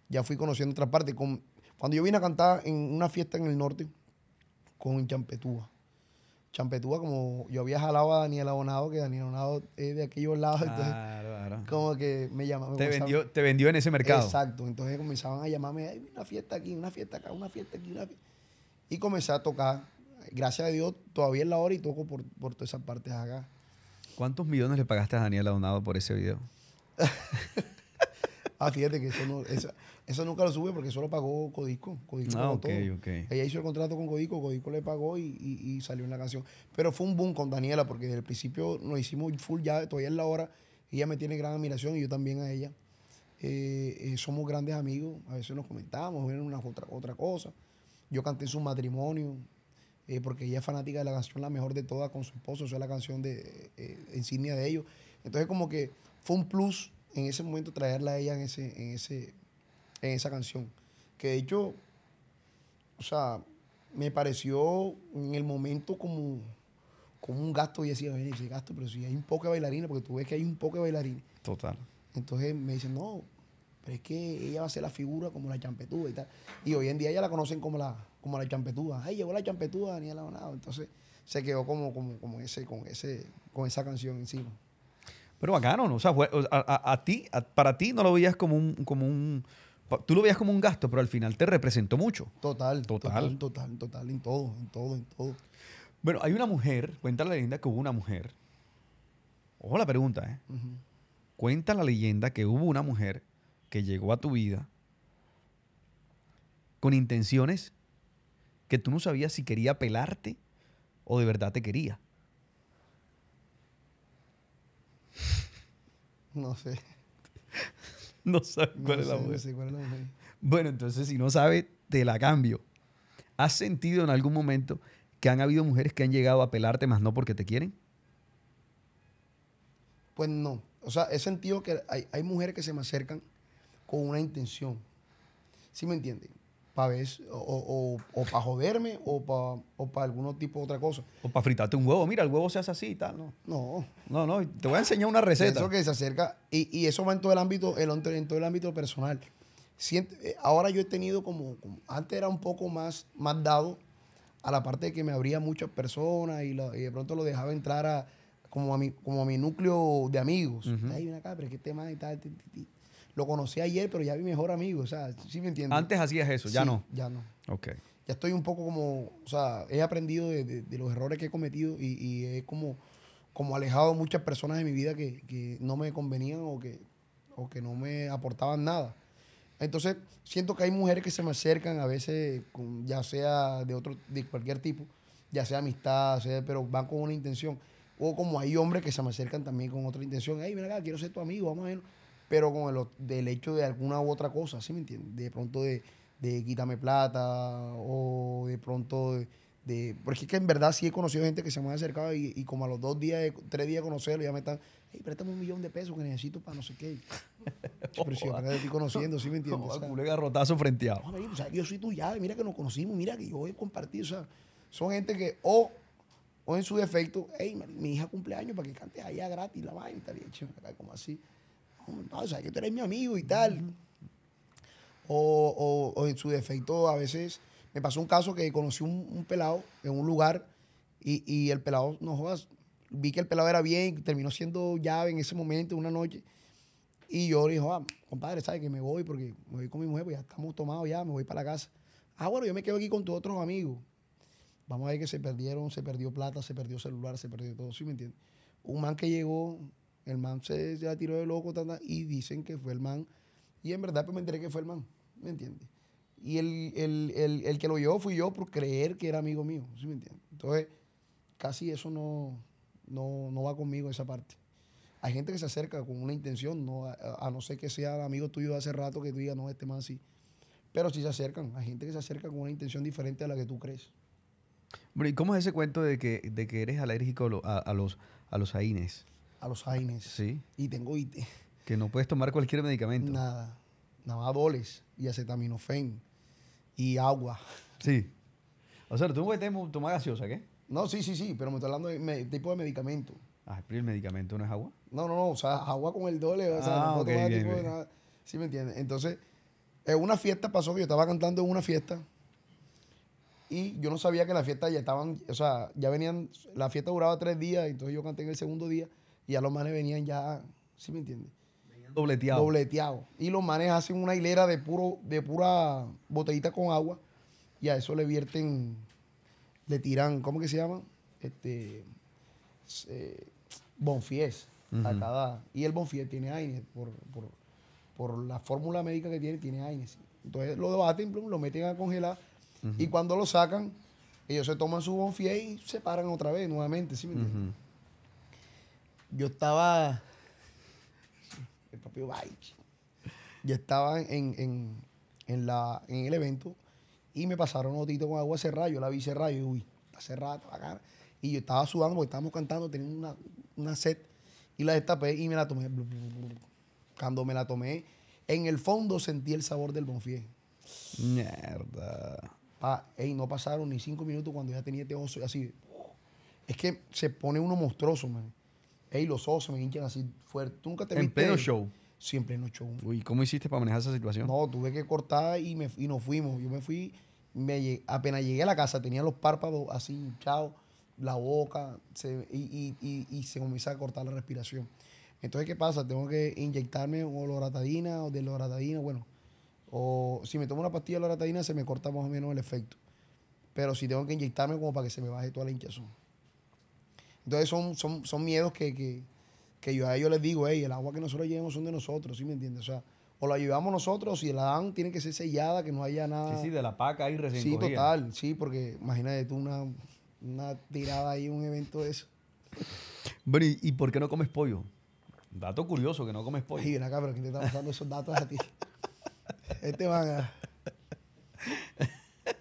[SPEAKER 2] ya fui conociendo otras partes. Con, cuando yo vine a cantar en una fiesta en el norte con Champetúa. Champetúa, como yo había jalado a Daniel Abonado, que Daniel Abonado es de aquellos lados, entonces como que me llamaban. Te, vendió, te vendió en ese mercado. Exacto, entonces comenzaban a llamarme, hay una fiesta aquí, una fiesta acá, una fiesta aquí, una fiesta. Y comencé a tocar, gracias a Dios, todavía es la hora y toco por, por todas esas partes acá.
[SPEAKER 1] ¿Cuántos millones le pagaste a Daniel Abonado por ese video?
[SPEAKER 2] Ah, fíjate que eso, no, esa, nunca lo sube porque eso lo pagó Codisco. Codisco ah, todo. Ella hizo el contrato con Codisco, Codisco le pagó y, salió en la canción. Pero fue un boom con Daniela porque desde el principio nos hicimos full ya, todavía es la hora. Ella me tiene gran admiración y yo también a ella. Eh, eh, somos grandes amigos, a veces nos comentamos, ven una otra, otra cosa. Yo canté en su matrimonio, eh, porque ella es fanática de la canción La Mejor de Todas con su esposo, es la canción de insignia de ellos. Entonces como que fue un plus en ese momento traerla a ella en, ese, ese, en esa canción. Que de hecho, o sea, me pareció en el momento como, como un gasto. Y decía, ese gasto, pero si hay un poco de bailarina, porque tú ves que hay un poco de bailarina. Total. Entonces me dicen, no, pero es que ella va a ser la figura como la champetúa y tal. Y hoy en día ya la conocen como la, como la champetúa. Ay, llegó la champetúa, Daniela Donado. Entonces se quedó como, como, como ese, con, ese, con esa canción encima.
[SPEAKER 1] Pero bacano, ¿no? O sea, a, ti, para ti no lo veías como un, como un. Tú lo veías como un gasto, pero al final te representó mucho.
[SPEAKER 2] Total, total. Total, total, en todo, en todo, en todo. Bueno, hay una
[SPEAKER 1] mujer, cuenta la leyenda que hubo una mujer. Ojo la pregunta, ¿eh? Cuenta la leyenda que hubo una mujer que llegó a tu vida con intenciones que tú no sabías si quería pelarte o de verdad te quería.
[SPEAKER 2] No sé. no sabe cuál es la mujer.
[SPEAKER 1] Bueno, entonces si no sabe, te la cambio. ¿Has sentido en algún momento que han habido mujeres que han llegado a pelarte más no porque te quieren?
[SPEAKER 2] Pues no. O sea, he sentido que hay, hay mujeres que se me acercan con una intención. ¿Sí me entienden? para ver, o, o, o para joderme, o para o pa algún tipo de otra cosa.
[SPEAKER 1] O para fritarte un huevo. Mira, el huevo se hace así y tal, ¿no? No. No, te voy a enseñar una receta. Eso
[SPEAKER 2] que se acerca, y, eso va en todo el ámbito, el, en todo el ámbito personal. Siento, eh, ahora yo he tenido como, antes era un poco más, más dado a la parte de que me abría muchas personas y, la y de pronto lo dejaba entrar a, como, a mi, como a mi núcleo de amigos. ahí una acá, pero es que este y lo conocí ayer, pero ya vi mejor amigo. O sea, ¿sí me entiendes? Antes hacías eso, ya no. Ya no. Ok. Ya estoy un poco como, o sea, he aprendido de, los errores que he cometido y, y he como, como alejado a muchas personas de mi vida que, no me convenían o que, o que no me aportaban nada. Entonces, siento que hay mujeres que se me acercan a veces, ya sea de otro, de cualquier tipo, ya sea amistad, pero van con una intención. O como hay hombres que se me acercan también con otra intención. Ay, mira acá, quiero ser tu amigo, vamos a verlo pero con el del hecho de alguna u otra cosa, ¿sí me entiendes? De pronto de, de quítame plata o de pronto de, Porque es que en verdad sí he conocido gente que se me ha acercado y, como a los dos días, tres días de conocerlo, ya me están, hey, préstame un millón de pesos que necesito para no sé qué. pero si yo te estoy conociendo, ¿sí me entiendes? O sea, rotazo frente a... o sea, yo soy tu llave, mira que nos conocimos, mira que yo he compartido, o sea, son gente que o... o en su defecto, hey, mi hija cumpleaños para que cante allá gratis la vaina, está bien acá, como así no, sabes que tú eres mi amigo y tal. o, en su defecto, a veces me pasó un caso que conocí un, pelado en un lugar y, el pelado, no jodas, vi que el pelado era bien, terminó siendo llave en ese momento, una noche. Y yo le dije, ah, compadre, ¿sabes que me voy? Porque me voy con mi mujer, pues ya estamos tomados ya, me voy para la casa. Ah, bueno, yo me quedo aquí con tus otros amigos. Vamos a ver que se perdieron, se perdió plata, se perdió celular, se perdió todo, ¿sí me entiendes? Un man que llegó, el man se, se tiró de loco y dicen que fue el man. Y en verdad pues, me enteré que fue el man, ¿me entiendes? Y el, que lo llevó fui yo por creer que era amigo mío, ¿sí me entiendes? Entonces, casi eso no, no, va conmigo esa parte. Hay gente que se acerca con una intención, no, a, no ser que sea amigo tuyo de hace rato que tú digas, no, este man así Pero sí se acercan, hay gente que se acerca con una intención diferente a la que tú crees.
[SPEAKER 1] ¿Y cómo es ese cuento de que, de que eres alérgico a, los, a los aines? a los AINES. Sí.
[SPEAKER 2] Y tengo IT. Que no puedes tomar
[SPEAKER 1] cualquier medicamento.
[SPEAKER 2] Nada. Nada más doles y acetaminofén y agua. Sí. O sea, tú no puedes tomar gaseosa, ¿qué? No, sí, sí, sí, pero me está hablando de tipo de medicamento. Ah, pero el medicamento no es agua. No, no, no, o sea, agua con el dole. o sea, ah, no ¿Sí me entiendes? Entonces, en una fiesta pasó que yo estaba cantando en una fiesta y yo no sabía que la fiesta ya estaban, o sea, ya venían, la fiesta duraba tres días, entonces yo canté en el segundo día y ya los manes venían ya, ¿sí me entiendes? Dobleteado, dobleteado Y los manes hacen una hilera de, puro, de pura botellita con agua y a eso le vierten, le tiran, ¿cómo que se llama? Este, eh, bonfies Y el bonfies tiene AINES por, por, la fórmula médica que tiene, tiene AINES. Entonces lo debaten lo meten a congelar y cuando lo sacan, ellos se toman su bonfies y se paran otra vez nuevamente, ¿sí me entiendes? yo estaba. El propio bike. Yo estaba en, la, en el evento y me pasaron un notito con agua cerrada. Yo la vi cerrada y uy, está cerrada, está bacana. Y yo estaba sudando porque estábamos cantando, tenía una, una sed y la destapé y me la tomé. Cuando me la tomé, en el fondo sentí el sabor del bonfié. Mierda. Ah, ey, no pasaron ni cinco minutos cuando ya tenía este oso y así. Es que se pone uno monstruoso, man. Ey, los ojos se me hinchan así fuerte. nunca te ¿En show?
[SPEAKER 1] Siempre en pleno show. ¿cómo hiciste para manejar esa situación?
[SPEAKER 2] No, tuve que cortar y, nos fuimos. Yo me fui, apenas llegué a la casa, tenía los párpados así hinchados, la boca, y, se comienza a cortar la respiración. Entonces, ¿qué pasa? Tengo que inyectarme o loratadina o ratadina, bueno. O si me tomo una pastilla de loratadina, se me corta más o menos el efecto. Pero si tengo que inyectarme como para que se me baje toda la hinchazón. Entonces son, son, son miedos que, que, que, yo a ellos les digo, el agua que nosotros llevemos son de nosotros, ¿sí me entiendes? O sea, o la llevamos nosotros, y la dan, tiene que ser sellada, que no haya nada. Sí, sí, de
[SPEAKER 1] la paca ahí recién Sí, total,
[SPEAKER 2] sí, porque imagínate tú una, una tirada ahí, un evento de eso.
[SPEAKER 1] Bueno, ¿y, por qué no comes pollo? Dato curioso que no comes
[SPEAKER 2] pollo. Sí, acá, pero ¿quién te está pasando esos datos a ti? Este van a... Ah.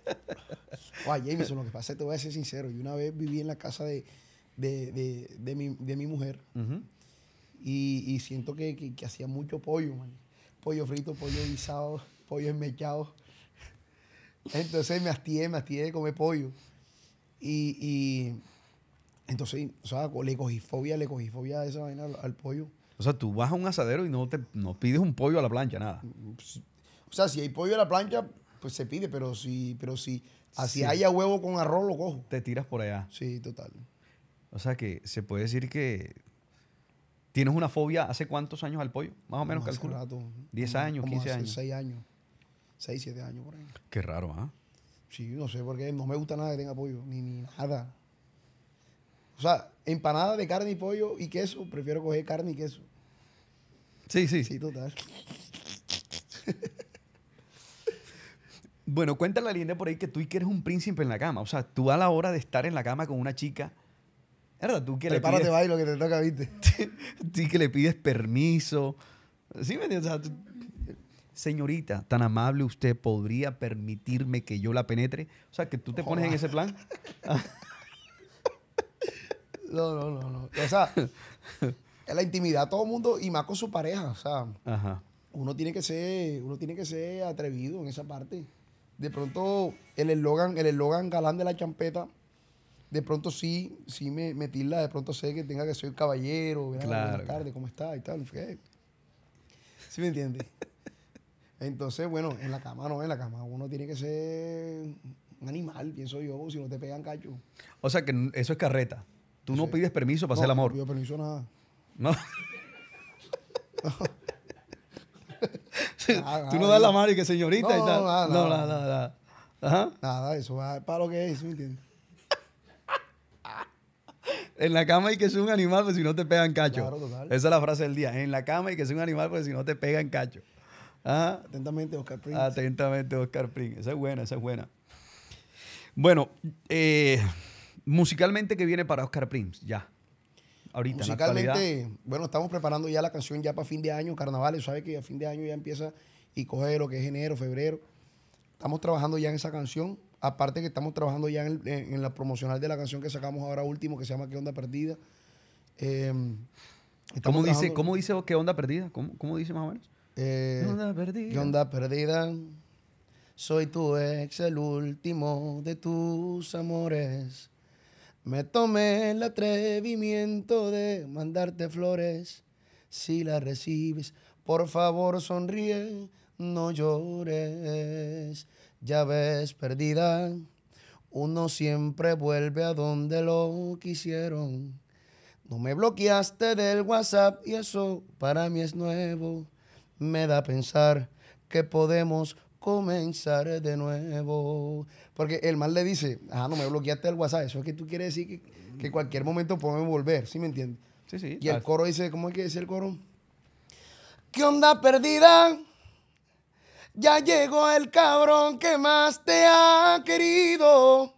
[SPEAKER 2] Oye, Jameson, lo que pasa es, te voy a ser sincero, yo una vez viví en la casa de de, mi, de mi, mujer. y, siento que, hacía mucho pollo, Pollo frito, pollo guisado, pollo enmechado Entonces me hastié, me hastié de comer pollo. Y, entonces, o sea, le cogí fobia, le cogí fobia esa vaina al, pollo.
[SPEAKER 1] O sea, tú vas a un asadero y no te no pides un pollo a la plancha, nada. Mm, pues,
[SPEAKER 2] o sea, si hay pollo a la plancha, pues se pide, pero si, pero si así haya huevo con arroz, lo cojo. Te tiras por allá. Sí, total.
[SPEAKER 1] O sea que se puede decir que tienes una fobia hace cuántos años al pollo, más o menos hace calculo. 10 años, quince años.
[SPEAKER 2] 6 años, 6, 7 años por ahí. Qué raro, ¿ah? Sí, no sé, porque no me gusta nada que tenga pollo, ni, ni nada. O sea, empanada de carne y pollo y queso, prefiero coger carne y queso. Sí, sí. Sí, total.
[SPEAKER 1] bueno, cuenta la Linda por ahí que tú y que eres un príncipe en la cama. O sea, tú a la hora de estar en la cama con una chica,
[SPEAKER 2] tú que le bailo, que te toca, viste.
[SPEAKER 1] sí, que le pides permiso. ¿Sí Señorita, tan amable usted, ¿podría permitirme que yo la penetre? O sea, que tú te pones en ese
[SPEAKER 2] plan. no, no, no, no. O sea, en la intimidad todo el mundo, y más con su pareja, o sea. Uno tiene que ser, uno tiene que ser atrevido en esa parte. De pronto, el eslogan, el eslogan galán de la champeta de pronto sí, sí me, me tilda, de pronto sé que tenga que ser caballero, claro. ¿cómo está? Y tal. ¿Sí me entiendes? Entonces, bueno, en la cama no, en la cama uno tiene que ser un animal, pienso yo, si no te pegan cacho.
[SPEAKER 1] O sea que eso es carreta. Tú no pides permiso para hacer el amor. No
[SPEAKER 2] pido permiso nada.
[SPEAKER 1] No.
[SPEAKER 2] Tú no das la mano y que señorita y tal. no, nada, nada. Nada, nada eso va para lo que es, ¿me entiendes?
[SPEAKER 1] En la cama y que sea un animal, porque si no te pegan cacho. Esa es la frase del día. En la cama y que sea un animal, porque si no te pegan cacho. ¿Ah? Atentamente, Oscar Prince. Atentamente, Oscar Prince. Esa es buena, esa es buena. Bueno, eh, musicalmente, ¿qué viene para Oscar Prince Ya. Ahorita, musicalmente,
[SPEAKER 2] bueno, estamos preparando ya la canción ya para fin de año, carnavales. Sabes que a fin de año ya empieza y coge lo que es enero, febrero. Estamos trabajando ya en esa canción. Aparte que estamos trabajando ya en, la promocional de la canción que sacamos ahora último, que se llama ¿Qué onda perdida? Em, ¿Cómo, dice, ¿Cómo dice qué onda perdida? ¿Cómo, cómo dice más o menos? Eh, ¿Qué onda perdida? ¿Qué onda perdida? Soy tu ex, el último de tus amores. Me tomé el atrevimiento de mandarte flores. Si las recibes, por favor sonríe no llores, ya ves perdida. Uno siempre vuelve a donde lo quisieron. No me bloqueaste del WhatsApp y eso para mí es nuevo. Me da a pensar que podemos comenzar de nuevo. Porque el mal le dice, ah, no me bloqueaste del WhatsApp. Eso es que tú quieres decir que, que cualquier momento podemos volver, ¿sí me entiendes? Sí, sí. Y el coro dice, ¿cómo es que dice el coro? ¿Qué onda perdida? Ya llegó el cabrón que más te ha querido.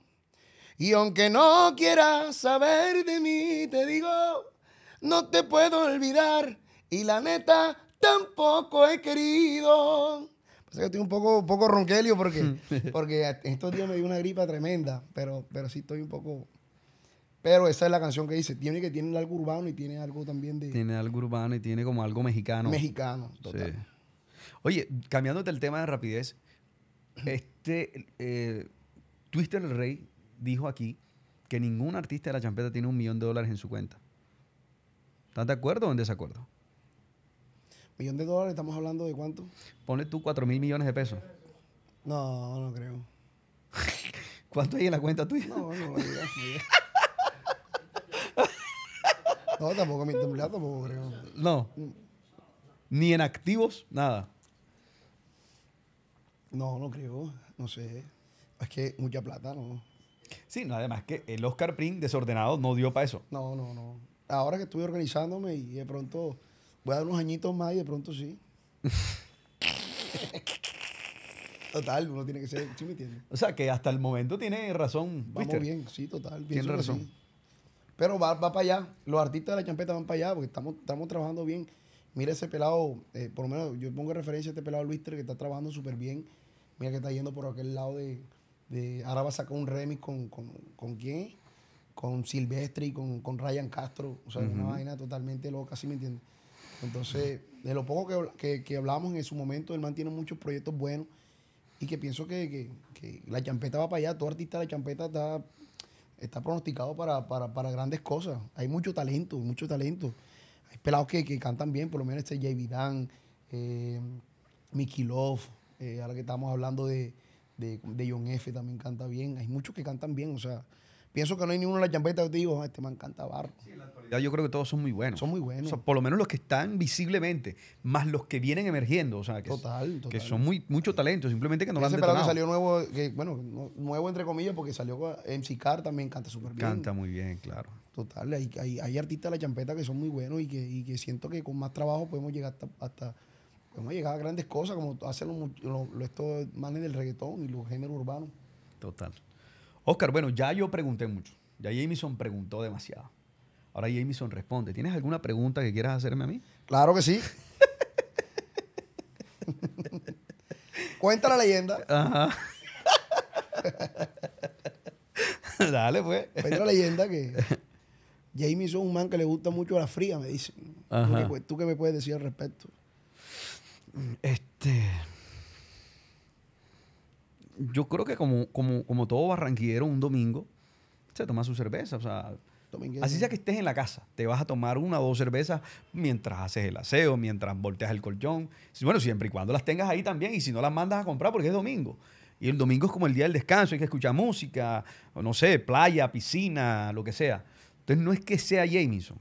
[SPEAKER 2] Y aunque no quieras saber de mí, te digo, no te puedo olvidar. Y la neta, tampoco he querido. Pasa que estoy un poco, poco ronquelio porque, porque estos días me dio una gripa tremenda. Pero, pero sí estoy un poco. Pero esa es la canción que dice. Tiene que tiene algo urbano y tiene algo también de.
[SPEAKER 1] Tiene algo urbano y tiene como algo mexicano.
[SPEAKER 2] Mexicano, total.
[SPEAKER 1] Oye, cambiándote el tema de rapidez, este, eh, Twister el Rey dijo aquí que ningún artista de la champeta tiene un millón de dólares en su cuenta. ¿Estás de acuerdo o en desacuerdo?
[SPEAKER 2] ¿Millón de dólares? ¿Estamos hablando de cuánto?
[SPEAKER 1] Pone tú 4 mil millones de pesos.
[SPEAKER 2] No, no creo. ¿Cuánto hay en la cuenta tuya? No, no, no. no, tampoco, mi tampoco creo. No. Ni
[SPEAKER 1] en activos, nada.
[SPEAKER 2] No, no creo, no sé. Es que mucha plata, no.
[SPEAKER 1] Sí, no, además que el Oscar Print desordenado no dio para eso.
[SPEAKER 2] No, no, no. Ahora que estoy organizándome y de pronto voy a dar unos añitos más y de pronto sí. total, uno tiene que ser, ¿sí me entiendes?
[SPEAKER 1] O sea, que hasta el momento tiene razón. Vamos bien, sí, total. Tiene razón.
[SPEAKER 2] Pero va, va, para allá. Los artistas de la champeta van para allá porque estamos, estamos trabajando bien. Mira ese pelado, eh, por lo menos yo pongo referencia a este pelado Luister que está trabajando súper bien que está yendo por aquel lado de. de ahora va a sacar un remix con, con, con quién? Con Silvestre y con, con Ryan Castro. O sea, una vaina totalmente loca, si me entiendes? Entonces, de lo poco que, hablamos en su momento, él mantiene muchos proyectos buenos y que pienso que, la champeta va para allá. Todo artista la champeta está, está pronosticado para, para, grandes cosas. Hay mucho talento, mucho talento. Hay pelados que, cantan bien, por lo menos este JV Dan, eh, Mickey Love, eh, ahora que estamos hablando de, John F. también canta bien. Hay muchos que cantan bien, o sea, pienso que no hay ninguno en la champeta que te digo, ah, este man canta barro. Sí, en la
[SPEAKER 1] actualidad yo creo que todos son muy buenos. Son muy buenos. por lo menos los que están visiblemente, más los que vienen emergiendo, o sea, que, total, que son muy, mucho talento, simplemente que no lo han detonado. que salió
[SPEAKER 2] nuevo, bueno, nuevo entre comillas, porque salió MC Car también canta súper bien. Canta
[SPEAKER 1] muy bien, claro.
[SPEAKER 2] Total, hay, hay, artistas de la champeta que son muy buenos y que, siento que con más trabajo podemos llegar hasta hemos llegado a grandes cosas, como hacen los, estos manes del reggaetón y los géneros urbanos.
[SPEAKER 1] Total. Oscar, bueno, ya yo pregunté mucho. Ya Jameson preguntó demasiado. Ahora Jameson responde. ¿Tienes alguna pregunta que quieras hacerme a mí? Claro que sí. Cuenta
[SPEAKER 2] la leyenda. Ajá.
[SPEAKER 1] Dale, pues. Cuenta la leyenda que
[SPEAKER 2] Jameson es un man que le gusta mucho la fría, me dicen. ¿Tú qué me puedes decir al respecto?
[SPEAKER 1] Este. Yo creo que como, como, todo barranquillero, un domingo se toma su cerveza. O sea, Así sea que estés en la casa, te vas a tomar una o dos cervezas mientras haces el aseo, mientras volteas el colchón. Bueno, siempre y cuando las tengas ahí también y si no las mandas a comprar porque es domingo. Y el domingo es como el día del descanso, hay que escuchar música, no sé, playa, piscina, lo que sea. Entonces no es que sea Jameson.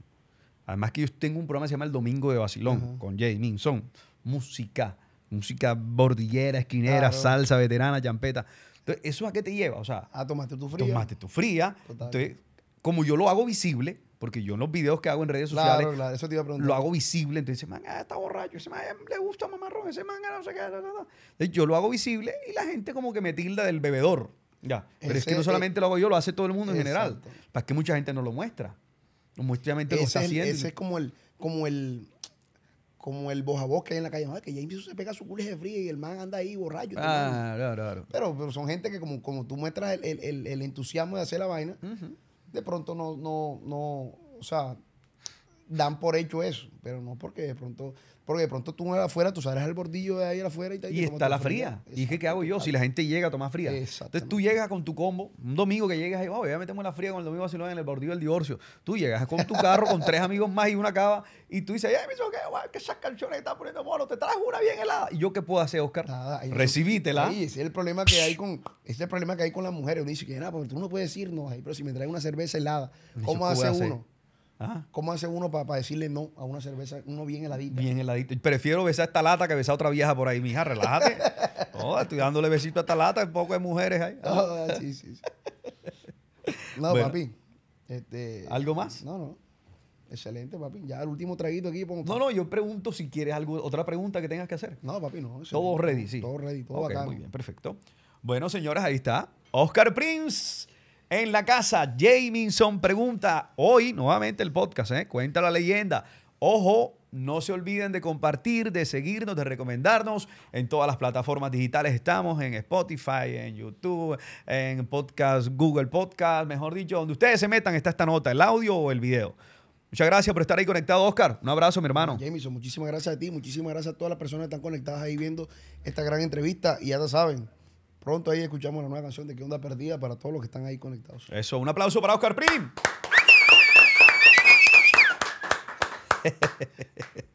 [SPEAKER 1] Además que yo tengo un programa que se llama El Domingo de Basilón con Jameson música, música bordillera, esquinera, salsa, veterana, champeta. Entonces, ¿eso a qué te lleva? O sea, a tomarte tu fría. Tomaste tu fría. Entonces, como yo lo hago visible, porque yo en los videos que hago en redes sociales lo hago visible, entonces man ah, está borracho, le
[SPEAKER 2] gusta mamarrón, ese man ah, no sé
[SPEAKER 1] qué, yo lo hago visible y la gente como que me tilda del bebedor. Ya, pero es que no eh, solamente lo hago yo, lo hace todo el mundo en general. Para que mucha gente no lo muestra.
[SPEAKER 2] no muestra ese lo está haciendo. Ese es como el como el como el boja que hay en la calle. que James se pega su culo de frío y el man anda ahí borracho. claro, claro. Pero, pero, son gente que como, como tú muestras el, el, entusiasmo de hacer la vaina, de pronto no, no, no, o sea, dan por hecho eso, pero no porque de pronto, porque de pronto tú afuera, tú sales al bordillo de ahí afuera y, te, está la fría. Y
[SPEAKER 1] dije, ¿qué hago yo? Si la gente llega a tomar fría. Entonces tú llegas con tu combo, un domingo que llegas y, oh, ya metemos la fría con el domingo en el bordillo del divorcio. Tú llegas con tu carro, con tres amigos más y una cava, y tú dices, ay, me qué que esas canciones que están poniendo mono,
[SPEAKER 2] te traes una bien helada. ¿Y yo qué puedo hacer, Oscar? Nada, Recibítela. Sí, ese es el problema que hay con, ese problema que hay con las mujeres. Uno dice que nada, porque tú no puedes decir no, ahí, pero si me traes una cerveza helada, ¿cómo hace uno? ¿Cómo hace uno para decirle no a una cerveza, uno bien heladita?
[SPEAKER 1] Bien heladita. Prefiero besar esta lata que besar a otra vieja por ahí. Mija, relájate. estoy dándole besito a esta lata, un poco de mujeres ahí. Ah, sí, sí, No, papi.
[SPEAKER 2] Este, ¿Algo más? No, no. Excelente,
[SPEAKER 1] papi. Ya el último traguito aquí. no, no, yo pregunto si quieres algo, otra pregunta que tengas que hacer. No, papi, no. Todo ready, sí. Todo ready, todo okay, Muy bien, perfecto. Bueno, señoras, ahí está. Oscar Prince en la casa, Jamison pregunta, hoy nuevamente el podcast, ¿eh? cuenta la leyenda. Ojo, no se olviden de compartir, de seguirnos, de recomendarnos. En todas las plataformas digitales estamos, en Spotify, en YouTube, en podcast, Google Podcast, mejor dicho, donde ustedes se metan está esta nota, el audio o el video. Muchas gracias por estar ahí conectado, Oscar. Un abrazo, mi hermano.
[SPEAKER 2] Jamison, muchísimas gracias a ti, muchísimas gracias a todas las personas que están conectadas ahí viendo esta gran entrevista y ya saben. Pronto ahí escuchamos la nueva canción de Que onda perdida? para todos los que están ahí conectados.
[SPEAKER 1] Eso, un aplauso para Oscar Prim.